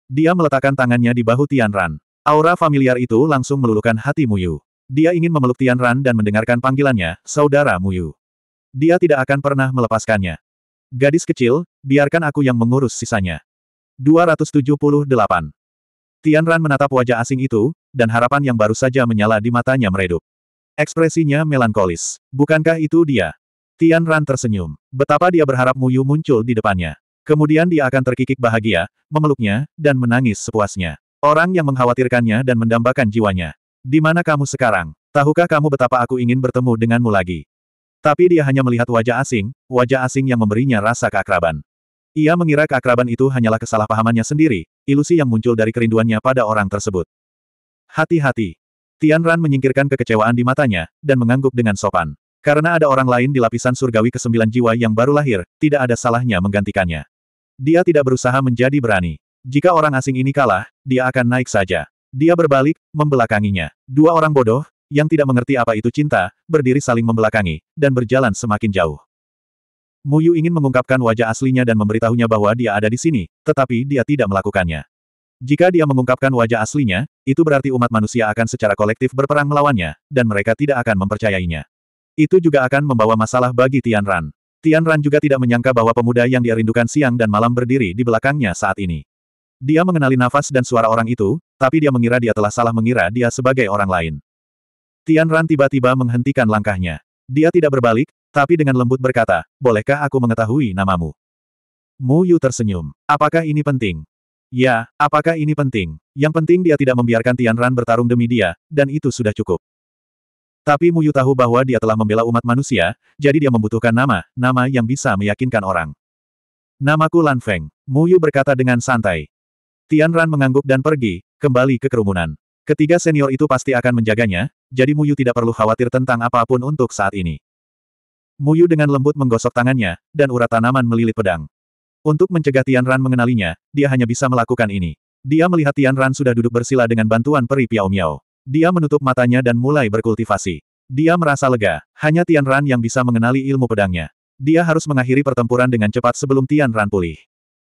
Dia meletakkan tangannya di bahu Tian Ran. Aura familiar itu langsung meluluhkan hati Muyu. Dia ingin memeluk Tian Ran dan mendengarkan panggilannya, Saudara Muyu. Dia tidak akan pernah melepaskannya. Gadis kecil, biarkan aku yang mengurus sisanya. 278. Ran menatap wajah asing itu, dan harapan yang baru saja menyala di matanya meredup. Ekspresinya melankolis. Bukankah itu dia? Tian Ran tersenyum. Betapa dia berharap Mu Yu muncul di depannya. Kemudian dia akan terkikik bahagia, memeluknya, dan menangis sepuasnya. Orang yang mengkhawatirkannya dan mendambakan jiwanya. Di mana kamu sekarang? Tahukah kamu betapa aku ingin bertemu denganmu lagi? Tapi dia hanya melihat wajah asing, wajah asing yang memberinya rasa keakraban. Ia mengira keakraban itu hanyalah kesalahpahamannya sendiri, ilusi yang muncul dari kerinduannya pada orang tersebut. Hati-hati. Tian Ran menyingkirkan kekecewaan di matanya, dan mengangguk dengan sopan. Karena ada orang lain di lapisan surgawi ke-9 jiwa yang baru lahir, tidak ada salahnya menggantikannya. Dia tidak berusaha menjadi berani. Jika orang asing ini kalah, dia akan naik saja. Dia berbalik, membelakanginya. Dua orang bodoh, yang tidak mengerti apa itu cinta, berdiri saling membelakangi, dan berjalan semakin jauh. Muyu ingin mengungkapkan wajah aslinya dan memberitahunya bahwa dia ada di sini, tetapi dia tidak melakukannya. Jika dia mengungkapkan wajah aslinya, itu berarti umat manusia akan secara kolektif berperang melawannya, dan mereka tidak akan mempercayainya. Itu juga akan membawa masalah bagi Tian Ran. Tian Ran juga tidak menyangka bahwa pemuda yang dia rindukan siang dan malam berdiri di belakangnya saat ini. Dia mengenali nafas dan suara orang itu, tapi dia mengira dia telah salah mengira dia sebagai orang lain. Tian Ran tiba-tiba menghentikan langkahnya. Dia tidak berbalik, tapi dengan lembut berkata, bolehkah aku mengetahui namamu? Mu Yu tersenyum. Apakah ini penting? Ya, apakah ini penting? Yang penting dia tidak membiarkan Tian Ran bertarung demi dia, dan itu sudah cukup. Tapi Mu Yu tahu bahwa dia telah membela umat manusia, jadi dia membutuhkan nama, nama yang bisa meyakinkan orang. Namaku Lan Feng, Mu Yu berkata dengan santai. Tian Ran mengangguk dan pergi, kembali ke kerumunan. Ketiga senior itu pasti akan menjaganya, jadi Mu Yu tidak perlu khawatir tentang apapun untuk saat ini. Muyu dengan lembut menggosok tangannya, dan urat tanaman melilit pedang. Untuk mencegah Tian Ran mengenalinya, dia hanya bisa melakukan ini. Dia melihat Tian Ran sudah duduk bersila dengan bantuan peri Piao Miao. Dia menutup matanya dan mulai berkultivasi. Dia merasa lega, hanya Tian Ran yang bisa mengenali ilmu pedangnya. Dia harus mengakhiri pertempuran dengan cepat sebelum Tian Ran pulih.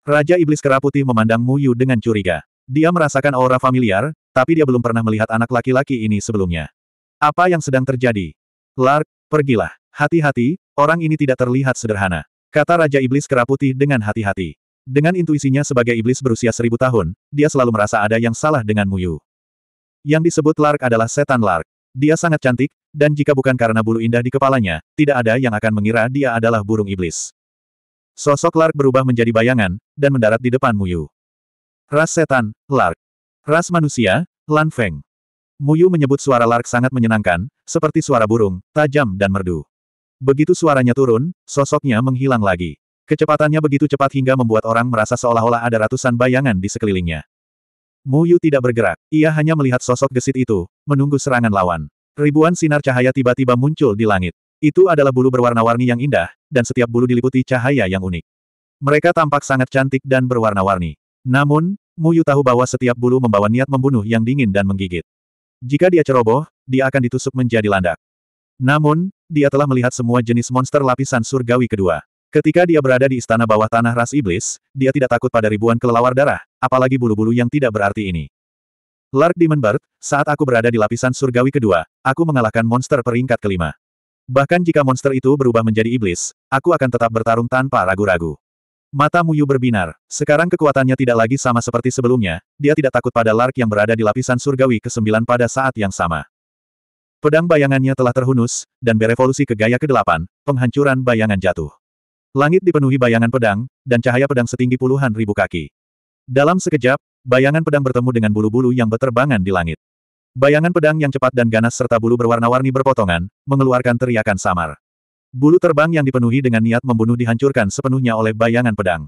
Raja Iblis Kera Putih memandang Muyu dengan curiga. Dia merasakan aura familiar, tapi dia belum pernah melihat anak laki-laki ini sebelumnya. Apa yang sedang terjadi? Lark, pergilah. Hati-hati, orang ini tidak terlihat sederhana. Kata Raja Iblis Keraputi dengan hati-hati. Dengan intuisinya sebagai iblis berusia seribu tahun, dia selalu merasa ada yang salah dengan Muyu. Yang disebut Lark adalah setan Lark. Dia sangat cantik, dan jika bukan karena bulu indah di kepalanya, tidak ada yang akan mengira dia adalah burung iblis. Sosok Lark berubah menjadi bayangan, dan mendarat di depan Muyu. Ras setan, Lark. Ras manusia, Lan Feng. Muyu menyebut suara Lark sangat menyenangkan, seperti suara burung, tajam dan merdu. Begitu suaranya turun, sosoknya menghilang lagi. Kecepatannya begitu cepat hingga membuat orang merasa seolah-olah ada ratusan bayangan di sekelilingnya. Mu Yu tidak bergerak, ia hanya melihat sosok gesit itu, menunggu serangan lawan. Ribuan sinar cahaya tiba-tiba muncul di langit. Itu adalah bulu berwarna-warni yang indah, dan setiap bulu diliputi cahaya yang unik. Mereka tampak sangat cantik dan berwarna-warni. Namun, Mu Yu tahu bahwa setiap bulu membawa niat membunuh yang dingin dan menggigit. Jika dia ceroboh, dia akan ditusuk menjadi landak. Namun, dia telah melihat semua jenis monster lapisan surgawi kedua. Ketika dia berada di istana bawah tanah ras iblis, dia tidak takut pada ribuan kelelawar darah, apalagi bulu-bulu yang tidak berarti ini. Lark Demon Bird, saat aku berada di lapisan surgawi kedua, aku mengalahkan monster peringkat kelima. Bahkan jika monster itu berubah menjadi iblis, aku akan tetap bertarung tanpa ragu-ragu. Mata Muyu berbinar. Sekarang kekuatannya tidak lagi sama seperti sebelumnya, dia tidak takut pada Lark yang berada di lapisan surgawi ke-9 pada saat yang sama. Pedang bayangannya telah terhunus, dan berevolusi ke gaya kedelapan, penghancuran bayangan jatuh. Langit dipenuhi bayangan pedang, dan cahaya pedang setinggi puluhan ribu kaki. Dalam sekejap, bayangan pedang bertemu dengan bulu-bulu yang berterbangan di langit. Bayangan pedang yang cepat dan ganas serta bulu berwarna-warni berpotongan, mengeluarkan teriakan samar. Bulu terbang yang dipenuhi dengan niat membunuh dihancurkan sepenuhnya oleh bayangan pedang.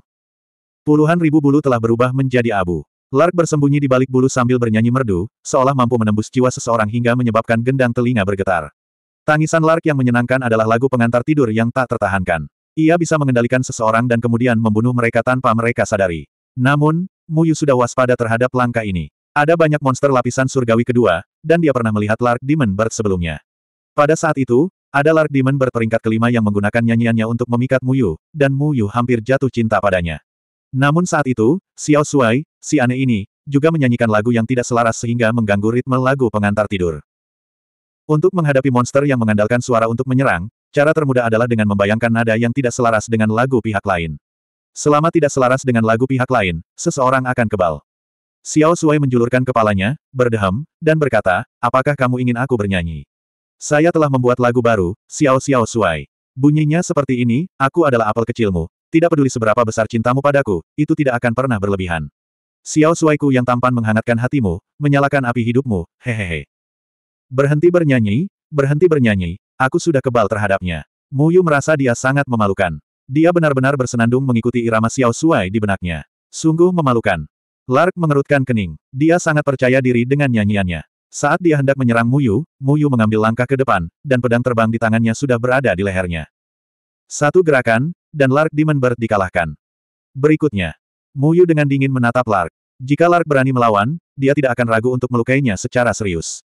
Puluhan ribu bulu telah berubah menjadi abu. Lark bersembunyi di balik bulu sambil bernyanyi merdu, seolah mampu menembus jiwa seseorang hingga menyebabkan gendang telinga bergetar. Tangisan Lark yang menyenangkan adalah lagu pengantar tidur yang tak tertahankan. Ia bisa mengendalikan seseorang dan kemudian membunuh mereka tanpa mereka sadari. Namun, Muyu sudah waspada terhadap langkah ini. Ada banyak monster lapisan surgawi kedua, dan dia pernah melihat Lark Demon Bird sebelumnya. Pada saat itu, ada Lark Demon Bird peringkat kelima yang menggunakan nyanyiannya untuk memikat Muyu, dan Muyu hampir jatuh cinta padanya. Namun saat itu, Xiao Suai, Si aneh ini, juga menyanyikan lagu yang tidak selaras sehingga mengganggu ritme lagu pengantar tidur. Untuk menghadapi monster yang mengandalkan suara untuk menyerang, cara termudah adalah dengan membayangkan nada yang tidak selaras dengan lagu pihak lain. Selama tidak selaras dengan lagu pihak lain, seseorang akan kebal. Xiao Sui menjulurkan kepalanya, berdehem, dan berkata, apakah kamu ingin aku bernyanyi? Saya telah membuat lagu baru, Xiao Xiao Sui. Bunyinya seperti ini, aku adalah apel kecilmu. Tidak peduli seberapa besar cintamu padaku, itu tidak akan pernah berlebihan. Xiao Suaiku yang tampan menghangatkan hatimu, menyalakan api hidupmu, hehehe. Berhenti bernyanyi, berhenti bernyanyi, aku sudah kebal terhadapnya. Mu Yu merasa dia sangat memalukan. Dia benar-benar bersenandung mengikuti irama Xiao Suai di benaknya. Sungguh memalukan. Lark mengerutkan kening. Dia sangat percaya diri dengan nyanyiannya. Saat dia hendak menyerang Muyu, Muyu mengambil langkah ke depan, dan pedang terbang di tangannya sudah berada di lehernya. Satu gerakan, dan Lark Demon Bird dikalahkan. Berikutnya, Muyu dengan dingin menatap Lark. Jika Lark berani melawan, dia tidak akan ragu untuk melukainya secara serius.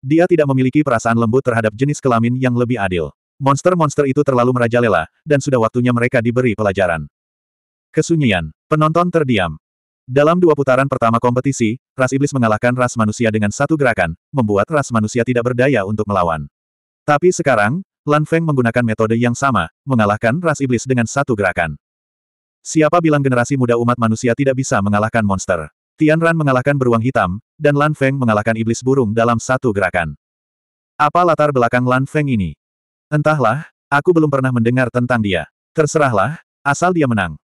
Dia tidak memiliki perasaan lembut terhadap jenis kelamin yang lebih adil. Monster-monster itu terlalu merajalela, dan sudah waktunya mereka diberi pelajaran. Kesunyian. Penonton terdiam. Dalam dua putaran pertama kompetisi, ras iblis mengalahkan ras manusia dengan satu gerakan, membuat ras manusia tidak berdaya untuk melawan. Tapi sekarang, Lan Feng menggunakan metode yang sama, mengalahkan ras iblis dengan satu gerakan. Siapa bilang generasi muda umat manusia tidak bisa mengalahkan monster? Tian Ran mengalahkan beruang hitam, dan Lan Feng mengalahkan iblis burung dalam satu gerakan. Apa latar belakang Lan Feng ini? Entahlah, aku belum pernah mendengar tentang dia. Terserahlah, asal dia menang.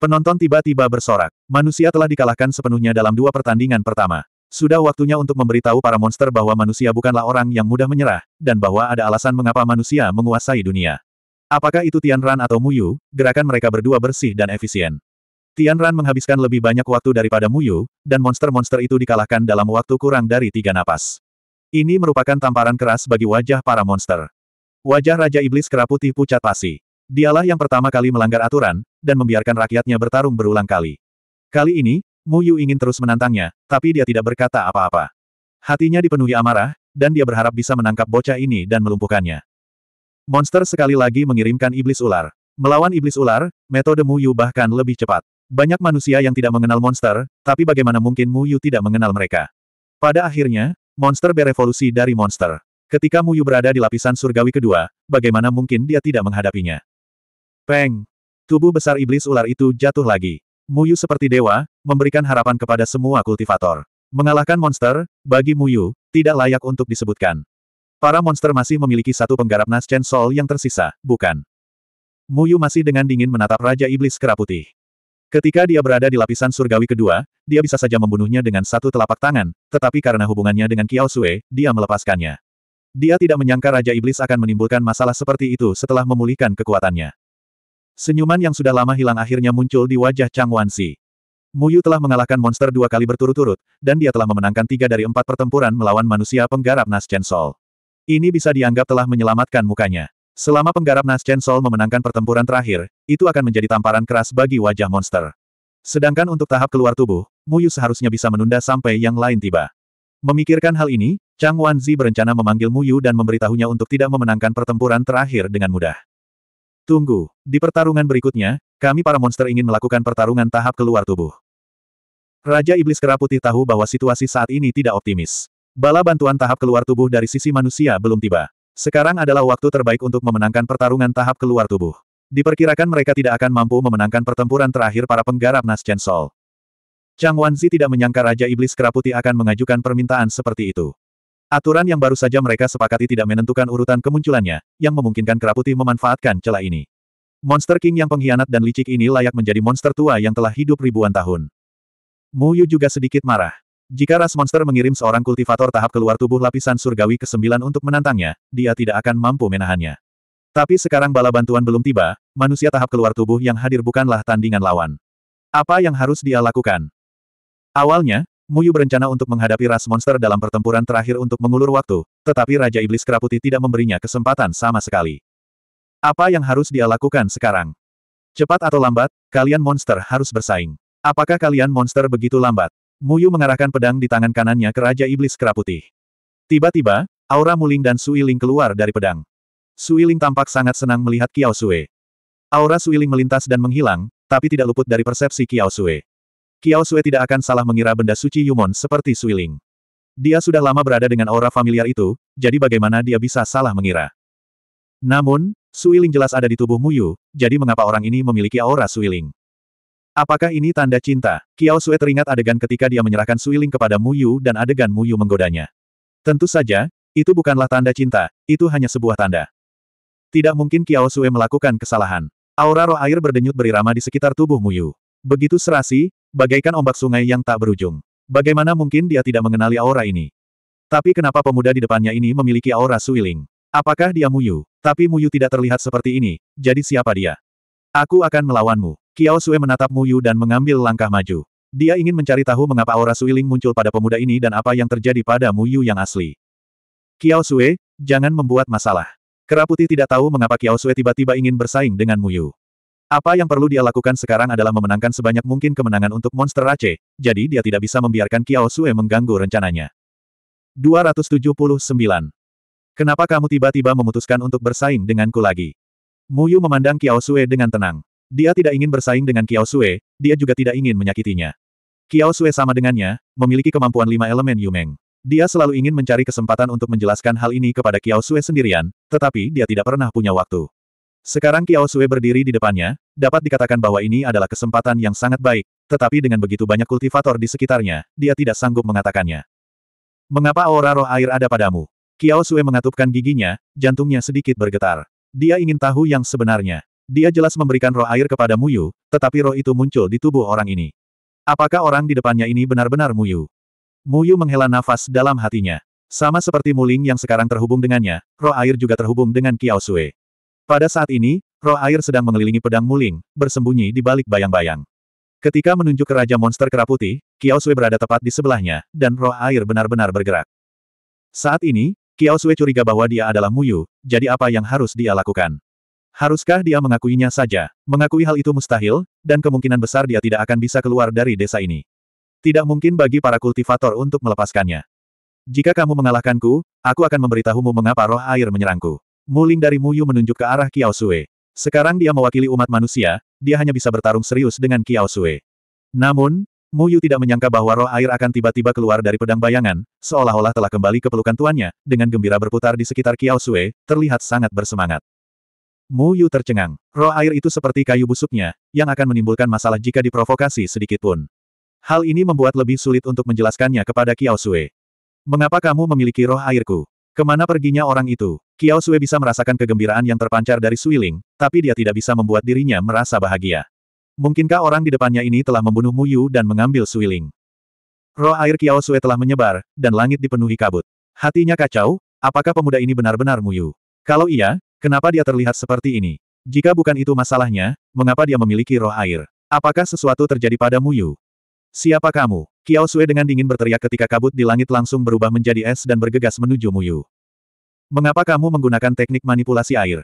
Penonton tiba-tiba bersorak. Manusia telah dikalahkan sepenuhnya dalam dua pertandingan pertama. Sudah waktunya untuk memberitahu para monster bahwa manusia bukanlah orang yang mudah menyerah, dan bahwa ada alasan mengapa manusia menguasai dunia. Apakah itu Tian Ran atau Muyu, gerakan mereka berdua bersih dan efisien. Tian Ran menghabiskan lebih banyak waktu daripada Muyu, dan monster-monster itu dikalahkan dalam waktu kurang dari tiga napas. Ini merupakan tamparan keras bagi wajah para monster. Wajah Raja Iblis kera putih pucat pasi. Dialah yang pertama kali melanggar aturan, dan membiarkan rakyatnya bertarung berulang kali. Kali ini, Muyu ingin terus menantangnya, tapi dia tidak berkata apa-apa. Hatinya dipenuhi amarah, dan dia berharap bisa menangkap bocah ini dan melumpuhkannya. Monster sekali lagi mengirimkan iblis ular. Melawan iblis ular, metode Mu Yu bahkan lebih cepat. Banyak manusia yang tidak mengenal monster, tapi bagaimana mungkin Mu Yu tidak mengenal mereka? Pada akhirnya, monster berevolusi dari monster. Ketika Mu Yu berada di lapisan surgawi kedua, bagaimana mungkin dia tidak menghadapinya? Peng! Tubuh besar iblis ular itu jatuh lagi. Mu Yu seperti dewa, memberikan harapan kepada semua kultivator. Mengalahkan monster, bagi Mu Yu, tidak layak untuk disebutkan. Para monster masih memiliki satu penggarap Naschen Soul yang tersisa, bukan? Muyu masih dengan dingin menatap Raja Iblis Kera Putih. Ketika dia berada di lapisan surgawi kedua, dia bisa saja membunuhnya dengan satu telapak tangan, tetapi karena hubungannya dengan Kiao Sue, dia melepaskannya. Dia tidak menyangka Raja Iblis akan menimbulkan masalah seperti itu setelah memulihkan kekuatannya. Senyuman yang sudah lama hilang akhirnya muncul di wajah Chang Wanxi. Muyu telah mengalahkan monster dua kali berturut-turut, dan dia telah memenangkan tiga dari empat pertempuran melawan manusia penggarap Naschen Soul. Ini bisa dianggap telah menyelamatkan mukanya. Selama penggarap Nas Chen Sol memenangkan pertempuran terakhir, itu akan menjadi tamparan keras bagi wajah monster. Sedangkan untuk tahap keluar tubuh, Mu Muyu seharusnya bisa menunda sampai yang lain tiba. Memikirkan hal ini, Chang Wan Zi berencana memanggil Mu Yu dan memberitahunya untuk tidak memenangkan pertempuran terakhir dengan mudah. Tunggu, di pertarungan berikutnya, kami para monster ingin melakukan pertarungan tahap keluar tubuh. Raja Iblis Kera Putih tahu bahwa situasi saat ini tidak optimis. Bala bantuan tahap keluar tubuh dari sisi manusia belum tiba. Sekarang adalah waktu terbaik untuk memenangkan pertarungan tahap keluar tubuh. Diperkirakan mereka tidak akan mampu memenangkan pertempuran terakhir para penggarap Nas Chen Sol. Chang Wanzi tidak menyangka Raja Iblis Keraputi akan mengajukan permintaan seperti itu. Aturan yang baru saja mereka sepakati tidak menentukan urutan kemunculannya, yang memungkinkan Keraputi memanfaatkan celah ini. Monster King yang pengkhianat dan licik ini layak menjadi monster tua yang telah hidup ribuan tahun. Mu Yu juga sedikit marah. Jika ras monster mengirim seorang kultivator tahap keluar tubuh lapisan surgawi ke-9 untuk menantangnya, dia tidak akan mampu menahannya. Tapi sekarang bala bantuan belum tiba, manusia tahap keluar tubuh yang hadir bukanlah tandingan lawan. Apa yang harus dia lakukan? Awalnya, Muyu berencana untuk menghadapi ras monster dalam pertempuran terakhir untuk mengulur waktu, tetapi Raja Iblis Keraputi tidak memberinya kesempatan sama sekali. Apa yang harus dia lakukan sekarang? Cepat atau lambat, kalian monster harus bersaing. Apakah kalian monster begitu lambat? Muyu mengarahkan pedang di tangan kanannya ke Raja Iblis Keraputi. Tiba-tiba, aura Muling dan Suiling keluar dari pedang. Suiling tampak sangat senang melihat Kiao Sue. Aura Suiling melintas dan menghilang, tapi tidak luput dari persepsi Kiao Sue. Kiao Sue tidak akan salah mengira benda suci Yumon seperti Suiling. Dia sudah lama berada dengan aura familiar itu, jadi bagaimana dia bisa salah mengira. Namun, Suiling jelas ada di tubuh Muyu, jadi mengapa orang ini memiliki aura Suiling? Apakah ini tanda cinta? Kiao Sue teringat adegan ketika dia menyerahkan Suiling kepada Mu Yu dan adegan Mu Yu menggodanya. Tentu saja, itu bukanlah tanda cinta, itu hanya sebuah tanda. Tidak mungkin Kiao Sue melakukan kesalahan. Aura roh air berdenyut berirama di sekitar tubuh Mu Yu, Begitu serasi, bagaikan ombak sungai yang tak berujung. Bagaimana mungkin dia tidak mengenali aura ini? Tapi kenapa pemuda di depannya ini memiliki aura Suiling? Apakah dia Mu Yu? Tapi Mu Yu tidak terlihat seperti ini, jadi siapa dia? Aku akan melawanmu. Kiao Sue menatap Mu Yu dan mengambil langkah maju. Dia ingin mencari tahu mengapa aura Suiling muncul pada pemuda ini dan apa yang terjadi pada Mu Yu yang asli. Kiao Sue, jangan membuat masalah. Keraputi tidak tahu mengapa Kiao Sue tiba-tiba ingin bersaing dengan Mu Yu. Apa yang perlu dia lakukan sekarang adalah memenangkan sebanyak mungkin kemenangan untuk monster Rache, jadi dia tidak bisa membiarkan Kiao Sue mengganggu rencananya. 279. Kenapa kamu tiba-tiba memutuskan untuk bersaing denganku lagi? Mu Yu memandang Kiao Sue dengan tenang. Dia tidak ingin bersaing dengan Kiao Sue, dia juga tidak ingin menyakitinya. Kiao Sue sama dengannya, memiliki kemampuan lima elemen Yumeng. Dia selalu ingin mencari kesempatan untuk menjelaskan hal ini kepada Kiao Sue sendirian, tetapi dia tidak pernah punya waktu. Sekarang Kiao Sue berdiri di depannya, dapat dikatakan bahwa ini adalah kesempatan yang sangat baik, tetapi dengan begitu banyak kultivator di sekitarnya, dia tidak sanggup mengatakannya. Mengapa aura roh air ada padamu? Kiao Sue mengatupkan giginya, jantungnya sedikit bergetar. Dia ingin tahu yang sebenarnya. Dia jelas memberikan roh air kepada Muyu, tetapi roh itu muncul di tubuh orang ini. Apakah orang di depannya ini benar-benar Muyu? Muyu menghela nafas dalam hatinya. Sama seperti Muling yang sekarang terhubung dengannya, roh air juga terhubung dengan Kiao Sui. Pada saat ini, roh air sedang mengelilingi pedang Muling, bersembunyi di balik bayang-bayang. Ketika menunjuk ke Raja Monster Kera Putih, Kiao Sui berada tepat di sebelahnya, dan roh air benar-benar bergerak. Saat ini, Kiao Sui curiga bahwa dia adalah Muyu, jadi apa yang harus dia lakukan? Haruskah dia mengakuinya saja? Mengakui hal itu mustahil, dan kemungkinan besar dia tidak akan bisa keluar dari desa ini. Tidak mungkin bagi para kultivator untuk melepaskannya. Jika kamu mengalahkanku, aku akan memberitahumu mengapa roh air menyerangku. Muling dari Muyu menunjuk ke arah Kiao Sue. Sekarang dia mewakili umat manusia, dia hanya bisa bertarung serius dengan Kiao Sue. Namun, Muyu tidak menyangka bahwa roh air akan tiba-tiba keluar dari pedang bayangan, seolah-olah telah kembali ke pelukan tuannya, dengan gembira berputar di sekitar Kiao Sue, terlihat sangat bersemangat. Mu Yu tercengang. Roh air itu seperti kayu busuknya, yang akan menimbulkan masalah jika diprovokasi sedikitpun. Hal ini membuat lebih sulit untuk menjelaskannya kepada Kiao Sui. Mengapa kamu memiliki roh airku? Kemana perginya orang itu? Kiao Sui bisa merasakan kegembiraan yang terpancar dari Suiling, tapi dia tidak bisa membuat dirinya merasa bahagia. Mungkinkah orang di depannya ini telah membunuh Mu Yu dan mengambil Suiling? Roh air Kiao Sui telah menyebar, dan langit dipenuhi kabut. Hatinya kacau, apakah pemuda ini benar-benar Mu Yu? Kalau iya, Kenapa dia terlihat seperti ini? Jika bukan itu masalahnya, mengapa dia memiliki roh air? Apakah sesuatu terjadi pada Muyu? Siapa kamu? Kiao Sue dengan dingin berteriak ketika kabut di langit langsung berubah menjadi es dan bergegas menuju Muyu. Mengapa kamu menggunakan teknik manipulasi air?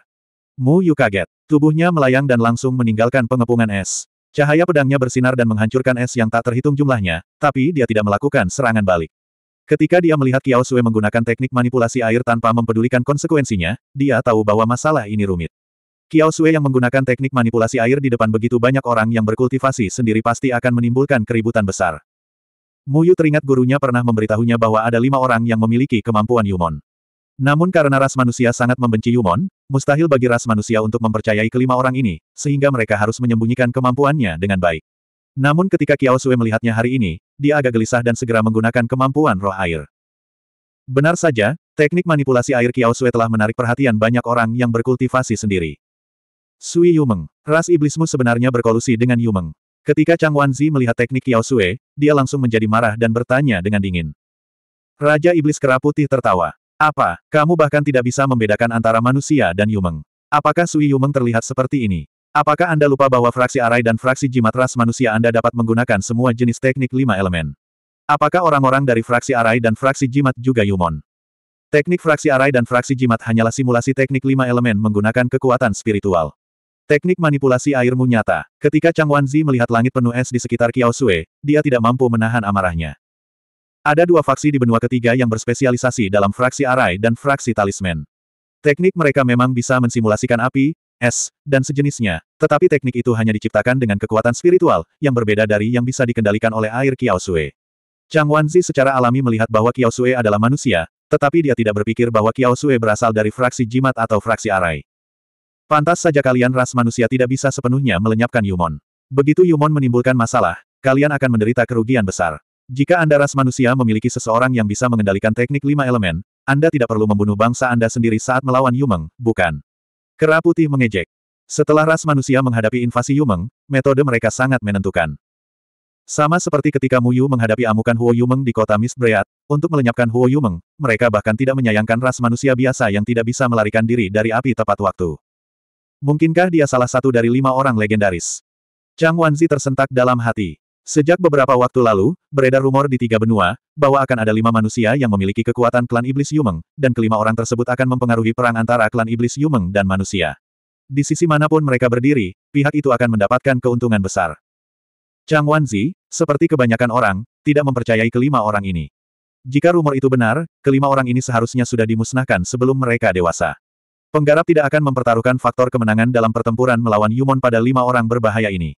Mu Yu kaget. Tubuhnya melayang dan langsung meninggalkan pengepungan es. Cahaya pedangnya bersinar dan menghancurkan es yang tak terhitung jumlahnya, tapi dia tidak melakukan serangan balik. Ketika dia melihat Kiao Sue menggunakan teknik manipulasi air tanpa mempedulikan konsekuensinya, dia tahu bahwa masalah ini rumit. Kiao Sue yang menggunakan teknik manipulasi air di depan begitu banyak orang yang berkultivasi sendiri pasti akan menimbulkan keributan besar. Muyu teringat gurunya pernah memberitahunya bahwa ada lima orang yang memiliki kemampuan Yumon. Namun karena ras manusia sangat membenci Yumon, mustahil bagi ras manusia untuk mempercayai kelima orang ini, sehingga mereka harus menyembunyikan kemampuannya dengan baik. Namun ketika Kiao Sue melihatnya hari ini, dia agak gelisah dan segera menggunakan kemampuan roh air. Benar saja, teknik manipulasi air Kiao Sue telah menarik perhatian banyak orang yang berkultivasi sendiri. Sui Yumeng, ras iblismu sebenarnya berkolusi dengan Yumeng. Ketika Chang Wanzi melihat teknik Kiao Sue, dia langsung menjadi marah dan bertanya dengan dingin. Raja Iblis Kera Putih tertawa. Apa, kamu bahkan tidak bisa membedakan antara manusia dan Yumeng? Apakah Sui Yumeng terlihat seperti ini? Apakah Anda lupa bahwa fraksi arai dan fraksi jimat ras manusia Anda dapat menggunakan semua jenis teknik lima elemen? Apakah orang-orang dari fraksi arai dan fraksi jimat juga Yumon? Teknik fraksi arai dan fraksi jimat hanyalah simulasi teknik lima elemen menggunakan kekuatan spiritual. Teknik manipulasi airmu nyata. Ketika Chang Wanzi melihat langit penuh es di sekitar Kiao Sui, dia tidak mampu menahan amarahnya. Ada dua faksi di benua ketiga yang berspesialisasi dalam fraksi arai dan fraksi talisman. Teknik mereka memang bisa mensimulasikan api, es, dan sejenisnya, tetapi teknik itu hanya diciptakan dengan kekuatan spiritual, yang berbeda dari yang bisa dikendalikan oleh air Sui. Chang Wanzi secara alami melihat bahwa Sui adalah manusia, tetapi dia tidak berpikir bahwa Sui berasal dari fraksi jimat atau fraksi arai. Pantas saja kalian ras manusia tidak bisa sepenuhnya melenyapkan Yumon. Begitu Yumon menimbulkan masalah, kalian akan menderita kerugian besar. Jika Anda ras manusia memiliki seseorang yang bisa mengendalikan teknik lima elemen, Anda tidak perlu membunuh bangsa Anda sendiri saat melawan Yumeng, bukan? Kera putih mengejek. Setelah ras manusia menghadapi invasi Yumeng, metode mereka sangat menentukan. Sama seperti ketika Muyu menghadapi amukan Huo Yumeng di kota Mistbreat, untuk melenyapkan Huo Yumeng, mereka bahkan tidak menyayangkan ras manusia biasa yang tidak bisa melarikan diri dari api tepat waktu. Mungkinkah dia salah satu dari lima orang legendaris? Chang Wanzi tersentak dalam hati. Sejak beberapa waktu lalu, beredar rumor di tiga benua, bahwa akan ada lima manusia yang memiliki kekuatan klan iblis Yumeng, dan kelima orang tersebut akan mempengaruhi perang antara klan iblis Yumeng dan manusia. Di sisi manapun mereka berdiri, pihak itu akan mendapatkan keuntungan besar. Chang Wanzi, seperti kebanyakan orang, tidak mempercayai kelima orang ini. Jika rumor itu benar, kelima orang ini seharusnya sudah dimusnahkan sebelum mereka dewasa. Penggarap tidak akan mempertaruhkan faktor kemenangan dalam pertempuran melawan Yumon pada lima orang berbahaya ini.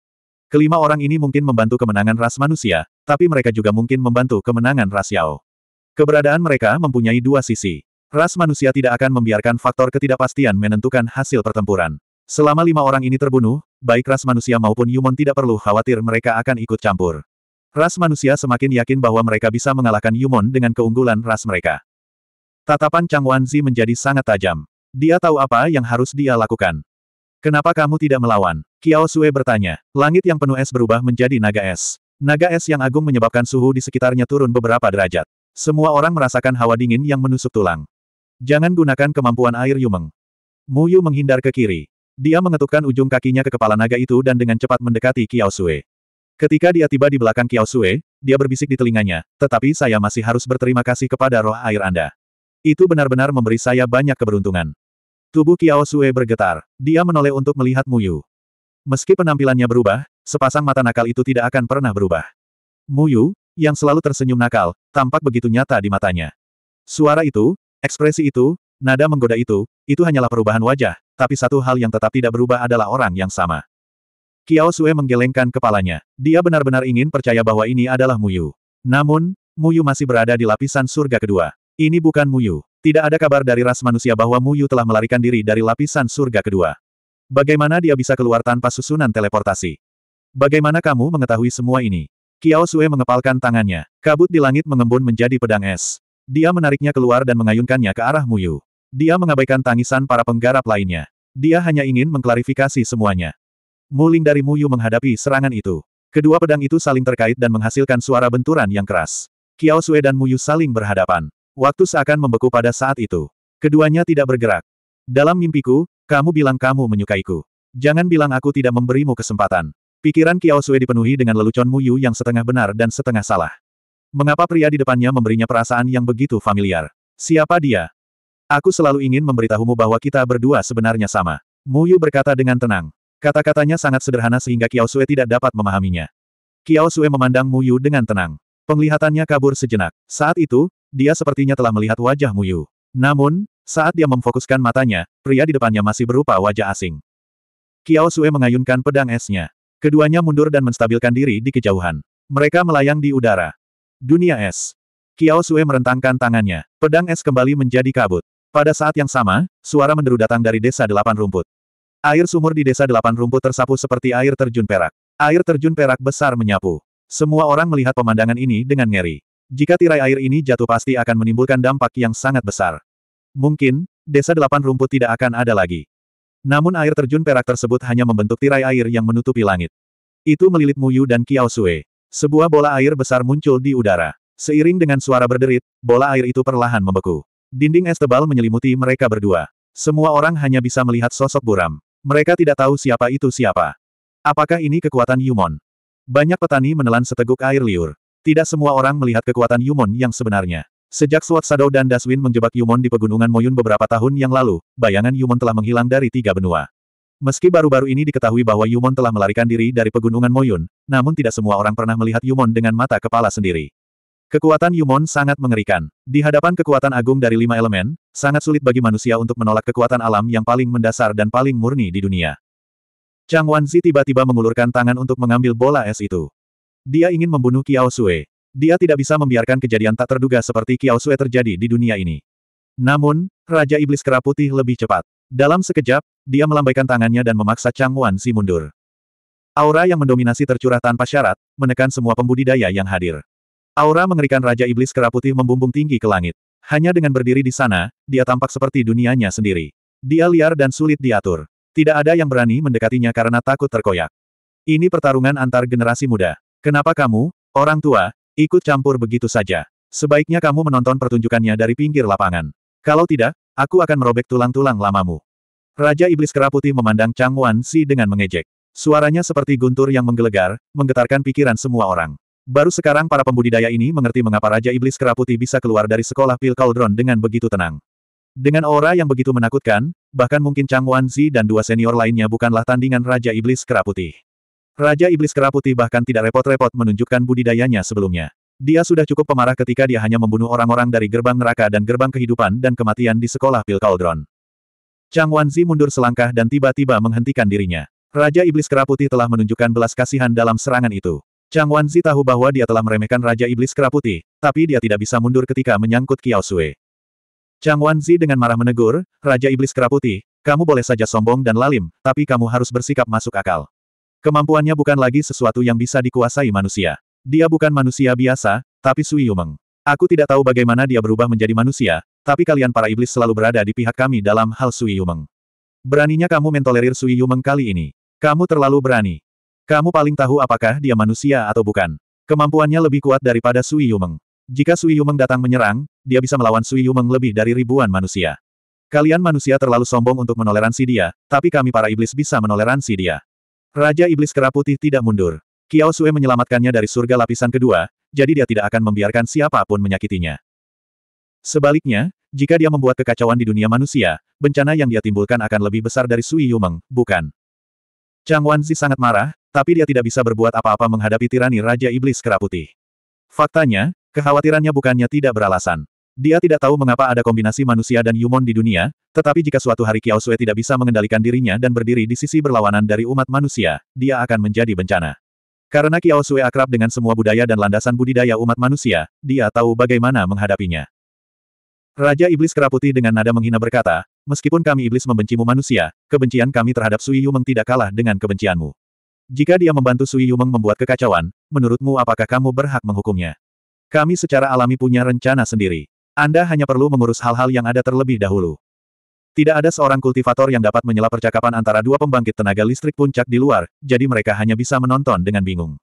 Kelima orang ini mungkin membantu kemenangan ras manusia, tapi mereka juga mungkin membantu kemenangan ras Yao. Keberadaan mereka mempunyai dua sisi. Ras manusia tidak akan membiarkan faktor ketidakpastian menentukan hasil pertempuran. Selama lima orang ini terbunuh, baik ras manusia maupun Yumon tidak perlu khawatir mereka akan ikut campur. Ras manusia semakin yakin bahwa mereka bisa mengalahkan Yumon dengan keunggulan ras mereka. Tatapan Chang Wanzi menjadi sangat tajam. Dia tahu apa yang harus dia lakukan. Kenapa kamu tidak melawan? Kiao Sue bertanya. Langit yang penuh es berubah menjadi naga es. Naga es yang agung menyebabkan suhu di sekitarnya turun beberapa derajat. Semua orang merasakan hawa dingin yang menusuk tulang. Jangan gunakan kemampuan air Yumeng. Mu Yu menghindar ke kiri. Dia mengetukkan ujung kakinya ke kepala naga itu dan dengan cepat mendekati Kiao Sue. Ketika dia tiba di belakang Kiao Sue, dia berbisik di telinganya, tetapi saya masih harus berterima kasih kepada roh air Anda. Itu benar-benar memberi saya banyak keberuntungan. Tubuh Kiao Sue bergetar. Dia menoleh untuk melihat Muyu. Meski penampilannya berubah, sepasang mata nakal itu tidak akan pernah berubah. Muyu, yang selalu tersenyum nakal, tampak begitu nyata di matanya. Suara itu, ekspresi itu, nada menggoda itu, itu hanyalah perubahan wajah, tapi satu hal yang tetap tidak berubah adalah orang yang sama. Kiao Sue menggelengkan kepalanya. Dia benar-benar ingin percaya bahwa ini adalah Muyu. Namun, Muyu masih berada di lapisan surga kedua. Ini bukan Muyu. Tidak ada kabar dari ras manusia bahwa Mu Yu telah melarikan diri dari lapisan surga kedua. Bagaimana dia bisa keluar tanpa susunan teleportasi? Bagaimana kamu mengetahui semua ini? Kiao Sue mengepalkan tangannya. Kabut di langit mengembun menjadi pedang es. Dia menariknya keluar dan mengayunkannya ke arah Mu Yu. Dia mengabaikan tangisan para penggarap lainnya. Dia hanya ingin mengklarifikasi semuanya. Muling dari Mu Yu menghadapi serangan itu. Kedua pedang itu saling terkait dan menghasilkan suara benturan yang keras. Kiao Sue dan Mu Yu saling berhadapan. Waktu seakan membeku pada saat itu. Keduanya tidak bergerak. Dalam mimpiku, kamu bilang kamu menyukaiku. Jangan bilang aku tidak memberimu kesempatan. Pikiran Kiao Sui dipenuhi dengan lelucon Muyu yang setengah benar dan setengah salah. Mengapa pria di depannya memberinya perasaan yang begitu familiar? Siapa dia? Aku selalu ingin memberitahumu bahwa kita berdua sebenarnya sama. Muyu berkata dengan tenang. Kata-katanya sangat sederhana sehingga Kiao Sui tidak dapat memahaminya. Kiao Sui memandang Muyu dengan tenang. Penglihatannya kabur sejenak. Saat itu, dia sepertinya telah melihat wajah Muyu. Namun, saat dia memfokuskan matanya, pria di depannya masih berupa wajah asing. Kiao Sue mengayunkan pedang esnya. Keduanya mundur dan menstabilkan diri di kejauhan. Mereka melayang di udara. Dunia es. Kiao Sue merentangkan tangannya. Pedang es kembali menjadi kabut. Pada saat yang sama, suara menderu datang dari desa delapan rumput. Air sumur di desa delapan rumput tersapu seperti air terjun perak. Air terjun perak besar menyapu. Semua orang melihat pemandangan ini dengan ngeri. Jika tirai air ini jatuh pasti akan menimbulkan dampak yang sangat besar. Mungkin, desa delapan rumput tidak akan ada lagi. Namun air terjun perak tersebut hanya membentuk tirai air yang menutupi langit. Itu melilit Muyu dan Kiao Sue. Sebuah bola air besar muncul di udara. Seiring dengan suara berderit, bola air itu perlahan membeku. Dinding es tebal menyelimuti mereka berdua. Semua orang hanya bisa melihat sosok buram. Mereka tidak tahu siapa itu siapa. Apakah ini kekuatan Yumon? Banyak petani menelan seteguk air liur. Tidak semua orang melihat kekuatan Yumon yang sebenarnya. Sejak Sword Sado dan Daswin menjebak Yumon di pegunungan Moyun beberapa tahun yang lalu, bayangan Yumon telah menghilang dari tiga benua. Meski baru-baru ini diketahui bahwa Yumon telah melarikan diri dari pegunungan Moyun, namun tidak semua orang pernah melihat Yumon dengan mata kepala sendiri. Kekuatan Yumon sangat mengerikan. Di hadapan kekuatan agung dari lima elemen, sangat sulit bagi manusia untuk menolak kekuatan alam yang paling mendasar dan paling murni di dunia. Chang Wanzi tiba-tiba mengulurkan tangan untuk mengambil bola es itu. Dia ingin membunuh Kiao Sue. Dia tidak bisa membiarkan kejadian tak terduga seperti Kiao Sue terjadi di dunia ini. Namun, Raja Iblis Kera Putih lebih cepat. Dalam sekejap, dia melambaikan tangannya dan memaksa Chang Wan Si mundur. Aura yang mendominasi tercurah tanpa syarat, menekan semua pembudidaya yang hadir. Aura mengerikan Raja Iblis Kera Putih membumbung tinggi ke langit. Hanya dengan berdiri di sana, dia tampak seperti dunianya sendiri. Dia liar dan sulit diatur. Tidak ada yang berani mendekatinya karena takut terkoyak. Ini pertarungan antar generasi muda. Kenapa kamu, orang tua, ikut campur begitu saja? Sebaiknya kamu menonton pertunjukannya dari pinggir lapangan. Kalau tidak, aku akan merobek tulang-tulang lamamu. Raja Iblis Keraputi memandang Chang Wan Si dengan mengejek. Suaranya seperti guntur yang menggelegar, menggetarkan pikiran semua orang. Baru sekarang para pembudidaya ini mengerti mengapa Raja Iblis Keraputi bisa keluar dari sekolah Pil Cauldron dengan begitu tenang. Dengan aura yang begitu menakutkan, bahkan mungkin Chang Wan Si dan dua senior lainnya bukanlah tandingan Raja Iblis Keraputi. Raja Iblis Keraputi bahkan tidak repot-repot menunjukkan budidayanya sebelumnya. Dia sudah cukup pemarah ketika dia hanya membunuh orang-orang dari gerbang neraka dan gerbang kehidupan dan kematian di sekolah Pil Cauldron. Chang Wanzi mundur selangkah dan tiba-tiba menghentikan dirinya. Raja Iblis Keraputi telah menunjukkan belas kasihan dalam serangan itu. Chang Wanzi tahu bahwa dia telah meremehkan Raja Iblis Keraputi, tapi dia tidak bisa mundur ketika menyangkut Kiao Sui. Chang Wanzi dengan marah menegur, Raja Iblis Keraputi, kamu boleh saja sombong dan lalim, tapi kamu harus bersikap masuk akal. Kemampuannya bukan lagi sesuatu yang bisa dikuasai manusia. Dia bukan manusia biasa, tapi Sui Yumeng. Aku tidak tahu bagaimana dia berubah menjadi manusia, tapi kalian para iblis selalu berada di pihak kami dalam hal Sui Yumeng. Beraninya kamu mentolerir Sui Yumeng kali ini. Kamu terlalu berani. Kamu paling tahu apakah dia manusia atau bukan. Kemampuannya lebih kuat daripada Sui Yumeng. Jika Sui Yumeng datang menyerang, dia bisa melawan Sui Yumeng lebih dari ribuan manusia. Kalian manusia terlalu sombong untuk menoleransi dia, tapi kami para iblis bisa menoleransi dia. Raja Iblis Kera Putih tidak mundur. Kiao Sue menyelamatkannya dari surga lapisan kedua, jadi dia tidak akan membiarkan siapapun menyakitinya. Sebaliknya, jika dia membuat kekacauan di dunia manusia, bencana yang dia timbulkan akan lebih besar dari Sui Yumeng, bukan? Chang Wanzi sangat marah, tapi dia tidak bisa berbuat apa-apa menghadapi tirani Raja Iblis Kera Putih. Faktanya, kekhawatirannya bukannya tidak beralasan. Dia tidak tahu mengapa ada kombinasi manusia dan Yumon di dunia, tetapi jika suatu hari Kiao Sui tidak bisa mengendalikan dirinya dan berdiri di sisi berlawanan dari umat manusia, dia akan menjadi bencana. Karena Kiao Sui akrab dengan semua budaya dan landasan budidaya umat manusia, dia tahu bagaimana menghadapinya. Raja Iblis Keraputi dengan nada menghina berkata, meskipun kami iblis membencimu manusia, kebencian kami terhadap Sui Yumeng tidak kalah dengan kebencianmu. Jika dia membantu Sui Yumeng membuat kekacauan, menurutmu apakah kamu berhak menghukumnya? Kami secara alami punya rencana sendiri. Anda hanya perlu mengurus hal-hal yang ada terlebih dahulu. Tidak ada seorang kultivator yang dapat menyela percakapan antara dua pembangkit tenaga listrik puncak di luar, jadi mereka hanya bisa menonton dengan bingung.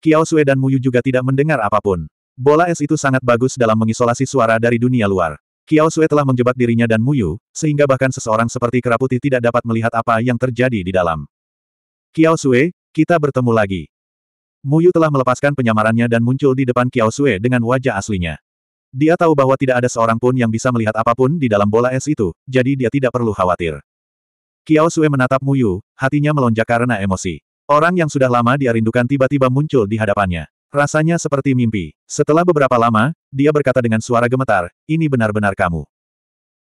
Kiao Sue dan Muyu juga tidak mendengar apapun. Bola es itu sangat bagus dalam mengisolasi suara dari dunia luar. Kiao Sue telah menjebak dirinya dan Muyu, sehingga bahkan seseorang seperti Keraputi tidak dapat melihat apa yang terjadi di dalam. Kiao Sue, kita bertemu lagi. Muyu telah melepaskan penyamarannya dan muncul di depan Kiao Sue dengan wajah aslinya. Dia tahu bahwa tidak ada seorang pun yang bisa melihat apapun di dalam bola es itu, jadi dia tidak perlu khawatir. Kiao Sue menatap Muyu, hatinya melonjak karena emosi. Orang yang sudah lama dia rindukan tiba-tiba muncul di hadapannya. Rasanya seperti mimpi. Setelah beberapa lama, dia berkata dengan suara gemetar, ini benar-benar kamu.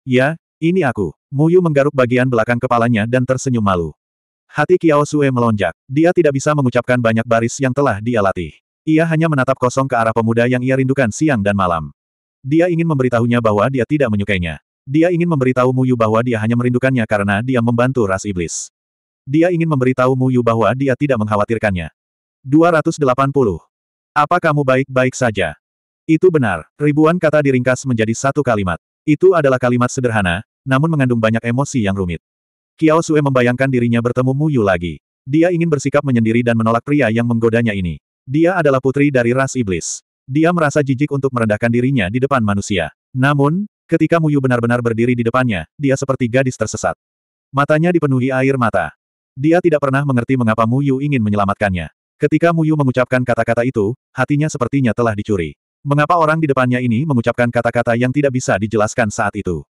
Ya, ini aku. Muyu menggaruk bagian belakang kepalanya dan tersenyum malu. Hati Kiao Sue melonjak. Dia tidak bisa mengucapkan banyak baris yang telah dia latih. Ia hanya menatap kosong ke arah pemuda yang ia rindukan siang dan malam. Dia ingin memberitahunya bahwa dia tidak menyukainya. Dia ingin memberitahu Mu Yu bahwa dia hanya merindukannya karena dia membantu ras iblis. Dia ingin memberitahu Mu Yu bahwa dia tidak mengkhawatirkannya. 280. Apa kamu baik-baik saja? Itu benar, ribuan kata diringkas menjadi satu kalimat. Itu adalah kalimat sederhana, namun mengandung banyak emosi yang rumit. Kiao Sue membayangkan dirinya bertemu Mu Yu lagi. Dia ingin bersikap menyendiri dan menolak pria yang menggodanya ini. Dia adalah putri dari ras iblis. Dia merasa jijik untuk merendahkan dirinya di depan manusia. Namun, ketika Muyu benar-benar berdiri di depannya, dia seperti gadis tersesat. Matanya dipenuhi air mata. Dia tidak pernah mengerti mengapa Muyu ingin menyelamatkannya. Ketika Muyu mengucapkan kata-kata itu, hatinya sepertinya telah dicuri. Mengapa orang di depannya ini mengucapkan kata-kata yang tidak bisa dijelaskan saat itu?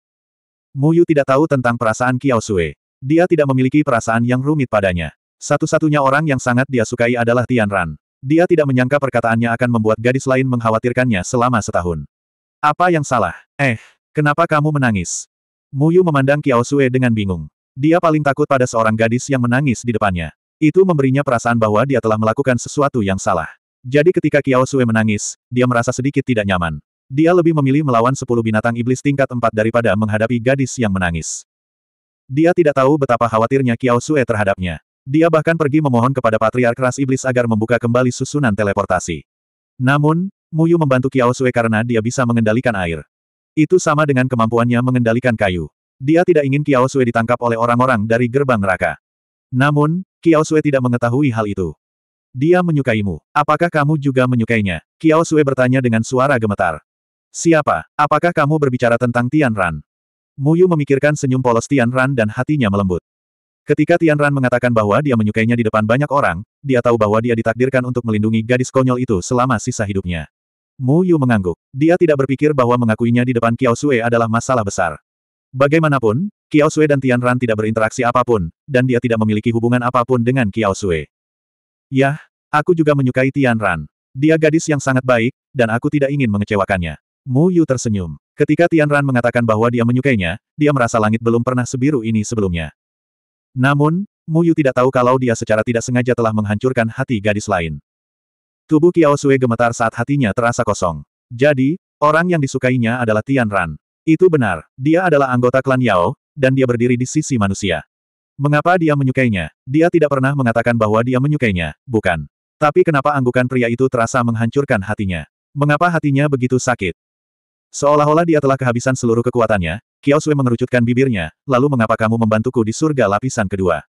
Muyu tidak tahu tentang perasaan Kiao Sue. Dia tidak memiliki perasaan yang rumit padanya. Satu-satunya orang yang sangat dia sukai adalah Tian Ran. Dia tidak menyangka perkataannya akan membuat gadis lain mengkhawatirkannya selama setahun. Apa yang salah? Eh, kenapa kamu menangis? Muyu memandang Kiao Sue dengan bingung. Dia paling takut pada seorang gadis yang menangis di depannya. Itu memberinya perasaan bahwa dia telah melakukan sesuatu yang salah. Jadi ketika Kiao Sue menangis, dia merasa sedikit tidak nyaman. Dia lebih memilih melawan sepuluh binatang iblis tingkat empat daripada menghadapi gadis yang menangis. Dia tidak tahu betapa khawatirnya Kiao Sue terhadapnya. Dia bahkan pergi memohon kepada Patriark Ras Iblis agar membuka kembali susunan teleportasi. Namun, Muyu membantu Kiao Sui karena dia bisa mengendalikan air. Itu sama dengan kemampuannya mengendalikan kayu. Dia tidak ingin Kiao Sui ditangkap oleh orang-orang dari gerbang neraka. Namun, Kiao Sui tidak mengetahui hal itu. Dia menyukaimu. Apakah kamu juga menyukainya? Kiao Sui bertanya dengan suara gemetar. Siapa? Apakah kamu berbicara tentang Tian Ran? Muyu memikirkan senyum polos Tian Ran dan hatinya melembut. Ketika Tian Ran mengatakan bahwa dia menyukainya di depan banyak orang, dia tahu bahwa dia ditakdirkan untuk melindungi gadis konyol itu selama sisa hidupnya. Mu Yu mengangguk. Dia tidak berpikir bahwa mengakuinya di depan Kiao Sui adalah masalah besar. Bagaimanapun, Kiao Sui dan Tian Ran tidak berinteraksi apapun, dan dia tidak memiliki hubungan apapun dengan Kiao Sui. Yah, aku juga menyukai Tian Ran. Dia gadis yang sangat baik, dan aku tidak ingin mengecewakannya. Mu Yu tersenyum. Ketika Tian Ran mengatakan bahwa dia menyukainya, dia merasa langit belum pernah sebiru ini sebelumnya. Namun, Mu Yu tidak tahu kalau dia secara tidak sengaja telah menghancurkan hati gadis lain. Tubuh Kiao Sui gemetar saat hatinya terasa kosong. Jadi, orang yang disukainya adalah Tian Ran. Itu benar, dia adalah anggota klan Yao, dan dia berdiri di sisi manusia. Mengapa dia menyukainya? Dia tidak pernah mengatakan bahwa dia menyukainya, bukan. Tapi kenapa anggukan pria itu terasa menghancurkan hatinya? Mengapa hatinya begitu sakit? Seolah-olah dia telah kehabisan seluruh kekuatannya, Kiao Sui mengerucutkan bibirnya, lalu mengapa kamu membantuku di surga lapisan kedua?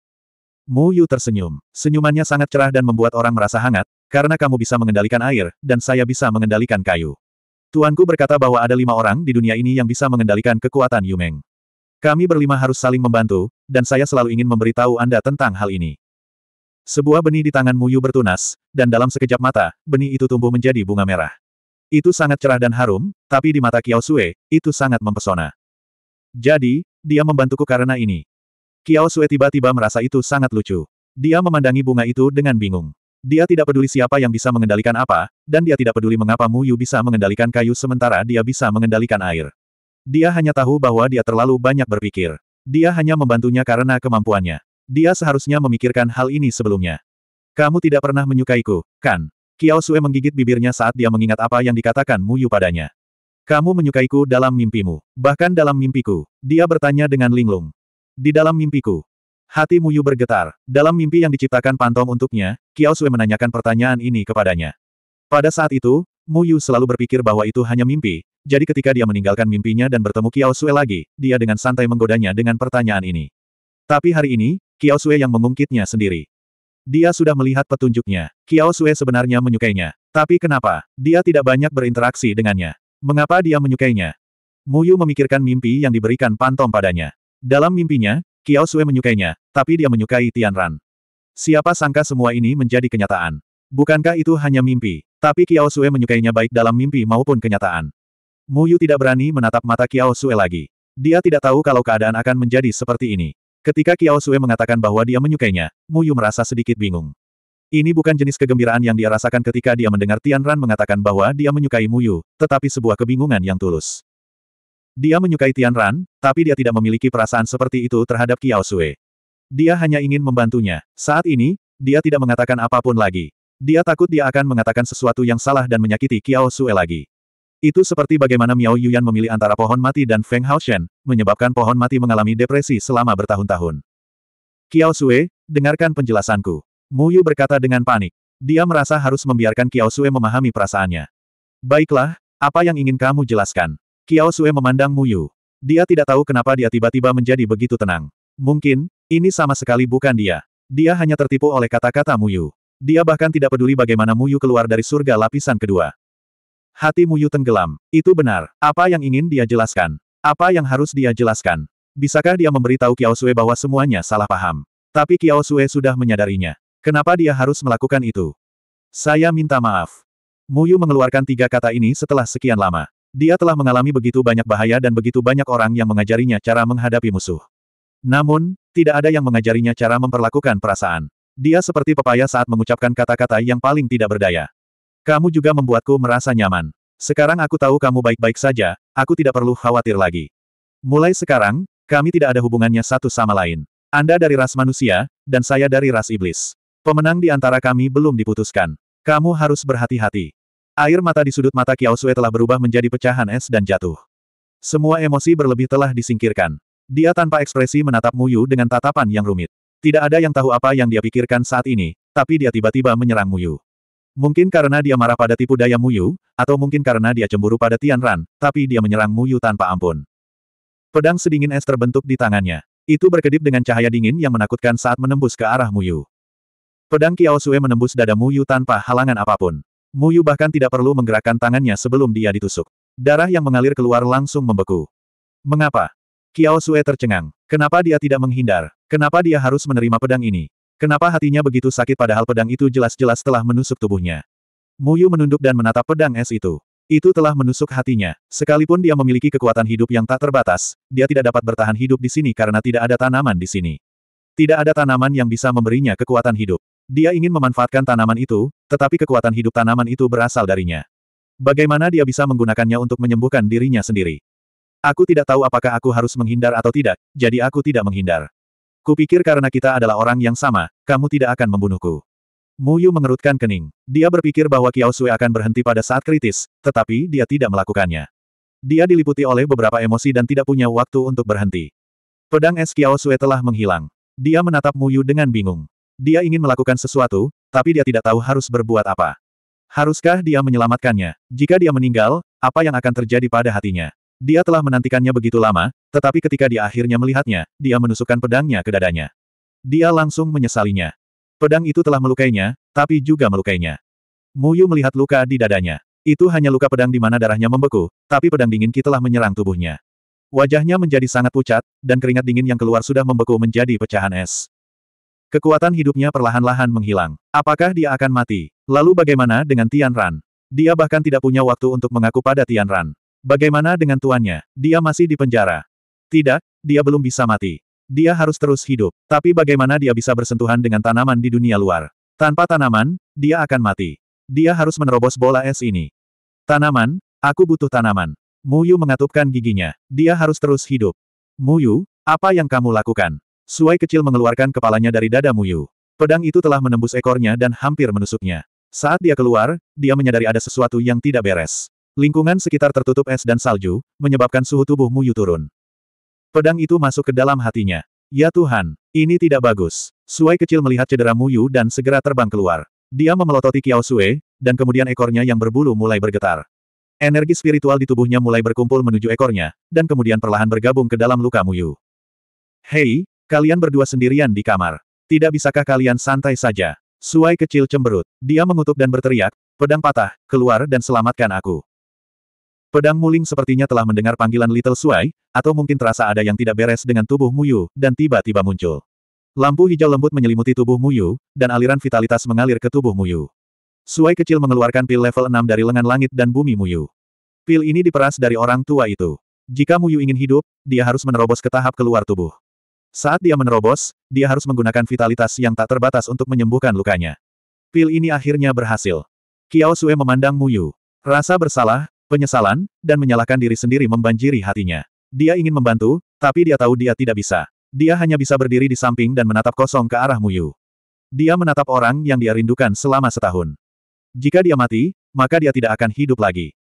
Mu Yu tersenyum. Senyumannya sangat cerah dan membuat orang merasa hangat, karena kamu bisa mengendalikan air, dan saya bisa mengendalikan kayu. Tuanku berkata bahwa ada lima orang di dunia ini yang bisa mengendalikan kekuatan Yumeng. Kami berlima harus saling membantu, dan saya selalu ingin memberitahu Anda tentang hal ini. Sebuah benih di tangan Muyu bertunas, dan dalam sekejap mata, benih itu tumbuh menjadi bunga merah. Itu sangat cerah dan harum, tapi di mata Kiao Sue, itu sangat mempesona. Jadi, dia membantuku karena ini. Kiao Sue tiba-tiba merasa itu sangat lucu. Dia memandangi bunga itu dengan bingung. Dia tidak peduli siapa yang bisa mengendalikan apa, dan dia tidak peduli mengapa Mu Yu bisa mengendalikan kayu sementara dia bisa mengendalikan air. Dia hanya tahu bahwa dia terlalu banyak berpikir. Dia hanya membantunya karena kemampuannya. Dia seharusnya memikirkan hal ini sebelumnya. Kamu tidak pernah menyukaiku, kan? Kiao Sue menggigit bibirnya saat dia mengingat apa yang dikatakan Mu Yu padanya. Kamu menyukaiku dalam mimpimu. Bahkan dalam mimpiku. Dia bertanya dengan linglung. Di dalam mimpiku. Hati Mu Yu bergetar. Dalam mimpi yang diciptakan Pantom untuknya, Kiao Sue menanyakan pertanyaan ini kepadanya. Pada saat itu, Mu Yu selalu berpikir bahwa itu hanya mimpi, jadi ketika dia meninggalkan mimpinya dan bertemu Kiao Sue lagi, dia dengan santai menggodanya dengan pertanyaan ini. Tapi hari ini, Kiao Sue yang mengungkitnya sendiri. Dia sudah melihat petunjuknya. Kiao Sue sebenarnya menyukainya. Tapi kenapa? Dia tidak banyak berinteraksi dengannya. Mengapa dia menyukainya? Muyu memikirkan mimpi yang diberikan Pantom padanya. Dalam mimpinya, Kiao Sue menyukainya, tapi dia menyukai Tian Ran. Siapa sangka semua ini menjadi kenyataan. Bukankah itu hanya mimpi? Tapi Kiao Sue menyukainya baik dalam mimpi maupun kenyataan. Muyu tidak berani menatap mata Kiao Sue lagi. Dia tidak tahu kalau keadaan akan menjadi seperti ini. Ketika Kiao Sue mengatakan bahwa dia menyukainya, Mu Yu merasa sedikit bingung. Ini bukan jenis kegembiraan yang dia rasakan ketika dia mendengar Tian Ran mengatakan bahwa dia menyukai Mu Yu, tetapi sebuah kebingungan yang tulus. Dia menyukai Tian Ran, tapi dia tidak memiliki perasaan seperti itu terhadap Kiao Sue. Dia hanya ingin membantunya. Saat ini, dia tidak mengatakan apapun lagi. Dia takut dia akan mengatakan sesuatu yang salah dan menyakiti Kiao Sue lagi. Itu seperti bagaimana Miao Yuyan memilih antara pohon mati dan Feng Hao Shen, menyebabkan pohon mati mengalami depresi selama bertahun-tahun. Kiao Sue, dengarkan penjelasanku. Mu Yu berkata dengan panik. Dia merasa harus membiarkan Kiao Sue memahami perasaannya. Baiklah, apa yang ingin kamu jelaskan? Kiao Sue memandang Mu Yu. Dia tidak tahu kenapa dia tiba-tiba menjadi begitu tenang. Mungkin, ini sama sekali bukan dia. Dia hanya tertipu oleh kata-kata Mu Yu. Dia bahkan tidak peduli bagaimana Mu Yu keluar dari surga lapisan kedua. Hati Muyu tenggelam. Itu benar. Apa yang ingin dia jelaskan? Apa yang harus dia jelaskan? Bisakah dia memberitahu Kiao Sue bahwa semuanya salah paham? Tapi Kiao Sue sudah menyadarinya. Kenapa dia harus melakukan itu? Saya minta maaf. Muyu mengeluarkan tiga kata ini setelah sekian lama. Dia telah mengalami begitu banyak bahaya dan begitu banyak orang yang mengajarinya cara menghadapi musuh. Namun, tidak ada yang mengajarinya cara memperlakukan perasaan. Dia seperti pepaya saat mengucapkan kata-kata yang paling tidak berdaya. Kamu juga membuatku merasa nyaman. Sekarang aku tahu kamu baik-baik saja, aku tidak perlu khawatir lagi. Mulai sekarang, kami tidak ada hubungannya satu sama lain. Anda dari ras manusia, dan saya dari ras iblis. Pemenang di antara kami belum diputuskan. Kamu harus berhati-hati. Air mata di sudut mata Kiao Sue telah berubah menjadi pecahan es dan jatuh. Semua emosi berlebih telah disingkirkan. Dia tanpa ekspresi menatap Muyu dengan tatapan yang rumit. Tidak ada yang tahu apa yang dia pikirkan saat ini, tapi dia tiba-tiba menyerang Muyu. Mungkin karena dia marah pada tipu daya Muyu, atau mungkin karena dia cemburu pada Tian Ran, tapi dia menyerang Muyu tanpa ampun. Pedang sedingin es terbentuk di tangannya. Itu berkedip dengan cahaya dingin yang menakutkan saat menembus ke arah Muyu. Pedang Kiao Sue menembus dada Muyu tanpa halangan apapun. Muyu bahkan tidak perlu menggerakkan tangannya sebelum dia ditusuk. Darah yang mengalir keluar langsung membeku. Mengapa? Kiao Sue tercengang. Kenapa dia tidak menghindar? Kenapa dia harus menerima pedang ini? Kenapa hatinya begitu sakit padahal pedang itu jelas-jelas telah menusuk tubuhnya? Muyu menunduk dan menatap pedang es itu. Itu telah menusuk hatinya. Sekalipun dia memiliki kekuatan hidup yang tak terbatas, dia tidak dapat bertahan hidup di sini karena tidak ada tanaman di sini. Tidak ada tanaman yang bisa memberinya kekuatan hidup. Dia ingin memanfaatkan tanaman itu, tetapi kekuatan hidup tanaman itu berasal darinya. Bagaimana dia bisa menggunakannya untuk menyembuhkan dirinya sendiri? Aku tidak tahu apakah aku harus menghindar atau tidak, jadi aku tidak menghindar. Kupikir karena kita adalah orang yang sama, kamu tidak akan membunuhku. Mu Yu mengerutkan kening. Dia berpikir bahwa Kiao Sui akan berhenti pada saat kritis, tetapi dia tidak melakukannya. Dia diliputi oleh beberapa emosi dan tidak punya waktu untuk berhenti. Pedang es Kiao Sui telah menghilang. Dia menatap Mu Yu dengan bingung. Dia ingin melakukan sesuatu, tapi dia tidak tahu harus berbuat apa. Haruskah dia menyelamatkannya? Jika dia meninggal, apa yang akan terjadi pada hatinya? Dia telah menantikannya begitu lama, tetapi ketika dia akhirnya melihatnya, dia menusukkan pedangnya ke dadanya. Dia langsung menyesalinya. Pedang itu telah melukainya, tapi juga melukainya. Muyu melihat luka di dadanya. Itu hanya luka pedang di mana darahnya membeku, tapi pedang dingin Ki telah menyerang tubuhnya. Wajahnya menjadi sangat pucat, dan keringat dingin yang keluar sudah membeku menjadi pecahan es. Kekuatan hidupnya perlahan-lahan menghilang. Apakah dia akan mati? Lalu bagaimana dengan Tian Ran? Dia bahkan tidak punya waktu untuk mengaku pada Tian Ran. Bagaimana dengan tuannya? Dia masih di penjara. Tidak, dia belum bisa mati. Dia harus terus hidup. Tapi bagaimana dia bisa bersentuhan dengan tanaman di dunia luar? Tanpa tanaman, dia akan mati. Dia harus menerobos bola es ini. Tanaman, aku butuh tanaman. Muyu mengatupkan giginya. Dia harus terus hidup. Muyu, apa yang kamu lakukan? Suai kecil mengeluarkan kepalanya dari dada Muyu. Pedang itu telah menembus ekornya dan hampir menusuknya. Saat dia keluar, dia menyadari ada sesuatu yang tidak beres. Lingkungan sekitar tertutup es dan salju, menyebabkan suhu tubuh Muyu turun. Pedang itu masuk ke dalam hatinya. Ya Tuhan, ini tidak bagus. Suai kecil melihat cedera Muyu dan segera terbang keluar. Dia memelototi Kiao Sue, dan kemudian ekornya yang berbulu mulai bergetar. Energi spiritual di tubuhnya mulai berkumpul menuju ekornya, dan kemudian perlahan bergabung ke dalam luka Muyu. Hei, kalian berdua sendirian di kamar. Tidak bisakah kalian santai saja? Suai kecil cemberut. Dia mengutuk dan berteriak, pedang patah, keluar dan selamatkan aku. Pedang Muling sepertinya telah mendengar panggilan Little Suai, atau mungkin terasa ada yang tidak beres dengan tubuh Muyu, dan tiba-tiba muncul. Lampu hijau lembut menyelimuti tubuh Muyu, dan aliran vitalitas mengalir ke tubuh Muyu. Suai kecil mengeluarkan pil level 6 dari lengan langit dan bumi Muyu. Pil ini diperas dari orang tua itu. Jika Muyu ingin hidup, dia harus menerobos ke tahap keluar tubuh. Saat dia menerobos, dia harus menggunakan vitalitas yang tak terbatas untuk menyembuhkan lukanya. Pil ini akhirnya berhasil. Kiao Sue memandang Muyu. Rasa bersalah, penyesalan, dan menyalahkan diri sendiri membanjiri hatinya. Dia ingin membantu, tapi dia tahu dia tidak bisa. Dia hanya bisa berdiri di samping dan menatap kosong ke arah Muyu. Dia menatap orang yang dia rindukan selama setahun. Jika dia mati, maka dia tidak akan hidup lagi.